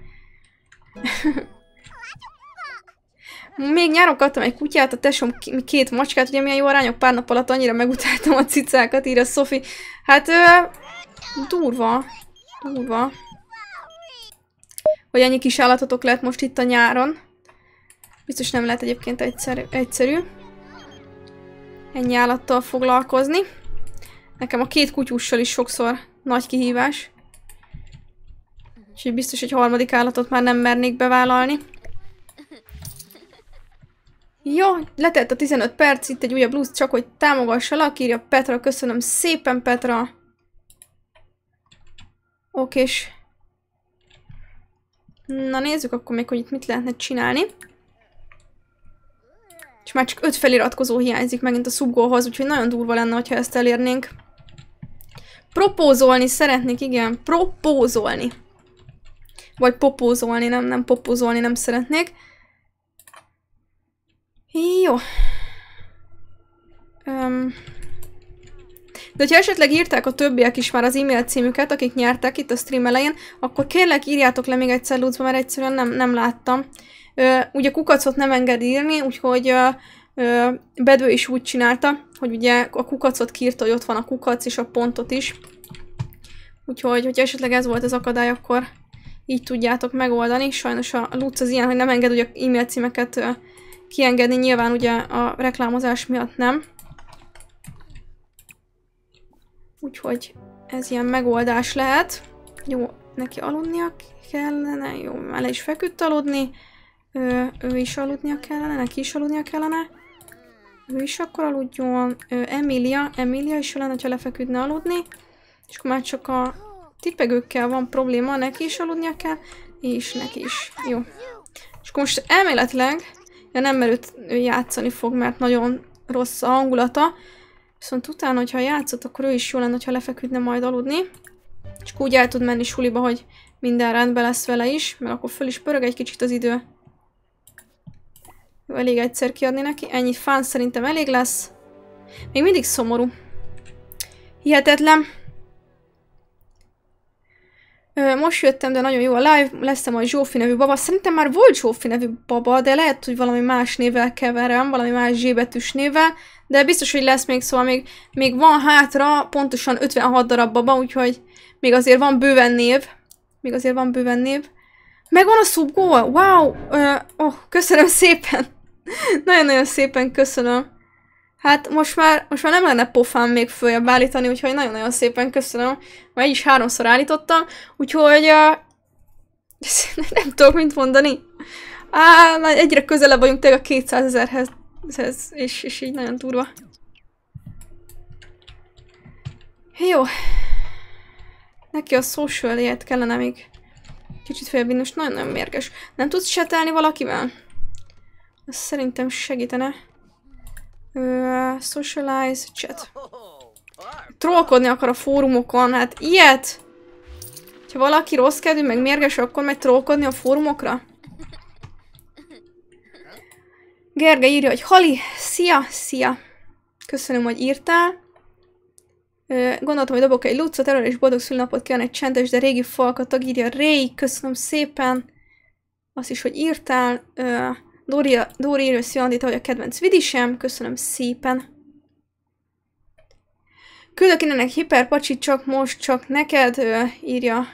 Még nyáron kaptam egy kutyát, a tesóm két macskát, ugye milyen jó arányok, pár nap alatt annyira megutáltam a cicákat, a Sophie. Hát, ö, durva, durva hogy annyi kis állatotok lehet most itt a nyáron. Biztos nem lehet egyébként egyszer, egyszerű. Ennyi állattal foglalkozni. Nekem a két kutyussal is sokszor nagy kihívás. Úgyhogy biztos egy harmadik állatot már nem mernék bevállalni. Jó, letett a 15 perc, itt egy újabb blues, csak hogy támogassalak, írja Petra, köszönöm szépen Petra. Oké és. Na nézzük akkor még, hogy itt mit lehetne csinálni. És már csak öt feliratkozó hiányzik megint a subgóhoz, úgyhogy nagyon durva lenne, ha ezt elérnénk. Propózolni szeretnék, igen. Propózolni. Vagy popózolni, nem, nem popózolni nem szeretnék. Jó. Um, de ha esetleg írták a többiek is már az e-mail címüket, akik nyertek itt a stream elején, akkor kérlek írjátok le még egyszer Lucba, mert egyszerűen nem, nem láttam. Ö, ugye kukacot nem enged írni, úgyhogy ö, ö, Bedő is úgy csinálta, hogy ugye a kukacot kírta, hogy ott van a kukac és a pontot is. Úgyhogy, hogyha esetleg ez volt az akadály, akkor így tudjátok megoldani. Sajnos a Luc az ilyen, hogy nem enged ugye e-mail címeket kiengedni, nyilván ugye a reklámozás miatt nem. Úgyhogy ez ilyen megoldás lehet. Jó, neki aludnia kellene, jó, vele is feküdt aludni. Ö, ő is aludnia kellene, neki is aludnia kellene. Ő is akkor aludjon. Ö, Emilia, Emilia is lenne, ha lefeküdne aludni. És akkor már csak a tipegőkkel van probléma, neki is aludnia kell, és neki is. Jó. És akkor most elméletileg, ja nem, mert ő játszani fog, mert nagyon rossz a hangulata, Viszont utána, hogyha játszott, akkor ő is jó lenne, ha lefeküdne majd aludni. És úgy el tud menni suliba, hogy minden rendben lesz vele is, mert akkor föl is pörög egy kicsit az idő. Jó, elég egyszer kiadni neki. Ennyi fán szerintem elég lesz. Még mindig szomorú. Hihetetlen. Most jöttem, de nagyon jó a live, leszem a Zsófi nevű baba. Szerintem már volt Zsófi nevű baba, de lehet, hogy valami más nével keverem, valami más zsébetűs nével de biztos, hogy lesz még, szóval még, még van hátra pontosan 56 darab baba, úgyhogy még azért van bőven név. Még azért van bőven név. Megvan a szubgól! Wow! Ö, oh, köszönöm szépen! Nagyon-nagyon szépen köszönöm. Hát most már, most már nem lenne pofám még följebb állítani, úgyhogy nagyon-nagyon szépen köszönöm. Már így is háromszor állítottam, úgyhogy uh, nem tudok mit mondani. Á, egyre közelebb vagyunk tényleg a 200 ezerhez ez, és, és így nagyon durva. Jó. Neki a social kellene még kicsit felvinni, és nagyon-nagyon mérges. Nem tudsz setelni valakivel? Ez szerintem segítene. Uh, socialize chat. Trollkodni akar a fórumokon, hát ilyet! Ha valaki rossz kedvű, meg mérges, akkor megy trollkodni a fórumokra? Gerge írja, hogy Hali, szia, szia! Köszönöm, hogy írtál. Gondoltam, hogy dobok egy lucot, erről is boldog szülnapot kell egy csendes, de régi falkatag, írja Ray, köszönöm szépen. Azt is, hogy írtál. Dóri, Dóri írja, szia Andi, hogy a kedvenc vidisem, köszönöm szépen. Küldök innenek hiperpacsit, csak most, csak neked, írja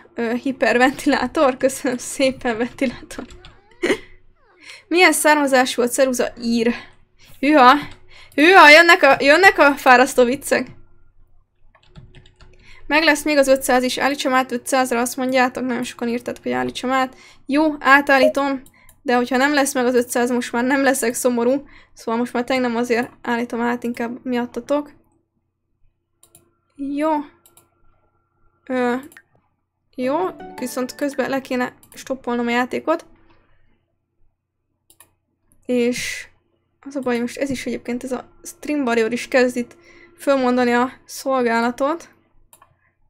hiperventilátor, köszönöm szépen, ventilátor. Milyen származás volt Ceruza ír? Hűha! Hűha, jönnek a, jönnek a fárasztó viccek! Meg lesz még az 500 is, állítsam át 500-ra, azt mondjátok, nagyon sokan írtatok, hogy állítsam át. Jó, átállítom, de hogyha nem lesz meg az 500, most már nem leszek szomorú, szóval most már tegnem azért állítom át, inkább miattatok. Jó. Ö, jó, viszont közben le kéne stoppolnom a játékot és az a baj, most ez is egyébként, ez a Stream barrier is kezd itt fölmondani a szolgálatot.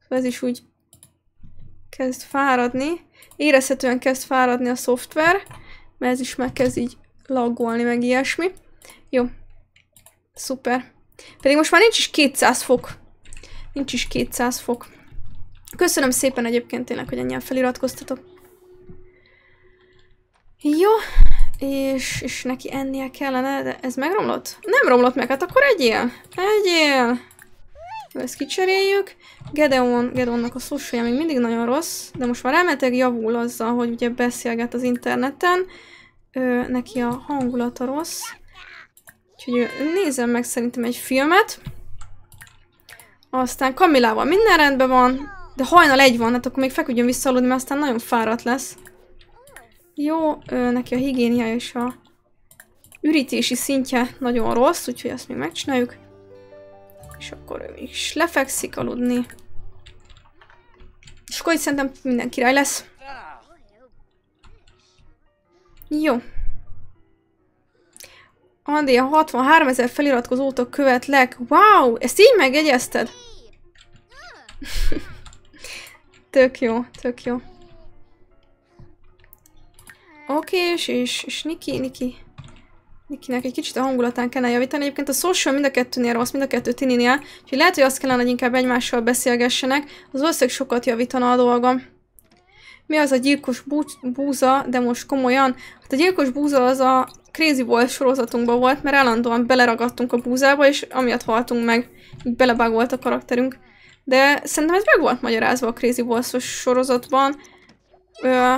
Szóval ez is úgy kezd fáradni. Érezhetően kezd fáradni a szoftver, mert ez is megkezd így laggolni, meg ilyesmi. Jó. Szuper. Pedig most már nincs is 200 fok. Nincs is 200 fok. Köszönöm szépen egyébként tényleg, hogy ennyien feliratkoztatok. Jó, és, és neki ennie kellene, de ez megromlott? Nem romlott meg, hát akkor egyél! Egyél! Ezt kicseréljük. Gedeon, Gedeonnak a szósója még mindig nagyon rossz, de most már elmeteg javul azzal, hogy ugye beszélget az interneten. Ö, neki a hangulata rossz. Úgyhogy nézem meg szerintem egy filmet. Aztán Kamilával minden rendben van, de hajnal egy van, hát akkor még feküdjön vissza aludni, mert aztán nagyon fáradt lesz. Jó, ö, neki a higiénia és a ürítési szintje nagyon rossz, úgyhogy azt még megcsináljuk. És akkor ő is lefekszik aludni. És akkor itt szerintem minden király lesz. Jó. Andi, a 63 ezer feliratkozóta követlek. Wow, ezt így megegyezted? tök jó, tök jó. Oké, és, és, és Niki, Niki. Nikinek egy kicsit a hangulatán kellene javítani. Egyébként a social mind a kettőnél rossz, mind a kettő tininél. Úgyhogy lehet, hogy azt kellene, hogy inkább egymással beszélgessenek. Az ország sokat javítana a dolgom. Mi az a gyilkos bú búza, de most komolyan? Hát a gyilkos búza az a Crazy Volt sorozatunkban volt, mert állandóan beleragadtunk a búzába, és amiatt haltunk meg. Így belebágolt a karakterünk. De szerintem ez meg volt magyarázva a Crazy Volt sorozatban. Ö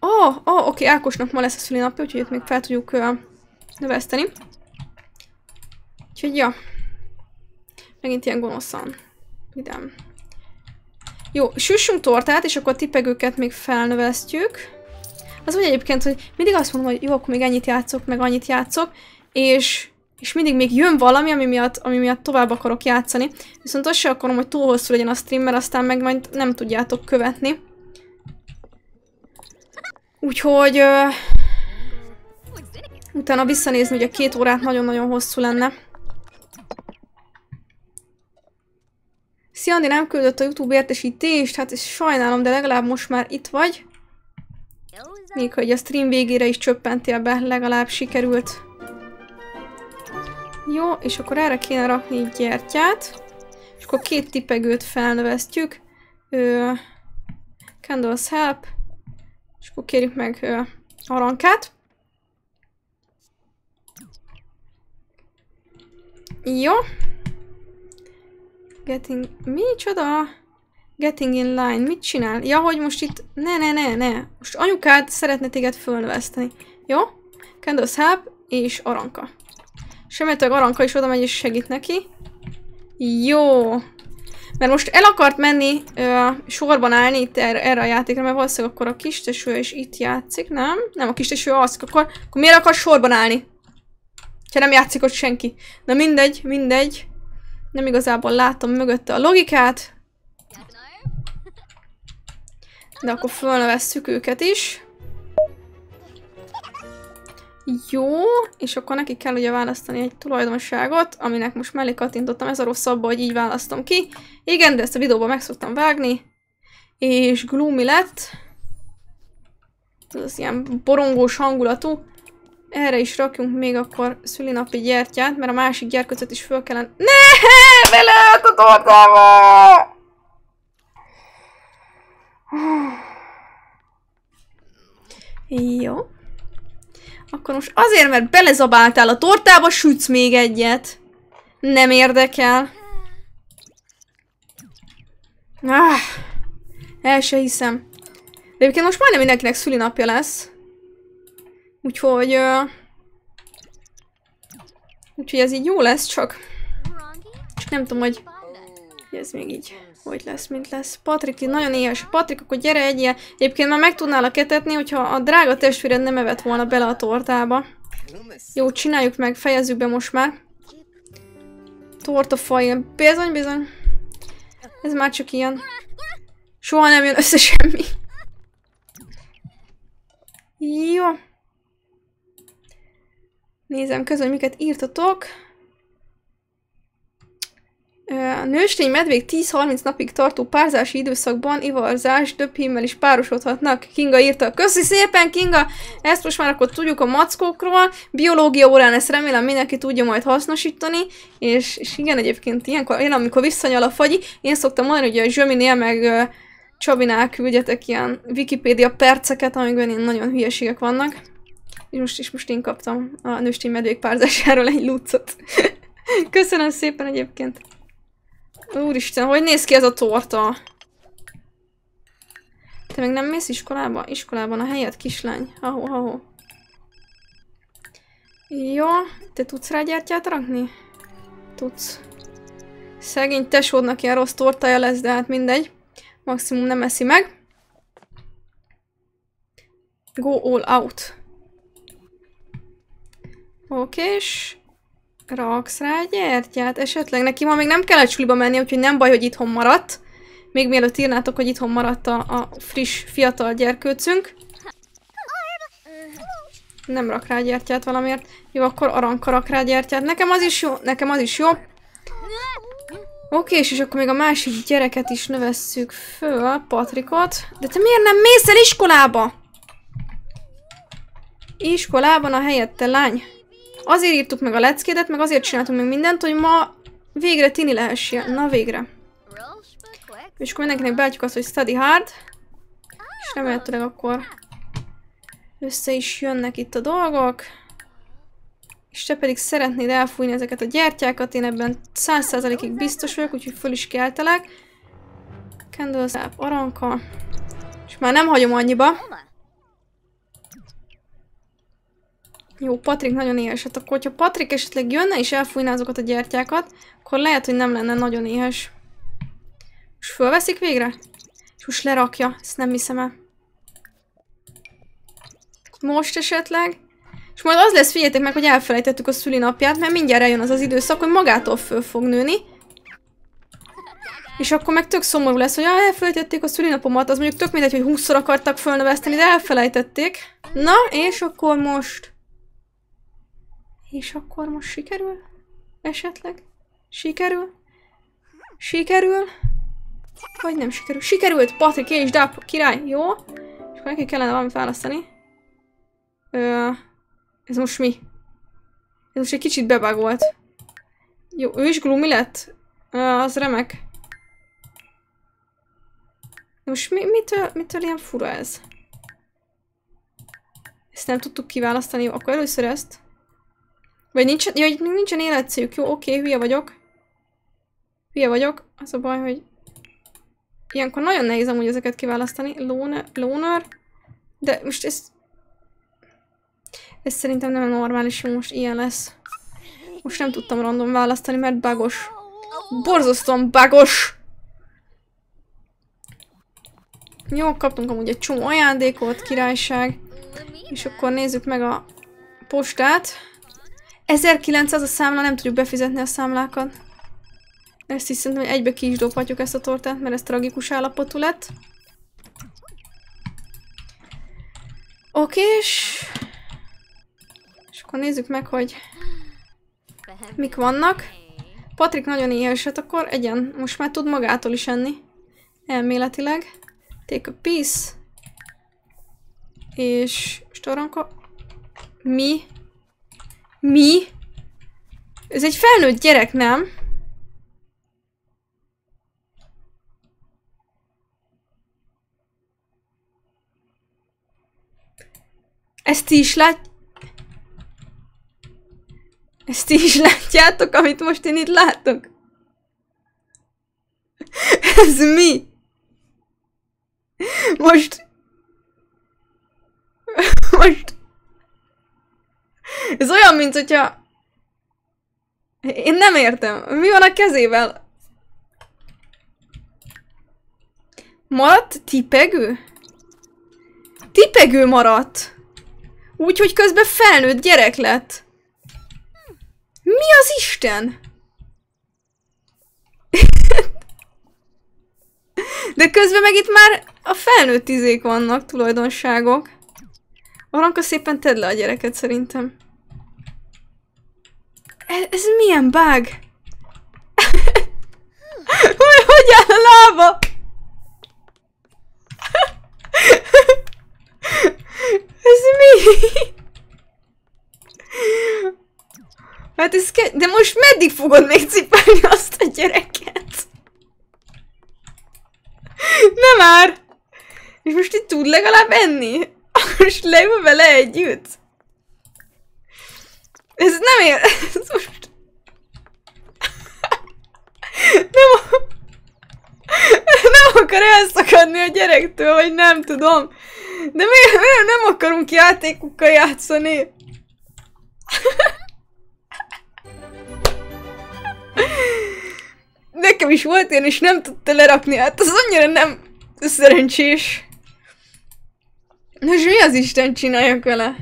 oh, oh, oké, Ákosnak ma lesz a szülinapja, úgyhogy itt még fel tudjuk uh, növeszteni. Úgyhogy, ja. Megint ilyen gonoszan. Idem. Jó, süssünk tortát, és akkor a tipegőket még felnövesztjük. Az úgy egyébként, hogy mindig azt mondom, hogy jó, akkor még ennyit játszok, meg annyit játszok, és, és mindig még jön valami, ami miatt, ami miatt tovább akarok játszani. Viszont azt sem akarom, hogy túl hosszú legyen a stream, mert aztán meg majd nem tudjátok követni. Úgyhogy... Uh, utána visszanézni, hogy a két órát nagyon-nagyon hosszú lenne. Szia, Andi, nem küldött a YouTube értesítést, hát és sajnálom, de legalább most már itt vagy. Még hogy a stream végére is csöppentél be, legalább sikerült. Jó, és akkor erre kéne rakni egy gyertyát. És akkor két tipegőt felnövesztjük. Ö, candles help. És akkor kérjük meg ö, a Jó. Getting... Mi csoda? Getting in line. Mit csinál? Ja, hogy most itt... Ne, ne, ne, ne. Most anyukád szeretne téged fölveszteni. Jó? Candles help és aranka. Semmetőleg aranka is oda megy és segít neki. Jó. Mert most el akart menni ö, sorban állni itt erre, erre a játékra, mert valószínűleg akkor a kisteső is itt játszik, nem? Nem, a kisteső az, akkor, akkor miért akar sorban állni? Ha nem játszik ott senki. Na mindegy, mindegy. Nem igazából látom mögötte a logikát. De akkor fölnevesszük őket is. Jó, és akkor neki kell ugye választani egy tulajdonságot, aminek most mellé kattintottam, ez a rosszabb, hogy így választom ki. Igen, de ezt a videóban meg szoktam vágni. És gloomy lett. Ez az ilyen borongós hangulatú. Erre is rakjunk még akkor szülinapi gyertyát, mert a másik gyerkőcöt is föl kellene... Ne! Vele a tortába! Jó. Akkor most azért, mert belezabáltál a tortába, sütsz még egyet. Nem érdekel. Ah, el se hiszem. De egyébként most majdnem mindenkinek szülinapja lesz. Úgyhogy... Uh, úgyhogy ez így jó lesz, csak... Csak nem tudom, hogy... Ez még így hogy lesz, mint lesz. Patrik, nagyon éhes. Patrik, akkor gyere ilyen. Egyébként már meg tudnálak etetni, hogyha a drága testvéred nem evett volna bele a tortába. Jó, csináljuk meg, fejezzük be most már. Tortafaj, bizony, bizony. Ez már csak ilyen. Soha nem jön össze semmi. Jó. Nézem közben, miket írtatok. A nőstény medvék 10-30 napig tartó párzási időszakban ivarzás, döphimmel is párosodhatnak. Kinga írta. Köszi szépen, Kinga! Ezt most már akkor tudjuk a mackókról. Biológia órán ezt remélem mindenki tudja majd hasznosítani. És, és igen, egyébként ilyenkor, én amikor visszanyal a fagyi, én szoktam mondani, hogy a Zsöminél meg Csabinál küldjetek ilyen Wikipédia perceket, amikben én nagyon hülyeségek vannak. És most, és most én kaptam a nőstény medvék párzásáról egy lucot. Köszönöm szépen egyébként! Úristen, hogy néz ki ez a torta? Te meg nem mész iskolába? Iskolában a helyet kislány. Ahó, ahó. Jó, te tudsz rá gyertyát rakni? Tudsz. Szegény tesódnak ilyen rossz tortája lesz, de hát mindegy. Maximum nem eszi meg. Go all out. Oké, és Raksz rá egy gyertyát? Esetleg neki ma még nem kell a suliba menni, úgyhogy nem baj, hogy itthon maradt. Még mielőtt írnátok, hogy itthon maradt a, a friss, fiatal gyerkőcünk. Nem rak rá gyertyát valamiért. Jó, akkor aranka rak rá gyertyát. Nekem az is jó. Nekem az is jó. Oké, és, és akkor még a másik gyereket is növesszük föl, Patrikot. De te miért nem mész el iskolába? Iskolában a helyette lány. Azért írtuk meg a leckédet, meg azért csináltunk meg mindent, hogy ma végre tini lehessél. Na végre. És akkor mindenkinek beálltjuk azt, hogy study hard. És remélhetőleg akkor össze is jönnek itt a dolgok. És te pedig szeretnéd elfújni ezeket a gyertyákat, én ebben 100%-ig biztos vagyok, úgyhogy föl is keltelek. Candlesap, aranka. És már nem hagyom annyiba. Jó, Patrik nagyon éhes. Hát akkor, hogyha Patrik esetleg jönne és elfújná azokat a gyertyákat, akkor lehet, hogy nem lenne nagyon éhes. És fölveszik végre? És most lerakja. Ezt nem hiszem el. Most esetleg? És majd az lesz, figyeljetek meg, hogy elfelejtettük a szülinapját, mert mindjárt eljön az az időszak, hogy magától föl fog nőni. És akkor meg tök szomorú lesz, hogy ah, elfelejtették a szülinapomat, az mondjuk tök mindegy, hogy 20-szor akartak fölnöveszteni, de elfelejtették. Na, és akkor most... És akkor most sikerül? Esetleg? Sikerül? Sikerül? Vagy nem sikerül? Sikerült! Patrik és Dap király, jó? És akkor neki kellene valamit választani. Ö, ez most mi? Ez most egy kicsit bebágolt. Jó, ő is glumi lett? Ö, az remek. De most mi, mitől, mitől ilyen fura ez? Ezt nem tudtuk kiválasztani, akkor először ezt. Vagy nincs, jaj, nincsen életcélük, jó, oké, hülye vagyok. Hülye vagyok, az a baj, hogy ilyenkor nagyon nehéz amúgy ezeket kiválasztani. Loner, loner. de most ez... Ez szerintem nem normális, hogy most ilyen lesz. Most nem tudtam random választani, mert bagos. Borzasztóan bagos! Jó, kaptunk amúgy egy csomó ajándékot, királyság. És akkor nézzük meg a postát. 1900 a számla, nem tudjuk befizetni a számlákat. Ezt hiszem, hogy egybe ki is dobhatjuk ezt a tortát, mert ez tragikus állapotú lett. Oké, és... És akkor nézzük meg, hogy mik vannak. Patrik nagyon éhes, hát akkor egyen, most már tud magától is enni. Elméletileg. Take a piece. És... Storanko... Mi? Mi? Ez egy felnőtt gyerek, nem? Ezt ti is lát... Ezt ti is látjátok, amit most én itt látok? Ez mi? Most... Most... Ez olyan, mint hogyha... Én nem értem. Mi van a kezével? Maradt tipegő? Tipegő maradt. Úgy, hogy közben felnőtt gyerek lett. Mi az Isten? De közben meg itt már a felnőtt izék vannak, tulajdonságok. Aranka szépen tedd le a gyereket szerintem. Ez, ez milyen bug? hogy, hogy áll a lába? ez mi? Hát ez ke De most meddig fogod még cipelni azt a gyereket? Nem már! És most itt tud legalább enni? Most leül vele együtt? Ez nem ér... Ez most... Nem... Nem akar elszakadni a gyerektől, vagy nem tudom. De miért, miért nem akarunk játékukkal játszani? Nekem is volt ilyen, és nem tudta lerakni. Hát az annyira nem szerencsés. Nos, mi az Isten csináljak vele?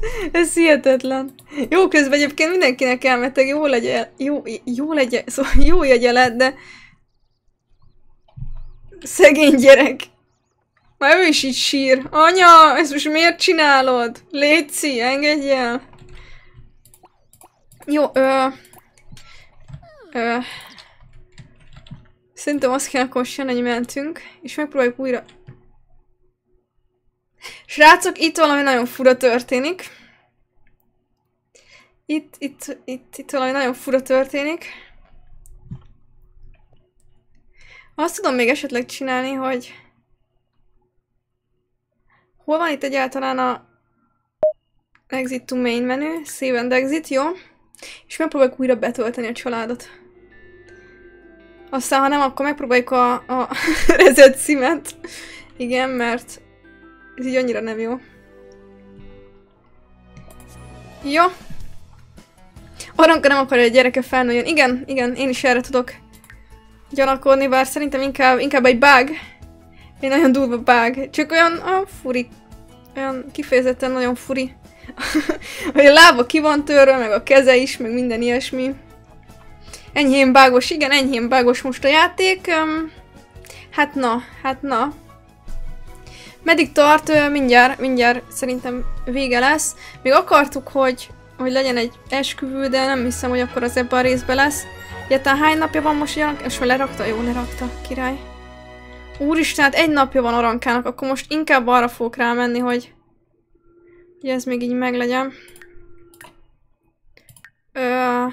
ez, ez hihetetlen. Jó közben egyébként mindenkinek elmeteg, jó legyen, jó, jó legyen, szóval jó jegye lett, de... Szegény gyerek. Már ő is így sír. Anya, ezt most miért csinálod? Léci, engedj el. Jó, ö... Ö... Szerintem azt kell, akkor sem, hogy mentünk, és megpróbáljuk újra Srácok, itt valami nagyon fura történik. Itt, itt, itt, itt valami nagyon fura történik. Azt tudom még esetleg csinálni, hogy... Hol van itt egyáltalán a... Exit to main menü, save and exit, jó? És megpróbáljuk újra betölteni a családot. Aztán, ha nem, akkor megpróbáljuk a, a reset szimet. Igen, mert ez így annyira nem jó. Jó. Aranka nem akarja, hogy a gyereke felnőjön. Igen, igen, én is erre tudok gyanakodni, bár szerintem inkább, inkább egy bug. Egy nagyon durva bug. Csak olyan a furi. Olyan kifejezetten nagyon furi. hogy a lába ki van törve, meg a keze is, meg minden ilyesmi. Enyhén bágos, igen, enyhén bágos most a játék. hát na, hát na. Meddig tart? Mindjárt, mindjárt szerintem vége lesz. Még akartuk, hogy, hogy legyen egy esküvő, de nem hiszem, hogy akkor az ebben a részben lesz. Egyáltalán hány napja van most ilyen? És hogy lerakta? Jó, lerakta, király. Úristen, hát egy napja van Arankának, akkor most inkább arra fogok rámenni, hogy, hogy ez még így meglegyen. Ö,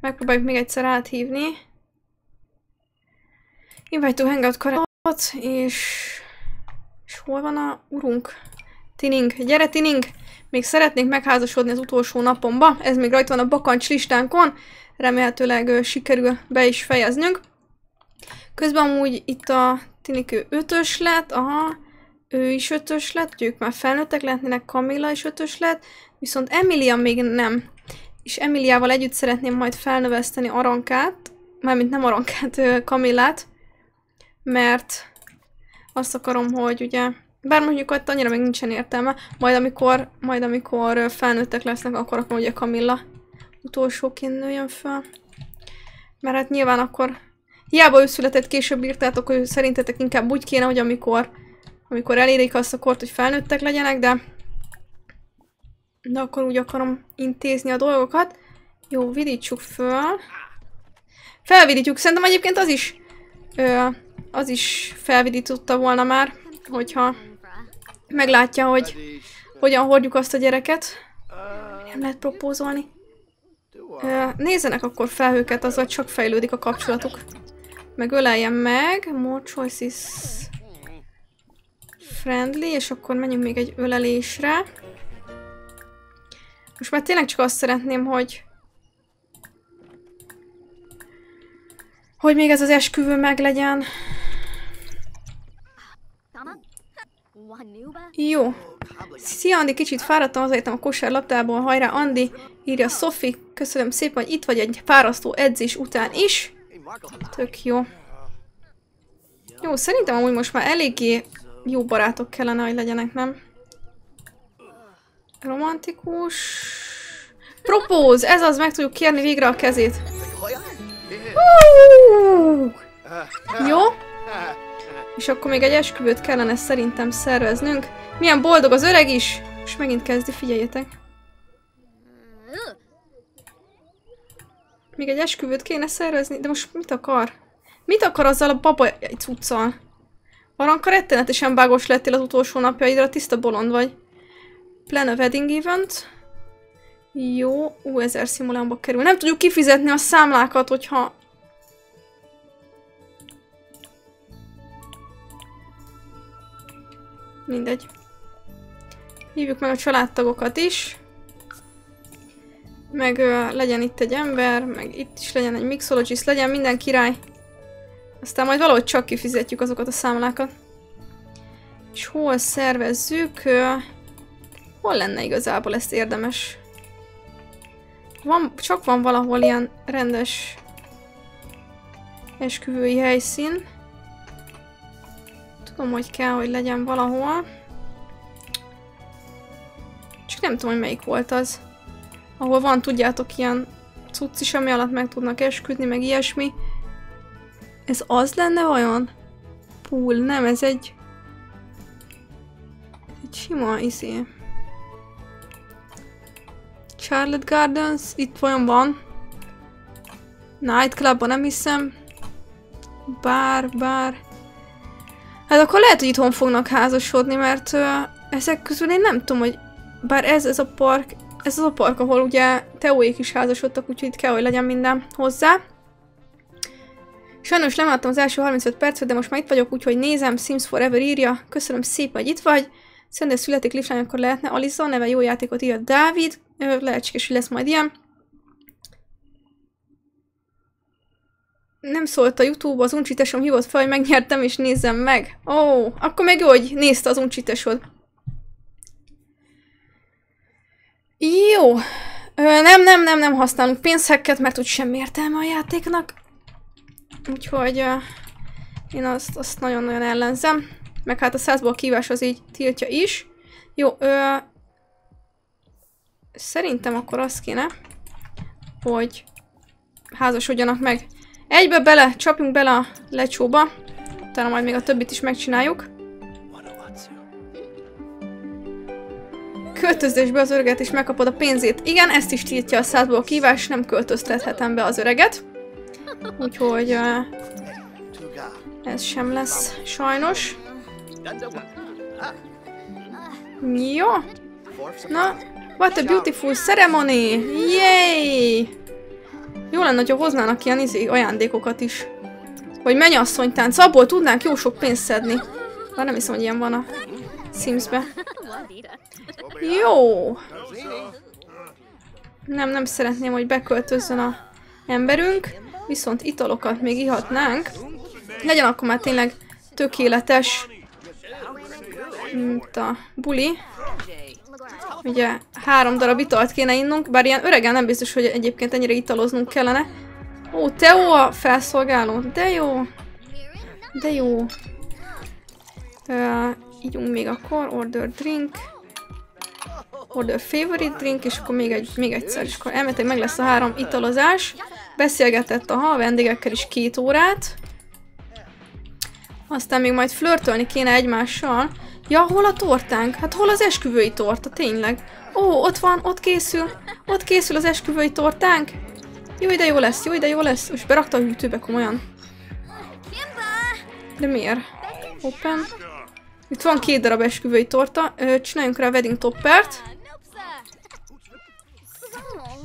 megpróbáljuk még egyszer áthívni. Invite to hangout karakot, és és hol van a urunk? Tining, gyere Tining! Még szeretnék megházasodni az utolsó napomba, ez még rajta van a bakancs listánkon, remélhetőleg uh, sikerül be is fejeznünk. Közben amúgy itt a Tinikő ötös lett, aha, ő is ötös lett, ők már felnőttek lehetnének, Camilla is ötös lett, viszont Emilia még nem. És Emiliával együtt szeretném majd felnöveszteni Arankát, mármint nem Arankát, Kamillát, mert azt akarom, hogy ugye... Bár mondjuk ott annyira még nincsen értelme. Majd amikor, majd amikor felnőttek lesznek, akkor akkor ugye Kamilla utolsóként nőjön fel. Mert hát nyilván akkor... Hiába ő született, később írtátok, hogy szerintetek inkább úgy kéne, hogy amikor, amikor elérik azt a kort, hogy felnőttek legyenek, de... De akkor úgy akarom intézni a dolgokat. Jó, vidítsuk föl. Felvidítjuk. Szerintem egyébként az is ö, az is felvidította volna már, hogyha meglátja, hogy hogyan hordjuk azt a gyereket. Nem lehet propózolni. Nézzenek akkor felhőket, az vagy csak fejlődik a kapcsolatuk. Meg öleljen meg. More choices friendly, és akkor menjünk még egy ölelésre. Most már tényleg csak azt szeretném, hogy hogy még ez az esküvő meg legyen. Jó. Szia, Andi, kicsit fáradtam, hazajöttem a kosárlabdából. Hajrá, Andi, írja Sofi Köszönöm szépen, hogy itt vagy egy fárasztó edzés után is. Tök jó. Jó, szerintem amúgy most már eléggé jó barátok kellene, hogy legyenek, nem? Romantikus... Propóz! Ez az, meg tudjuk kérni végre a kezét. Hú! Jó? És akkor még egy esküvőt kellene szerintem szerveznünk. Milyen boldog az öreg is! És megint kezdi, figyeljetek. Még egy esküvőt kéne szervezni, de most mit akar? Mit akar azzal a baba cuccal? Aranka rettenetesen bágos lettél az utolsó napjaidra, tiszta bolond vagy. Plan a wedding event. Jó, ú, ezer szimulámba kerül. Nem tudjuk kifizetni a számlákat, hogyha Mindegy. Hívjuk meg a családtagokat is. Meg uh, legyen itt egy ember, meg itt is legyen egy mixologist, legyen minden király. Aztán majd valahogy csak kifizetjük azokat a számlákat. És hol szervezzük? Uh, hol lenne igazából ezt érdemes? Van, csak van valahol ilyen rendes esküvői helyszín. Tudom, hogy kell, hogy legyen valahol. Csak nem tudom, hogy melyik volt az. Ahol van, tudjátok, ilyen cucc is, ami alatt meg tudnak esküdni, meg ilyesmi. Ez az lenne vajon? Pool, nem, ez egy... Egy sima izé. Charlotte Gardens, itt vajon van. Nightclubban nem hiszem. Bár, bár... Hát akkor lehet, hogy itthon fognak házasodni, mert ö, ezek közül én nem tudom, hogy bár ez, ez a park, ez az a park, ahol ugye Teóék is házasodtak, úgyhogy itt kell, hogy legyen minden hozzá. Sajnos nem láttam az első 35 percet, de most már itt vagyok, úgyhogy nézem, Sims Forever írja. Köszönöm szépen, hogy itt vagy. Szerintem születik Liflány, akkor lehetne. Aliza, neve jó játékot ír Dávid. Lehetséges, hogy lesz majd ilyen. nem szólt a YouTube, az uncsitesom hívott fel, hogy megnyertem és nézzem meg. Ó, oh, akkor meg jó, hogy nézte az uncsitesod. Jó. Ö, nem, nem, nem, nem használunk pénzheket, mert úgy semmi értelme a játéknak. Úgyhogy ö, én azt, azt nagyon-nagyon ellenzem. Meg hát a százból kívás az így tiltja is. Jó, ö, szerintem akkor az kéne, hogy házasodjanak meg. Egybe bele, csapjunk bele a lecsóba. Utána majd még a többit is megcsináljuk. Költözésbe az öreget és megkapod a pénzét. Igen, ezt is tiltja a százból kívás, nem költöztethetem be az öreget. Úgyhogy ez sem lesz sajnos. Jó. Na, what a beautiful ceremony! Yay! Jó lenne, hogyha hoznának ilyen izé, ajándékokat is. Vagy mennyasszonytánc, abból tudnánk jó sok pénzt szedni. Már nem hiszem, hogy ilyen van a Simsbe. Jó! Nem, nem szeretném, hogy beköltözzön a emberünk, viszont italokat még ihatnánk. Legyen akkor már tényleg tökéletes, mint a buli. Ugye három darab italt kéne innunk, bár ilyen öregen nem biztos, hogy egyébként ennyire italoznunk kellene. Ó, Teó a felszolgáló. De jó. De jó. Uh, ígyunk még akkor. Order drink. Order favorite drink, és akkor még, egy, még egyszer. És akkor elméletileg meg lesz a három italozás. Beszélgetett ha a vendégekkel is két órát. Aztán még majd flörtölni kéne egymással. Ja, hol a tortánk? Hát hol az esküvői torta, tényleg? Ó, ott van, ott készül. Ott készül az esküvői tortánk. Jó, ide jó lesz, jó, ide jó lesz. Most berakta a hűtőbe komolyan. De miért? Open? Itt van két darab esküvői torta. Csináljunk rá a wedding toppert.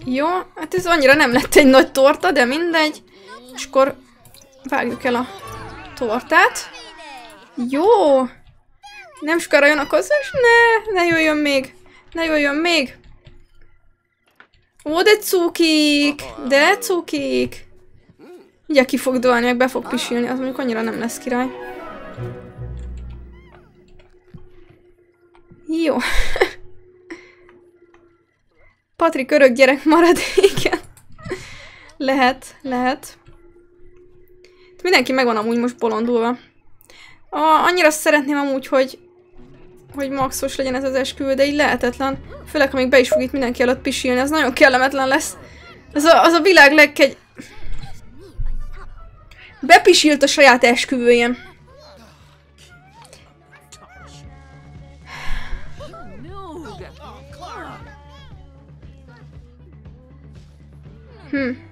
Jó, hát ez annyira nem lett egy nagy torta, de mindegy. És akkor vágjuk el a tortát. Jó! Nem sokára jön a kozás? Ne, ne jöjjön még. Ne jöjjön még. Ó, de cukik! De cukik! Ugye ki fog dolni, meg be fog pisilni, az mondjuk annyira nem lesz király. Jó. Patrik örök gyerek marad, igen. Lehet, lehet. Mindenki megvan amúgy most bolondulva. A, annyira szeretném amúgy, hogy hogy maxos legyen ez az esküvő, de így lehetetlen. Főleg, ha még be is fog itt mindenki előtt pisilni, ez nagyon kellemetlen lesz. Az a, az a világ legkegy... Bepisilt a saját esküvőjem. Hmm.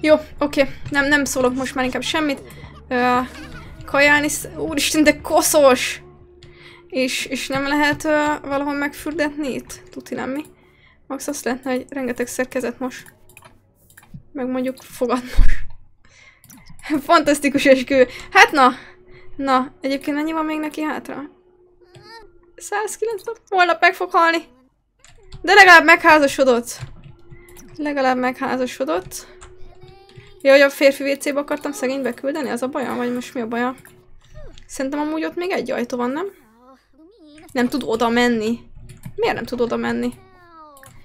Jó, oké. Okay. Nem, nem szólok most már inkább semmit ö, kajálni, úristen, de koszos! És, és nem lehet uh, valahol megfürdetni itt? Tuti nem mi? Max azt lehetne, hogy rengeteg szerkezet most. Meg mondjuk fogad most. Fantasztikus eskü. Hát na! Na, egyébként ennyi van még neki hátra? 190, holnap meg fog halni. De legalább megházasodott. Legalább megházasodott. Jaj, a férfi WC-be akartam szegénybe küldeni? Az a baja? Vagy most mi a baja? Szerintem amúgy ott még egy ajtó van, nem? Nem tud oda menni. Miért nem tud oda menni?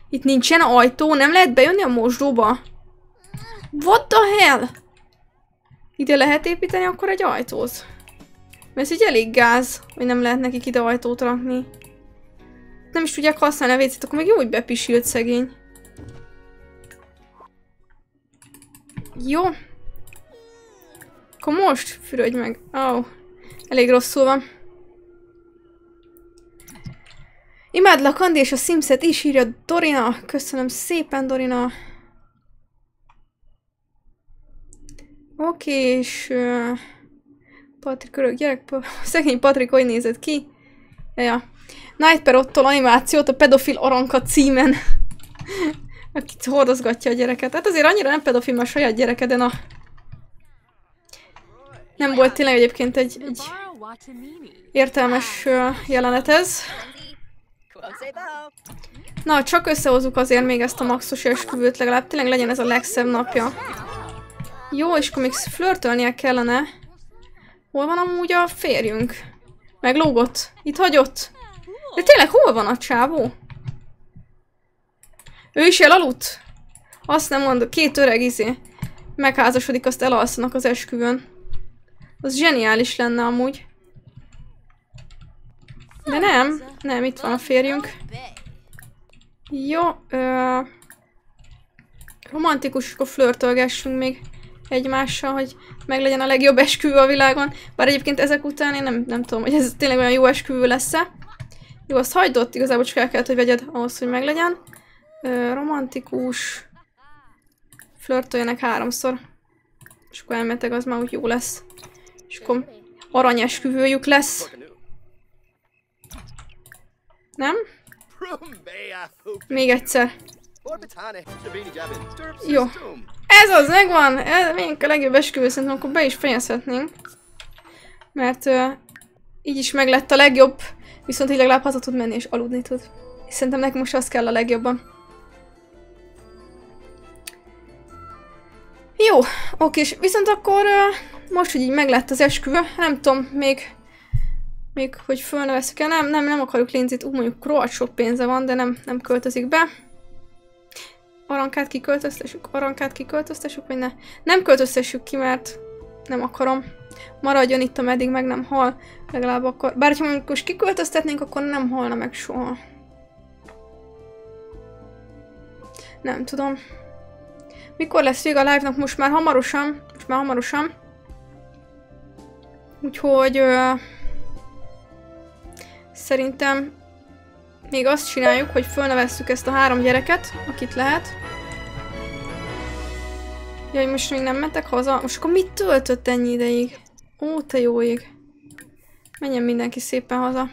Itt nincsen ajtó, nem lehet bejönni a mosdóba. What the hell? Ide lehet építeni akkor egy ajtót. Mert ez így elég gáz, hogy nem lehet nekik ide ajtót rakni. Nem is tudják használni a vécét, akkor még jó, hogy bepisült szegény. Jó. Akkor most fürödj meg. Ó, oh, elég rosszul van. Imádlak, Andi, és a Simset is írja Dorina. Köszönöm szépen, Dorina. Oké, és... Uh, Patrik örök gyerek... Szegény Patrik, hogy nézett ki? Ja, ja. Nightper ottól animációt a pedofil aranka címen. aki hordozgatja a gyereket. Hát azért annyira nem pedofil a saját gyereke, de na. Nem volt tényleg egyébként egy, egy értelmes jelenet ez. Na, csak összehozzuk azért még ezt a maxos esküvőt, legalább tényleg legyen ez a legszebb napja. Jó, és akkor még flörtölnie kellene. Hol van amúgy a férjünk? Meglógott. Itt hagyott. De tényleg hol van a csávó? Ő is elaludt? Azt nem mondom, két öreg izé. Megházasodik, azt elalszanak az esküvön. Az zseniális lenne amúgy. De nem, nem, itt van a férjünk. Jó, ö, romantikus, akkor flörtölgessünk még egymással, hogy meglegyen a legjobb esküvő a világon. Bár egyébként ezek után én nem, nem tudom, hogy ez tényleg olyan jó esküvő lesz-e. Jó, azt hagyd ott, igazából csak el kellett, hogy vegyed ahhoz, hogy meglegyen. Ö, romantikus. Flörtöljenek háromszor. És akkor elmeteg az már úgy jó lesz. És akkor aranyesküvőjük lesz. Nem? Még egyszer. Jó. Ez az, megvan! Ez a legjobb esküvő, szerintem akkor be is fejezhetnénk. Mert uh, így is meg lett a legjobb, viszont így legalább haza tud menni és aludni tud. szerintem nekünk most az kell a legjobban. Jó, és viszont akkor most, hogy így meglett az esküvő, nem tudom, még, még hogy fölnevezek -e. Nem, nem, nem akarjuk linzit, úgy mondjuk rohadt sok pénze van, de nem, nem költözik be. Arankát kiköltöztessük, arankát kiköltöztessük, vagy ne? Nem költöztessük ki, mert nem akarom. Maradjon itt, ameddig meg nem hal. Legalább akkor. Bár ha mondjuk most kiköltöztetnénk, akkor nem halna meg soha. Nem tudom. Mikor lesz vége a live-nak? Most már hamarosan. Most már hamarosan. Úgyhogy... Ö, szerintem még azt csináljuk, hogy fölnevesszük ezt a három gyereket, akit lehet. Jaj, most még nem mentek haza. Most akkor mit töltött ennyi ideig? Ó, te jó ég. Menjen mindenki szépen haza.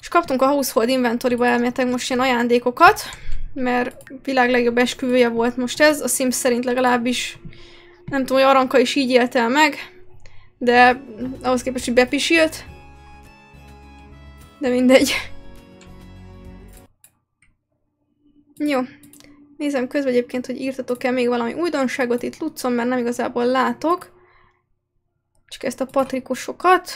És kaptunk a Household Inventory-ba elméletek most ilyen ajándékokat mert világ legjobb esküvője volt most ez, a Sims szerint legalábbis nem tudom, hogy Aranka is így élt el meg, de ahhoz képest, hogy bepisílt, De mindegy. Jó. Nézem közben egyébként, hogy írtatok-e még valami újdonságot itt Lucon, mert nem igazából látok. Csak ezt a patrikusokat.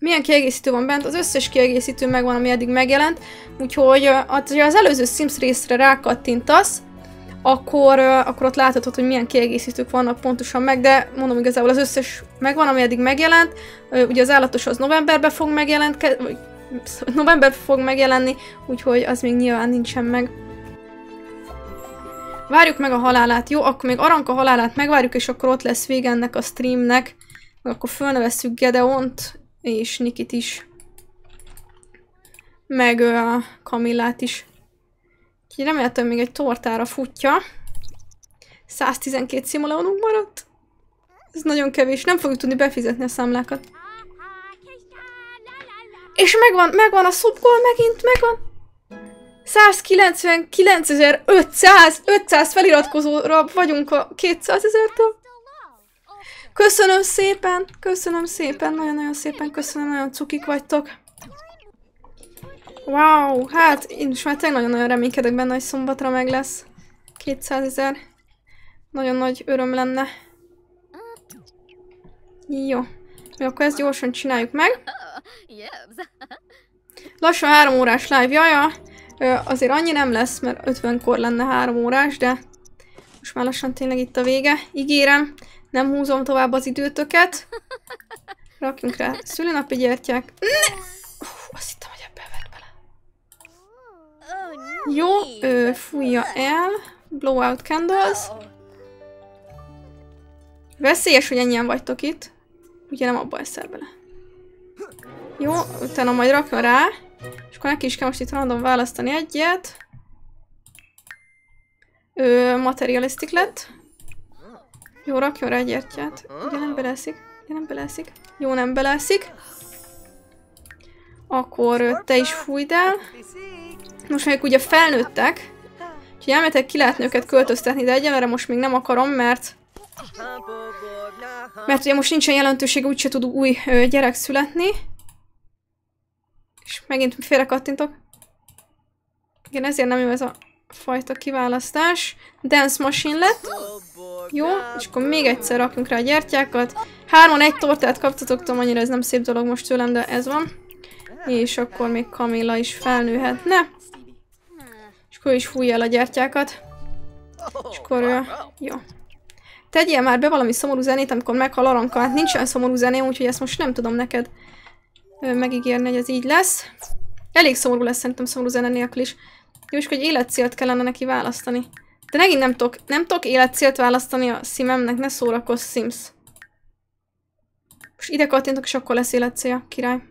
Milyen kiegészítő van bent? Az összes kiegészítő megvan, ami eddig megjelent, úgyhogy ha az előző Sims részre rákattintasz, akkor, akkor ott láthatod, hogy milyen kiegészítők vannak pontosan meg, de mondom igazából az összes megvan, ami eddig megjelent. Ugye az állatos az novemberben fog megjelentkezni, szóval november fog megjelenni, úgyhogy az még nyilván nincsen meg. Várjuk meg a halálát, jó? Akkor még Aranka halálát megvárjuk, és akkor ott lesz vége ennek a streamnek. Akkor fölnevesszük Gedeont, és Nikit is. Meg a Kamillát is. Úgyhogy remélhetően még egy tortára futja. 112 szimulónunk maradt. Ez nagyon kevés. Nem fogjuk tudni befizetni a számlákat. És megvan, megvan a szubgól megint, megvan. 199.500 500 feliratkozóra vagyunk a 200.000-től. Köszönöm szépen, köszönöm szépen, nagyon-nagyon szépen köszönöm, nagyon cukik vagytok. Wow, hát én is már tényleg nagyon-nagyon reménykedek benne, hogy szombatra meg lesz. 200 ezer. Nagyon nagy öröm lenne. Jó. Mi akkor ezt gyorsan csináljuk meg. Lassan három órás live, jaja. Ö, azért annyi nem lesz, mert 50-kor lenne három órás, de most már lassan tényleg itt a vége. Ígérem. Nem húzom tovább az időtöket. Rakjunk rá szülinapi gyertyák. Ne! Uf, azt hittem, hogy ebbe vett bele. Jó, ö, fújja el. Blowout candles. Veszélyes, hogy ennyien vagytok itt. Ugye nem abba eszel bele. Jó, utána majd rakjon rá. És akkor neki is kell most itt random választani egyet. Ő materialistik lett. Jó, rakjon rá egy gyertyát. Ugye nem beleszik? Ugye nem beleszik? Jó, nem beleszik. Akkor te is fújd el. Most még ugye felnőttek. Úgyhogy elmetek ki lehetne őket költöztetni, de egyenlőre most még nem akarom, mert... Mert ugye most nincsen jelentősége, úgyse tud új ö, gyerek születni. És megint félre kattintok. Igen, ezért nem jó ez a fajta kiválasztás. Dance Machine lett. Jó, és akkor még egyszer rakjunk rá a gyertyákat. Hárman egy tortát kaptatok, tudom, annyira ez nem szép dolog most tőlem, de ez van. És akkor még Kamilla is felnőhetne. És akkor is fújja el a gyertyákat. És akkor, jó. Tegyél már be valami szomorú zenét, amikor meghal Aranka. Hát nincsen szomorú zeném, úgyhogy ezt most nem tudom neked megígérni, hogy ez így lesz. Elég szomorú lesz szerintem szomorú zene nélkül is. Jó, és hogy életcélt kellene neki választani. De megint nem tudok, nem tudok életcélt választani a szimemnek, ne szórakozz, Sims. Most ide kattintok, és akkor lesz életcél, király.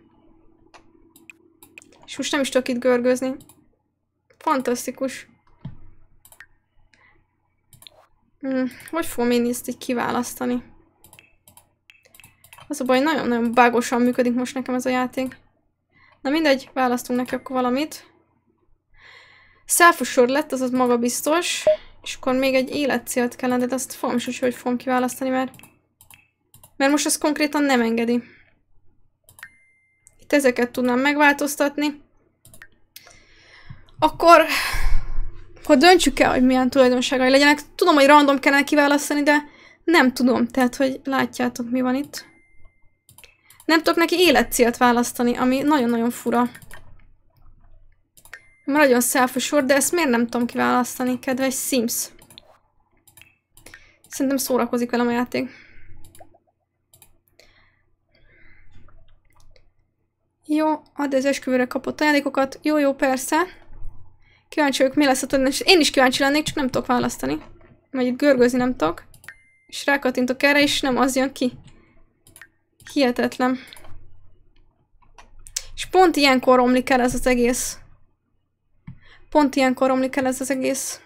És most nem is tudok itt görgőzni. Fantasztikus. hm hogy fogom én ezt így kiválasztani? Az a baj, nagyon-nagyon bágosan működik most nekem ez a játék. Na mindegy, választunk neki akkor valamit. Selfosor lett, az az magabiztos. És akkor még egy életcélt kellene, de azt fogom is, hogy, hogy fogom kiválasztani, mert... Mert most ez konkrétan nem engedi. Itt ezeket tudnám megváltoztatni. Akkor... Ha döntsük el, hogy milyen tulajdonságai legyenek. Tudom, hogy random kellene kiválasztani, de nem tudom. Tehát, hogy látjátok, mi van itt. Nem tudok neki életcélt választani, ami nagyon-nagyon fura. Nagyon selfosor, de ezt miért nem tudom kiválasztani, kedves Sims? Szerintem szórakozik velem a játék. Jó, add az esküvőre kapott ajándékokat. Jó, jó, persze. Kíváncsi vagyok, mi lesz a tudni. Én is kíváncsi lennék, csak nem tudok választani. Vagy itt görgözni nem tudok. És rákatintok erre, és nem az jön ki. Hihetetlen. És pont ilyenkor romlik el ez az egész. Pont ilyenkor romlik el ez az egész.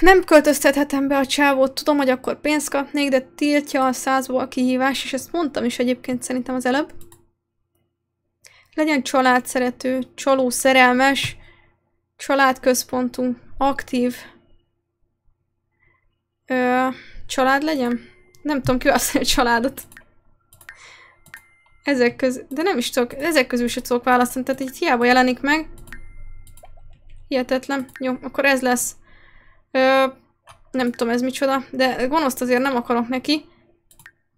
Nem költöztethetem be a csávót, tudom, hogy akkor pénzt kapnék, de tiltja a százból a kihívás, és ezt mondtam is egyébként szerintem az előbb. Legyen család szerető, csaló szerelmes, családközpontú, aktív. Ö, család legyen? Nem tudom, ki családot. Ezek közül, de nem is tudok, ezek közül se tudok választani, tehát így hiába jelenik meg. Hihetetlen. Jó, akkor ez lesz. Ö, nem tudom ez micsoda, de gonoszt azért nem akarok neki.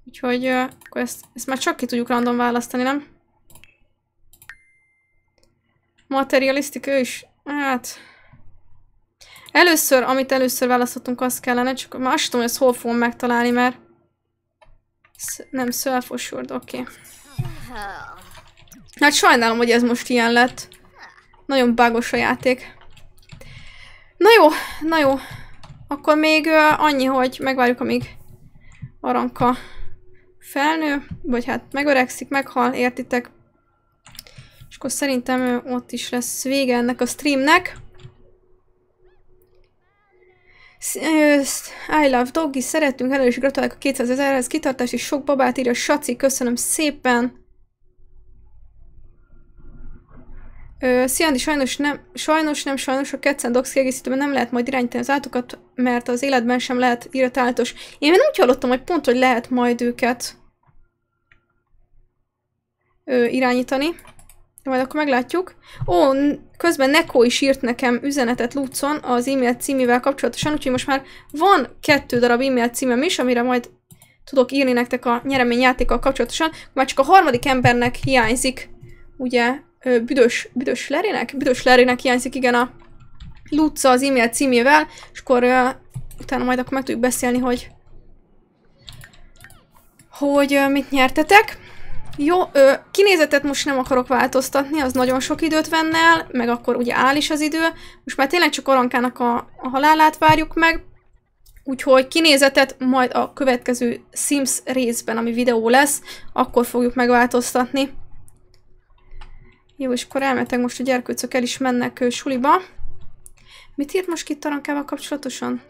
Úgyhogy ö, akkor ezt, ezt már csak ki tudjuk random választani, nem? Materialisztik ő is. Hát... Először, amit először választottunk, azt kellene, csak már azt tudom, hogy ezt hol fogom megtalálni, mert... Nem, self oké. Okay. Hát sajnálom, hogy ez most ilyen lett. Nagyon bágos a játék. Na jó, na jó. Akkor még uh, annyi, hogy megvárjuk, amíg Aranka felnő, vagy hát megöregszik, meghal, értitek? És akkor szerintem ott is lesz vége ennek a streamnek. I love doggy, szeretünk elő, és gratulálok a 200 ezerhez, kitartás és sok babát írja, Saci, köszönöm szépen! Ö, sajnos nem, sajnos nem, sajnos a Ketszen Dogs kiegészítőben nem lehet majd irányítani az átokat, mert az életben sem lehet iratálatos. Én nem úgy hallottam, hogy pont, hogy lehet majd őket ö, irányítani. Majd akkor meglátjuk. Ó, Közben Neko is írt nekem üzenetet Lucon az e-mail címével kapcsolatosan, úgyhogy most már van kettő darab e-mail címem is, amire majd tudok írni nektek a nyereményjátékkal kapcsolatosan. Már csak a harmadik embernek hiányzik, ugye, büdös, büdös Lerinek? Büdös Lerinek hiányzik, igen, a Luca az e-mail címével, és akkor uh, utána majd akkor meg tudjuk beszélni, hogy hogy uh, mit nyertetek. Jó, ö, kinézetet most nem akarok változtatni, az nagyon sok időt venne el, meg akkor ugye áll is az idő. Most már tényleg csak Arankának a, a halálát várjuk meg, úgyhogy kinézetet majd a következő Sims részben, ami videó lesz, akkor fogjuk megváltoztatni. Jó, és akkor elmetek most a gyerkőcök el is mennek ő, suliba. Mit írt most itt Arankával kapcsolatosan?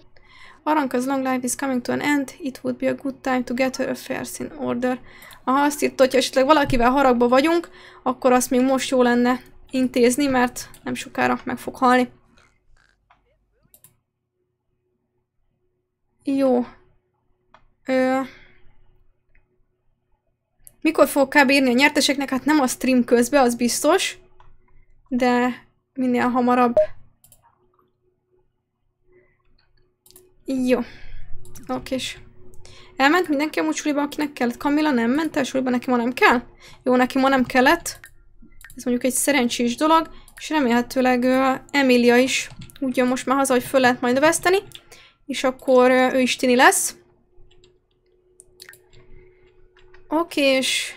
Aranka's long life is coming to an end, it would be a good time to get her affairs in order. Aha, azt itt, hogyha esetleg valakivel haragba vagyunk, akkor azt még most jó lenne intézni, mert nem sokára meg fog halni. Jó. Ö... Mikor fogok kb. írni a nyerteseknek? Hát nem a stream közben, az biztos. De minél hamarabb Jó. Oké. Elment mindenki a suliba, akinek kellett. Kamila nem ment el suliba, neki ma nem kell? Jó, neki ma nem kellett. Ez mondjuk egy szerencsés dolog. És remélhetőleg uh, Emilia is úgy jön most már haza, hogy föl lehet majd veszteni. És akkor uh, ő is tini lesz. Oké, és...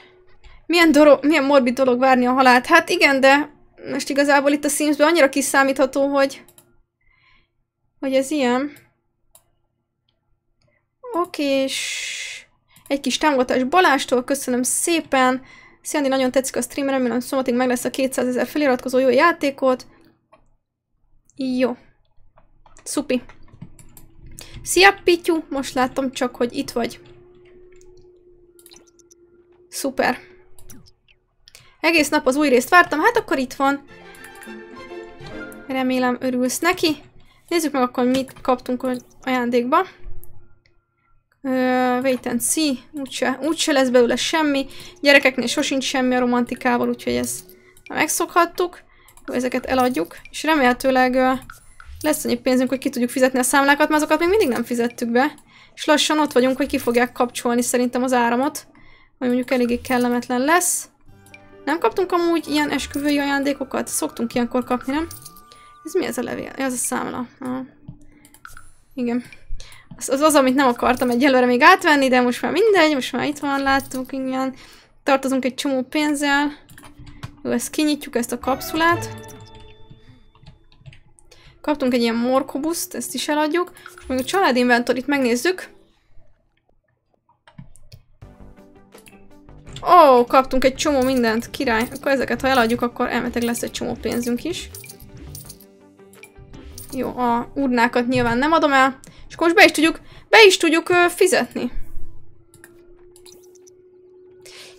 Milyen, dolog, milyen morbid dolog várni a halált? Hát igen, de most igazából itt a sims annyira kiszámítható, hogy... Hogy ez ilyen és Egy kis támogatás Balástól, köszönöm szépen. Szia, nagyon tetszik a stream, remélem szomatig meg lesz a 200 ezer feliratkozó jó játékot. Jó. Szupi. Szia, Pityu! Most látom csak, hogy itt vagy. Szuper. Egész nap az új részt vártam, hát akkor itt van. Remélem örülsz neki. Nézzük meg akkor mit kaptunk ajándékba. Uh, wait and see. Úgyse, úgyse lesz belőle semmi. Gyerekeknél sosincs semmi a romantikával, úgyhogy ezt megszokhattuk. ezeket eladjuk. És remélhetőleg uh, lesz annyi pénzünk, hogy ki tudjuk fizetni a számlákat, mert azokat még mindig nem fizettük be. És lassan ott vagyunk, hogy ki fogják kapcsolni szerintem az áramot. Ami mondjuk eléggé kellemetlen lesz. Nem kaptunk amúgy ilyen esküvői ajándékokat? Szoktunk ilyenkor kapni, nem? Ez mi ez a levél? Ez a számla. Aha. Igen az, az az, amit nem akartam egyelőre még átvenni, de most már mindegy, most már itt van, láttuk, igen. Tartozunk egy csomó pénzzel. Jó, ezt kinyitjuk, ezt a kapszulát. Kaptunk egy ilyen morkobuszt, ezt is eladjuk. Most még a család inventorit megnézzük. Ó, oh, kaptunk egy csomó mindent, király. Akkor ezeket, ha eladjuk, akkor elmeteg lesz egy csomó pénzünk is. Jó, a urnákat nyilván nem adom el. És akkor most be is tudjuk, be is tudjuk ö, fizetni.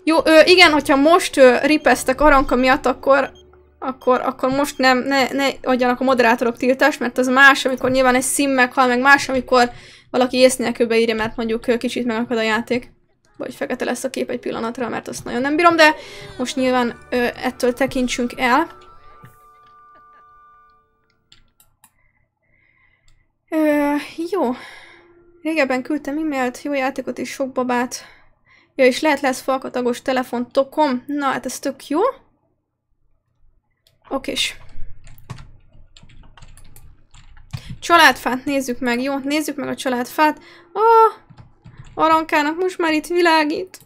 Jó, ö, igen, hogyha most ö, ripesztek aranka miatt, akkor, akkor, akkor most nem, ne, ne adjanak a moderátorok tiltást, mert az más, amikor nyilván egy szín meghal, meg más, amikor valaki ész nélkül beírja, mert mondjuk ö, kicsit megakad a játék. Vagy fekete lesz a kép egy pillanatra, mert azt nagyon nem bírom, de most nyilván ö, ettől tekintsünk el. Ö, jó. Régebben küldtem e-mailt, jó játékot és sok babát. Ja, és lehet lesz falkatagos telefon tokom. Na, hát ez tök jó. Oké. Családfát nézzük meg, jó? Nézzük meg a családfát. Ó, oh, arankának most már itt világít.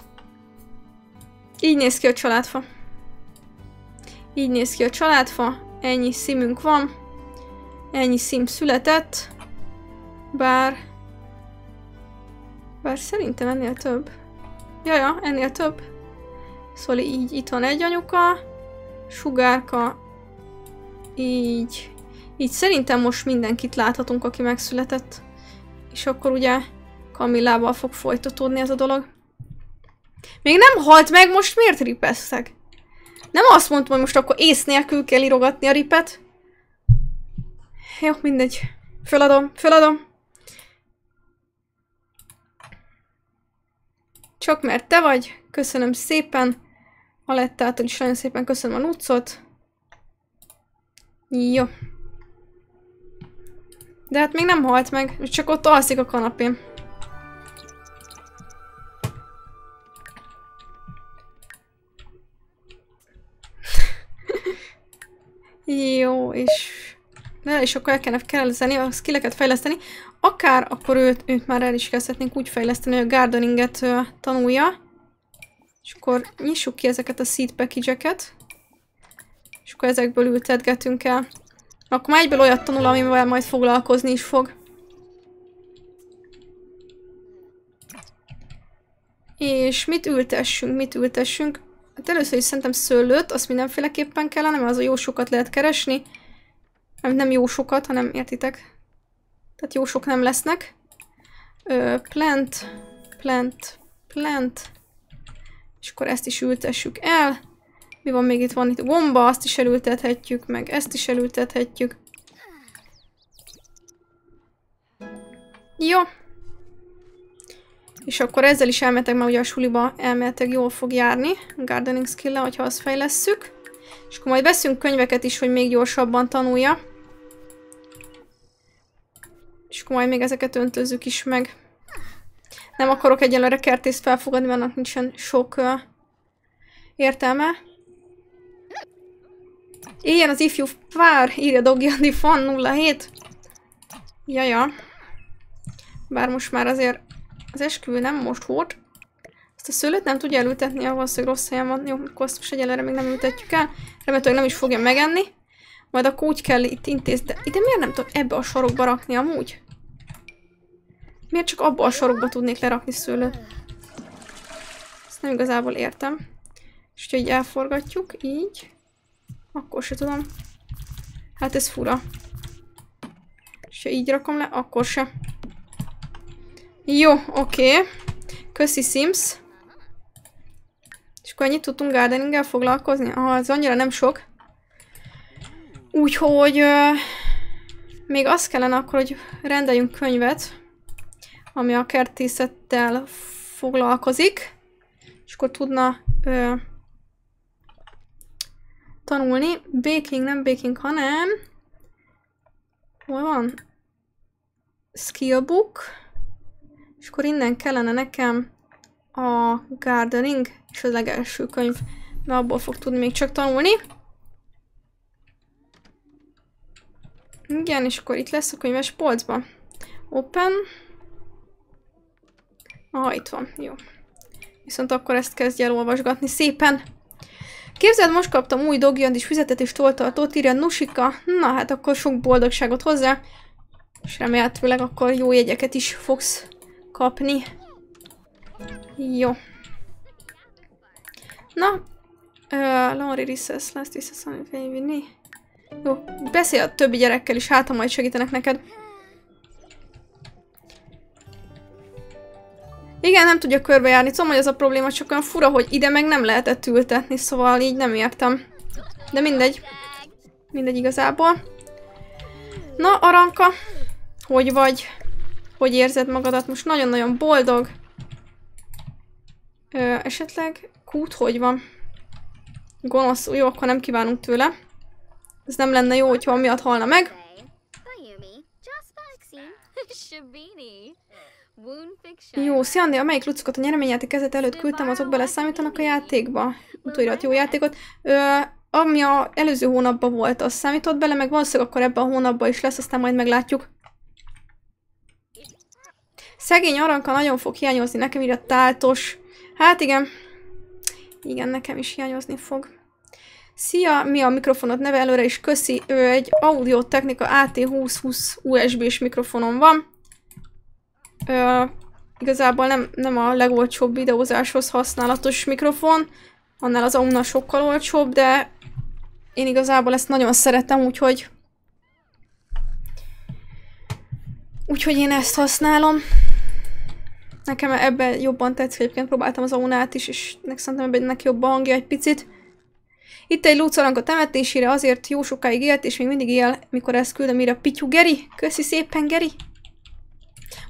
Így néz ki a családfa. Így néz ki a családfa. Ennyi szimünk van ennyi szint született. Bár... Bár szerintem ennél több. Jaja, ennél több. Szóval így itt van egy anyuka, sugárka, így. Így szerintem most mindenkit láthatunk, aki megszületett. És akkor ugye Kamillával fog folytatódni ez a dolog. Még nem halt meg, most miért ripesztek? Nem azt mondtam, hogy most akkor ész nélkül kell irogatni a ripet? Jó, mindegy. Föladom, föladom. Csak mert te vagy, köszönöm szépen. Alettától is nagyon szépen köszönöm a nuccot. Jó. De hát még nem halt meg, csak ott alszik a kanapén. Jó, és de és akkor el kellene fejleszteni, a skilleket fejleszteni, akár akkor őt, őt már el is kezdhetnénk úgy fejleszteni, hogy a gardeninget uh, tanulja. És akkor nyissuk ki ezeket a seed package-eket. És akkor ezekből ültetgetünk el. Akkor már egyből olyat tanul, amivel majd foglalkozni is fog. És mit ültessünk, mit ültessünk? Hát először is szerintem szőlőt, azt mindenféleképpen kellene, mert az a jó sokat lehet keresni nem jó sokat, hanem értitek. Tehát jó sok nem lesznek. Ö, plant, plant, plant. És akkor ezt is ültessük el. Mi van még itt? Van itt gomba, azt is elültethetjük, meg ezt is elültethetjük. Jó. És akkor ezzel is elmetek, mert ugye a suliba elmetek jól fog járni. Gardening skill-le, hogyha azt fejlesszük. És akkor majd veszünk könyveket is, hogy még gyorsabban tanulja. És akkor majd még ezeket öntözzük is meg. Nem akarok egyelőre kertészt felfogadni, mert annak nincsen sok uh, értelme. Éljen az ifjú pár, írja Dogi Andi Fan 07. Jaja. Bár most már azért az esküvő nem most volt. Ezt a szőlőt nem tudja elültetni, ahol hogy rossz helyen van. Jó, akkor azt most egyelőre még nem ültetjük el. Remélhetőleg nem is fogja megenni. Majd a kúgy kell itt intézni. De ide miért nem tudom ebbe a sarokba rakni amúgy? Miért csak abba a sorokba tudnék lerakni szőlőt? Ezt nem igazából értem. És hogyha így elforgatjuk, így, akkor se tudom. Hát ez fura. És ha így rakom le, akkor se. Jó, oké. Okay. Köszi Sims. És akkor ennyit tudtunk gardening foglalkozni? Ah, az annyira nem sok. Úgyhogy... Euh, még azt kellene akkor, hogy rendeljünk könyvet ami a kertészettel foglalkozik, és akkor tudna ö, tanulni. Baking, nem baking, hanem hol van? Skillbook, és akkor innen kellene nekem a gardening, és az legelső könyv, mert abból fog tudni még csak tanulni. Igen, és akkor itt lesz a könyves polcba. Open. Ah, itt van, jó. Viszont akkor ezt kezdj el olvasgatni szépen. Képzeld, most kaptam új dogjand és fizetetést toltartót, írja Nusika. Na hát akkor sok boldogságot hozzá. És remélhetőleg akkor jó jegyeket is fogsz kapni. Jó. Na. Lori Lauri Risses, lesz tiszta szóval vinni. Jó, beszél a többi gyerekkel is, hát ha majd segítenek neked. Igen, nem tudja körbejárni. Szóval, hogy ez a probléma, csak olyan fura, hogy ide meg nem lehetett ültetni, szóval így nem értem. De mindegy. Mindegy igazából. Na, Aranka, hogy vagy? Hogy érzed magadat? Most nagyon-nagyon boldog. Ö, esetleg kút hogy van? Gonosz, jó, akkor nem kívánunk tőle. Ez nem lenne jó, hogyha amiatt halna meg. Jó, szia Szianni, amelyik luckokat a nyereményjáték kezdet előtt küldtem, azok beleszámítanak a játékba. Utóirat jó játékot. Ö, ami a előző hónapban volt, az számított bele, meg valószínűleg akkor ebben a hónapban is lesz, aztán majd meglátjuk. Szegény aranka nagyon fog hiányozni, nekem így a táltos. Hát igen. Igen, nekem is hiányozni fog. Szia, mi a mikrofonod neve előre is köszi. Ő egy audio technika AT2020 USB-s mikrofonom van ö, igazából nem, nem a legolcsóbb videózáshoz használatos mikrofon, annál az Auna sokkal olcsóbb, de én igazából ezt nagyon szeretem, úgyhogy úgyhogy én ezt használom. Nekem ebben jobban tetszik, egyébként próbáltam az Aunát is, és szerintem ebben neki jobb a hangja egy picit. Itt egy lócarang a temetésére, azért jó sokáig élt, és még mindig él, mikor ezt küldöm mire a Pityu Geri. Köszi szépen, Geri!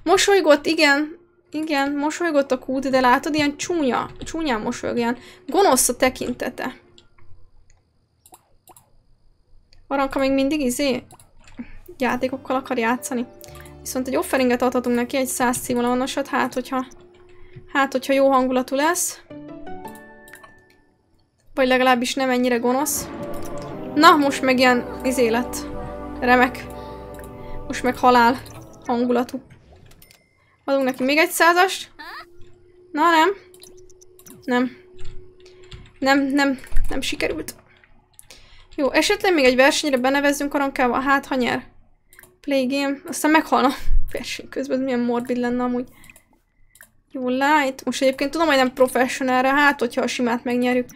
Mosolygott, igen, igen, mosolygott a kút, de látod, ilyen csúnya, csúnyán mosolyog, ilyen gonosz a tekintete. Aranka még mindig izé játékokkal akar játszani. Viszont egy offeringet adhatunk neki, egy száz címolonosat, hát hogyha, hát hogyha jó hangulatú lesz. Vagy legalábbis nem ennyire gonosz. Na, most meg ilyen izélet. Remek. Most meg halál hangulatú. Adunk neki még egy százast. Na nem. Nem. Nem, nem, nem sikerült. Jó, esetleg még egy versenyre benevezzünk karankával, hát ha nyer. Play game. Aztán meghalna verseny közben, ez milyen morbid lenne amúgy. Jó, light. Most egyébként tudom, hogy nem professionálra, hát hogyha a simát megnyerjük.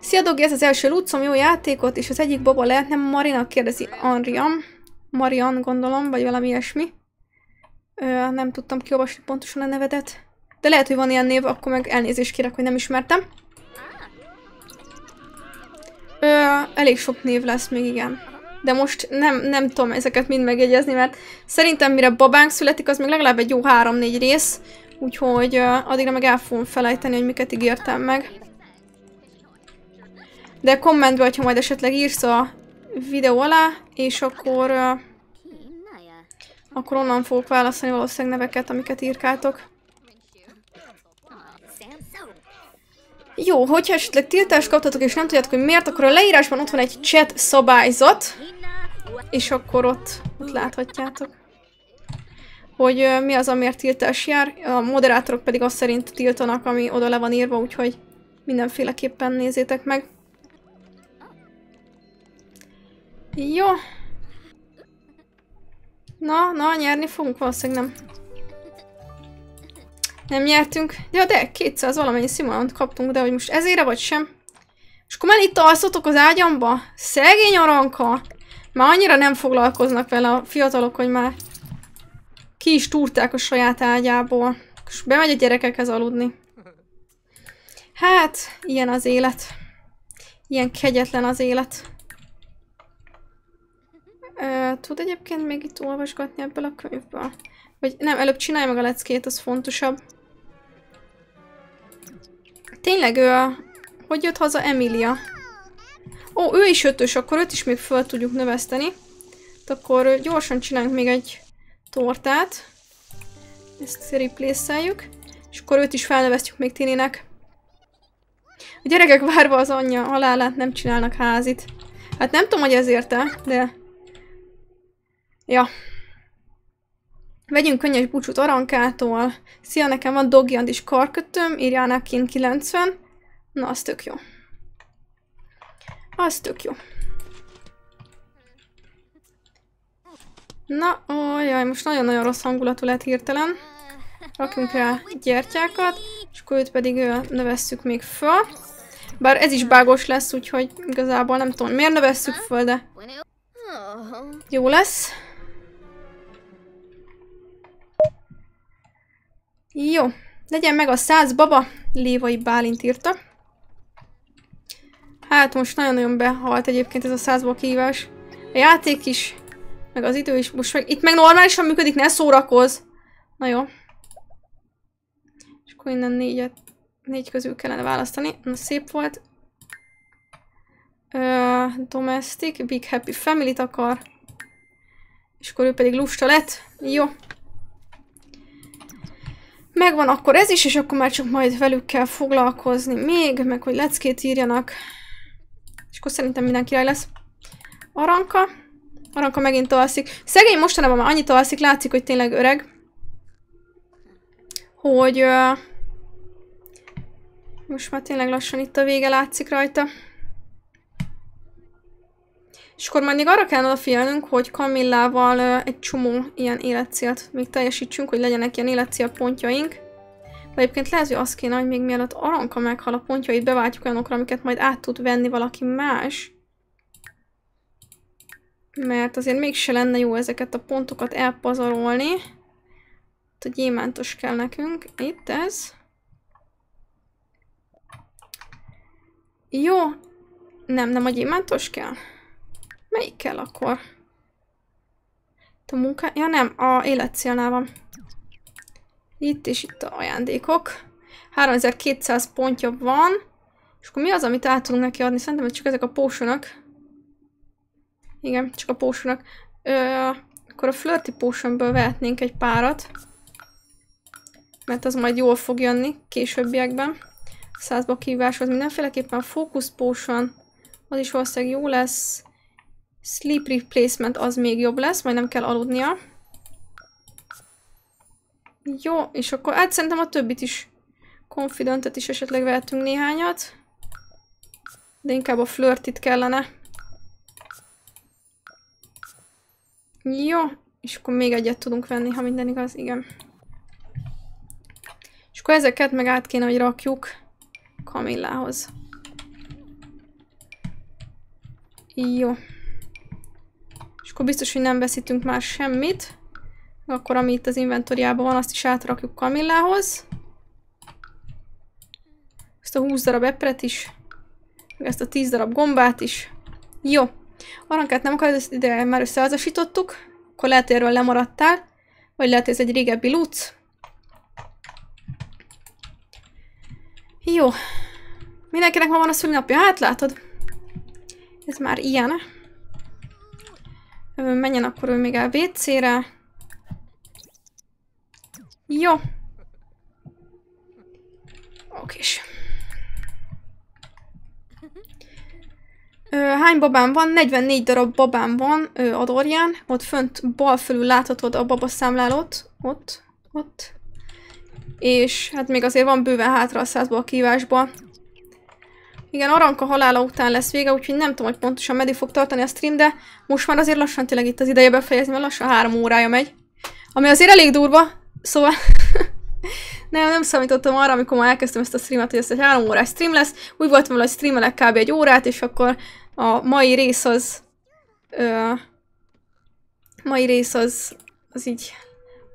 Szia Dogi, ez az első lucom, jó játékot, és az egyik baba lehetne Marina, kérdezi Anriam. Marian, gondolom, vagy valami ilyesmi. Ö, nem tudtam kiolvasni pontosan a nevedet. De lehet, hogy van ilyen név, akkor meg elnézést kérek, hogy nem ismertem. Ö, elég sok név lesz még, igen. De most nem, nem tudom ezeket mind megjegyezni, mert szerintem mire babánk születik, az még legalább egy jó 3-4 rész. Úgyhogy ö, addigra meg el fogom felejteni, hogy miket ígértem meg. De kommentbe, hogyha majd esetleg írsz a videó alá, és akkor... akkor onnan fogok válaszolni valószínűleg neveket, amiket írkátok. Jó, hogyha esetleg tiltást kaptatok és nem tudjátok, hogy miért, akkor a leírásban ott van egy chat szabályzat, és akkor ott, ott láthatjátok, hogy uh, mi az, amiért tiltás jár. A moderátorok pedig azt szerint tiltanak, ami oda le van írva, úgyhogy mindenféleképpen nézzétek meg. Jó. Na, na, nyerni fogunk valószínűleg nem. Nem nyertünk. Ja, de 200 valamennyi szimulant kaptunk, de hogy most ezére vagy sem. És akkor már itt alszotok az ágyamba? Szegény aranka! Már annyira nem foglalkoznak vele a fiatalok, hogy már ki is túrták a saját ágyából. És bemegy a gyerekekhez aludni. Hát, ilyen az élet. Ilyen kegyetlen az élet tud egyébként még itt olvasgatni ebből a könyvből? Vagy nem, előbb csinálj meg a leckét, az fontosabb. Tényleg ő a... Hogy jött haza Emilia? Ó, ő is ötös, akkor őt is még föl tudjuk növeszteni. Akkor gyorsan csináljunk még egy tortát. Ezt replace-eljük. És akkor őt is felnevesztjük még Tininek. A gyerekek várva az anyja halálát nem csinálnak házit. Hát nem tudom, hogy ezért-e, de Ja. Vegyünk könnyes búcsút Arankától. Szia, nekem van dogjand is karkötöm, írjának kint 90. Na, az tök jó. Az tök jó. Na, ojaj, most nagyon-nagyon rossz hangulatú lett hirtelen. Rakjunk rá gyertyákat, és akkor őt pedig növesszük még föl. Bár ez is bágos lesz, úgyhogy igazából nem tudom, miért növesszük föl, de oh. jó lesz. Jó, legyen meg a száz baba, Lévai Bálint írta. Hát most nagyon-nagyon behalt egyébként ez a százba kívás. A játék is, meg az idő is, most meg, itt meg normálisan működik, ne szórakoz. Na jó. És akkor innen négyet, négy közül kellene választani. Na szép volt. Ö, domestic, Big Happy Family-t akar. És akkor ő pedig lusta lett. Jó megvan akkor ez is, és akkor már csak majd velük kell foglalkozni még, meg hogy leckét írjanak. És akkor szerintem minden király lesz. Aranka. Aranka megint alszik. Szegény mostanában már annyit alszik, látszik, hogy tényleg öreg. Hogy... Uh, most már tényleg lassan itt a vége látszik rajta. És akkor majd még arra kellene odafigyelnünk, hogy Kamillával uh, egy csomó ilyen életcélt még teljesítsünk, hogy legyenek ilyen életcél pontjaink. De egyébként lehet, hogy az kéne, hogy még mielőtt Aranka meghal a pontjait, beváltjuk olyanokra, amiket majd át tud venni valaki más. Mert azért mégse lenne jó ezeket a pontokat elpazarolni. Itt a gyémántos kell nekünk. Itt ez. Jó. Nem, nem a gyémántos kell? Melyik kell akkor? a munka... Ja nem, a életcélnál van. Itt és itt a ajándékok. 3200 pontja van. És akkor mi az, amit át tudunk neki adni? Szerintem csak ezek a pósonok. Igen, csak a pósonok. Ö, akkor a flirty potionből vehetnénk egy párat. Mert az majd jól fog jönni későbbiekben. Százba kíváshoz mindenféleképpen a focus potion. Az is valószínűleg jó lesz. Sleep replacement az még jobb lesz, majd nem kell aludnia. Jó, és akkor hát szerintem a többit is. Confidentet is esetleg vehetünk néhányat. De inkább a flirtit kellene. Jó, és akkor még egyet tudunk venni, ha minden igaz, igen. És akkor ezeket meg át kéne, hogy rakjuk Kamillához. Jó. És akkor biztos, hogy nem veszítünk már semmit. Akkor ami itt az inventoriában van, azt is átrakjuk Kamillához. Ezt a 20 darab epret is. ezt a 10 darab gombát is. Jó. Arankát nem akarod, ezt ide már összehazasítottuk. Akkor lehet, hogy erről lemaradtál. Vagy lehet, hogy ez egy régebbi luc. Jó. Mindenkinek ma van a szülinapja, hát látod. Ez már ilyen. Menjen akkor ő még el WC-re. Jó. Oké. hány babám van? 44 darab babám van ö, Adorján. Ott fönt bal fölül láthatod a babaszámlálót. Ott, ott. És hát még azért van bőven hátra a százba a kívásba. Igen, Aranka halála után lesz vége, úgyhogy nem tudom, hogy pontosan meddig fog tartani a stream, de most már azért lassan tényleg itt az ideje befejezni, mert lassan három órája megy. Ami azért elég durva, szóval... nem, nem számítottam arra, amikor már elkezdtem ezt a streamet, hogy ez egy három órás stream lesz. Úgy voltam vele, hogy streamelek kb. egy órát, és akkor a mai rész az... Ö, mai rész az, az így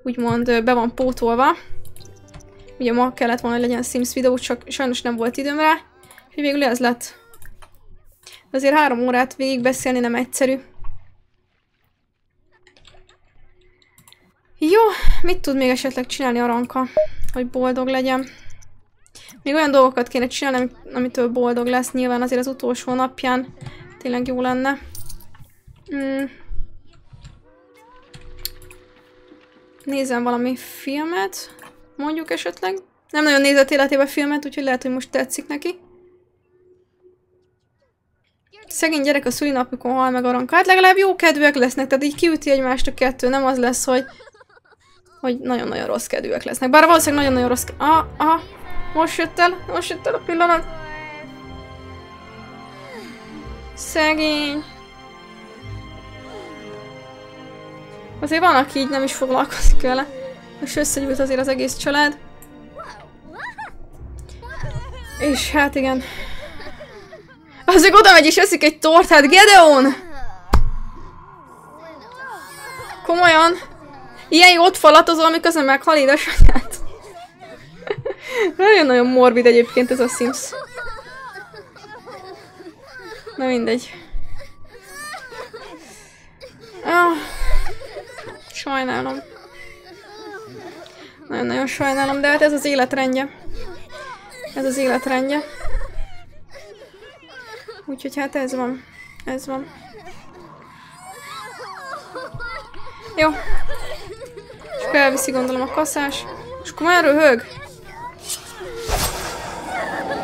úgymond be van pótolva. Ugye ma kellett volna, hogy legyen Sims videó, csak sajnos nem volt időm rá. Hogy végül az lett. De azért három órát végig beszélni nem egyszerű. Jó, mit tud még esetleg csinálni Aranka, hogy boldog legyen? Még olyan dolgokat kéne csinálni, amitől boldog lesz. Nyilván azért az utolsó napján tényleg jó lenne. Mm. Nézem valami filmet, mondjuk esetleg. Nem nagyon nézett életében filmet, úgyhogy lehet, hogy most tetszik neki. Szegény gyerek a szülinapjukon hal meg a ranka. Hát legalább jó kedvűek lesznek, tehát így kiüti egymást a kettő, nem az lesz, hogy hogy nagyon-nagyon rossz kedvűek lesznek. Bár valószínűleg nagyon-nagyon rossz kedvűek. Ah, ah, most jött el, most jött el a pillanat. Szegény. Azért van, aki így nem is foglalkozik vele. És összegyűlt azért az egész család. És hát igen. Azok oda megy és eszik egy tortát, Gedeon! Komolyan? Ilyen jót falatozol, miközben meghal édesanyát? Nagyon-nagyon morbid egyébként ez a Sims. Na mindegy. Ah, sajnálom. Nagyon-nagyon sajnálom, de hát ez az életrendje. Ez az életrendje. Úgyhogy hát ez van. Ez van. Jó. És akkor elviszi gondolom a kaszás. És akkor már röhög.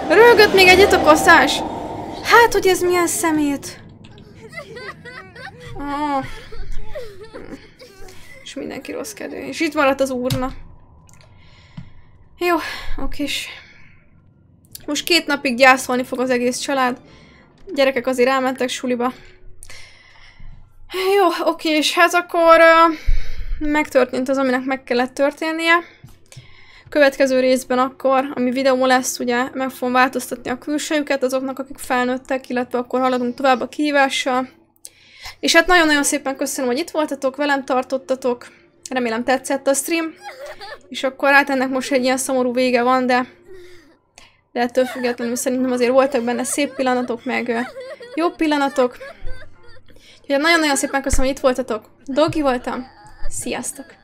Röhögött még egyet a kaszás. Hát, hogy ez milyen szemét. Ah. És mindenki rossz kedvű. És itt maradt az urna. Jó, oké. Most két napig gyászolni fog az egész család. Gyerekek azért elmentek suliba. Jó, oké, és hát akkor uh, megtörtént az, aminek meg kellett történnie. Következő részben akkor, ami videó lesz, ugye meg fogom változtatni a külsejüket azoknak, akik felnőttek, illetve akkor haladunk tovább a kihívással. És hát nagyon-nagyon szépen köszönöm, hogy itt voltatok, velem tartottatok. Remélem tetszett a stream. És akkor hát ennek most egy ilyen szomorú vége van, de de ettől függetlenül szerintem azért voltak benne szép pillanatok, meg jó pillanatok. nagyon-nagyon szépen köszönöm, hogy itt voltatok. Dogi voltam. Sziasztok!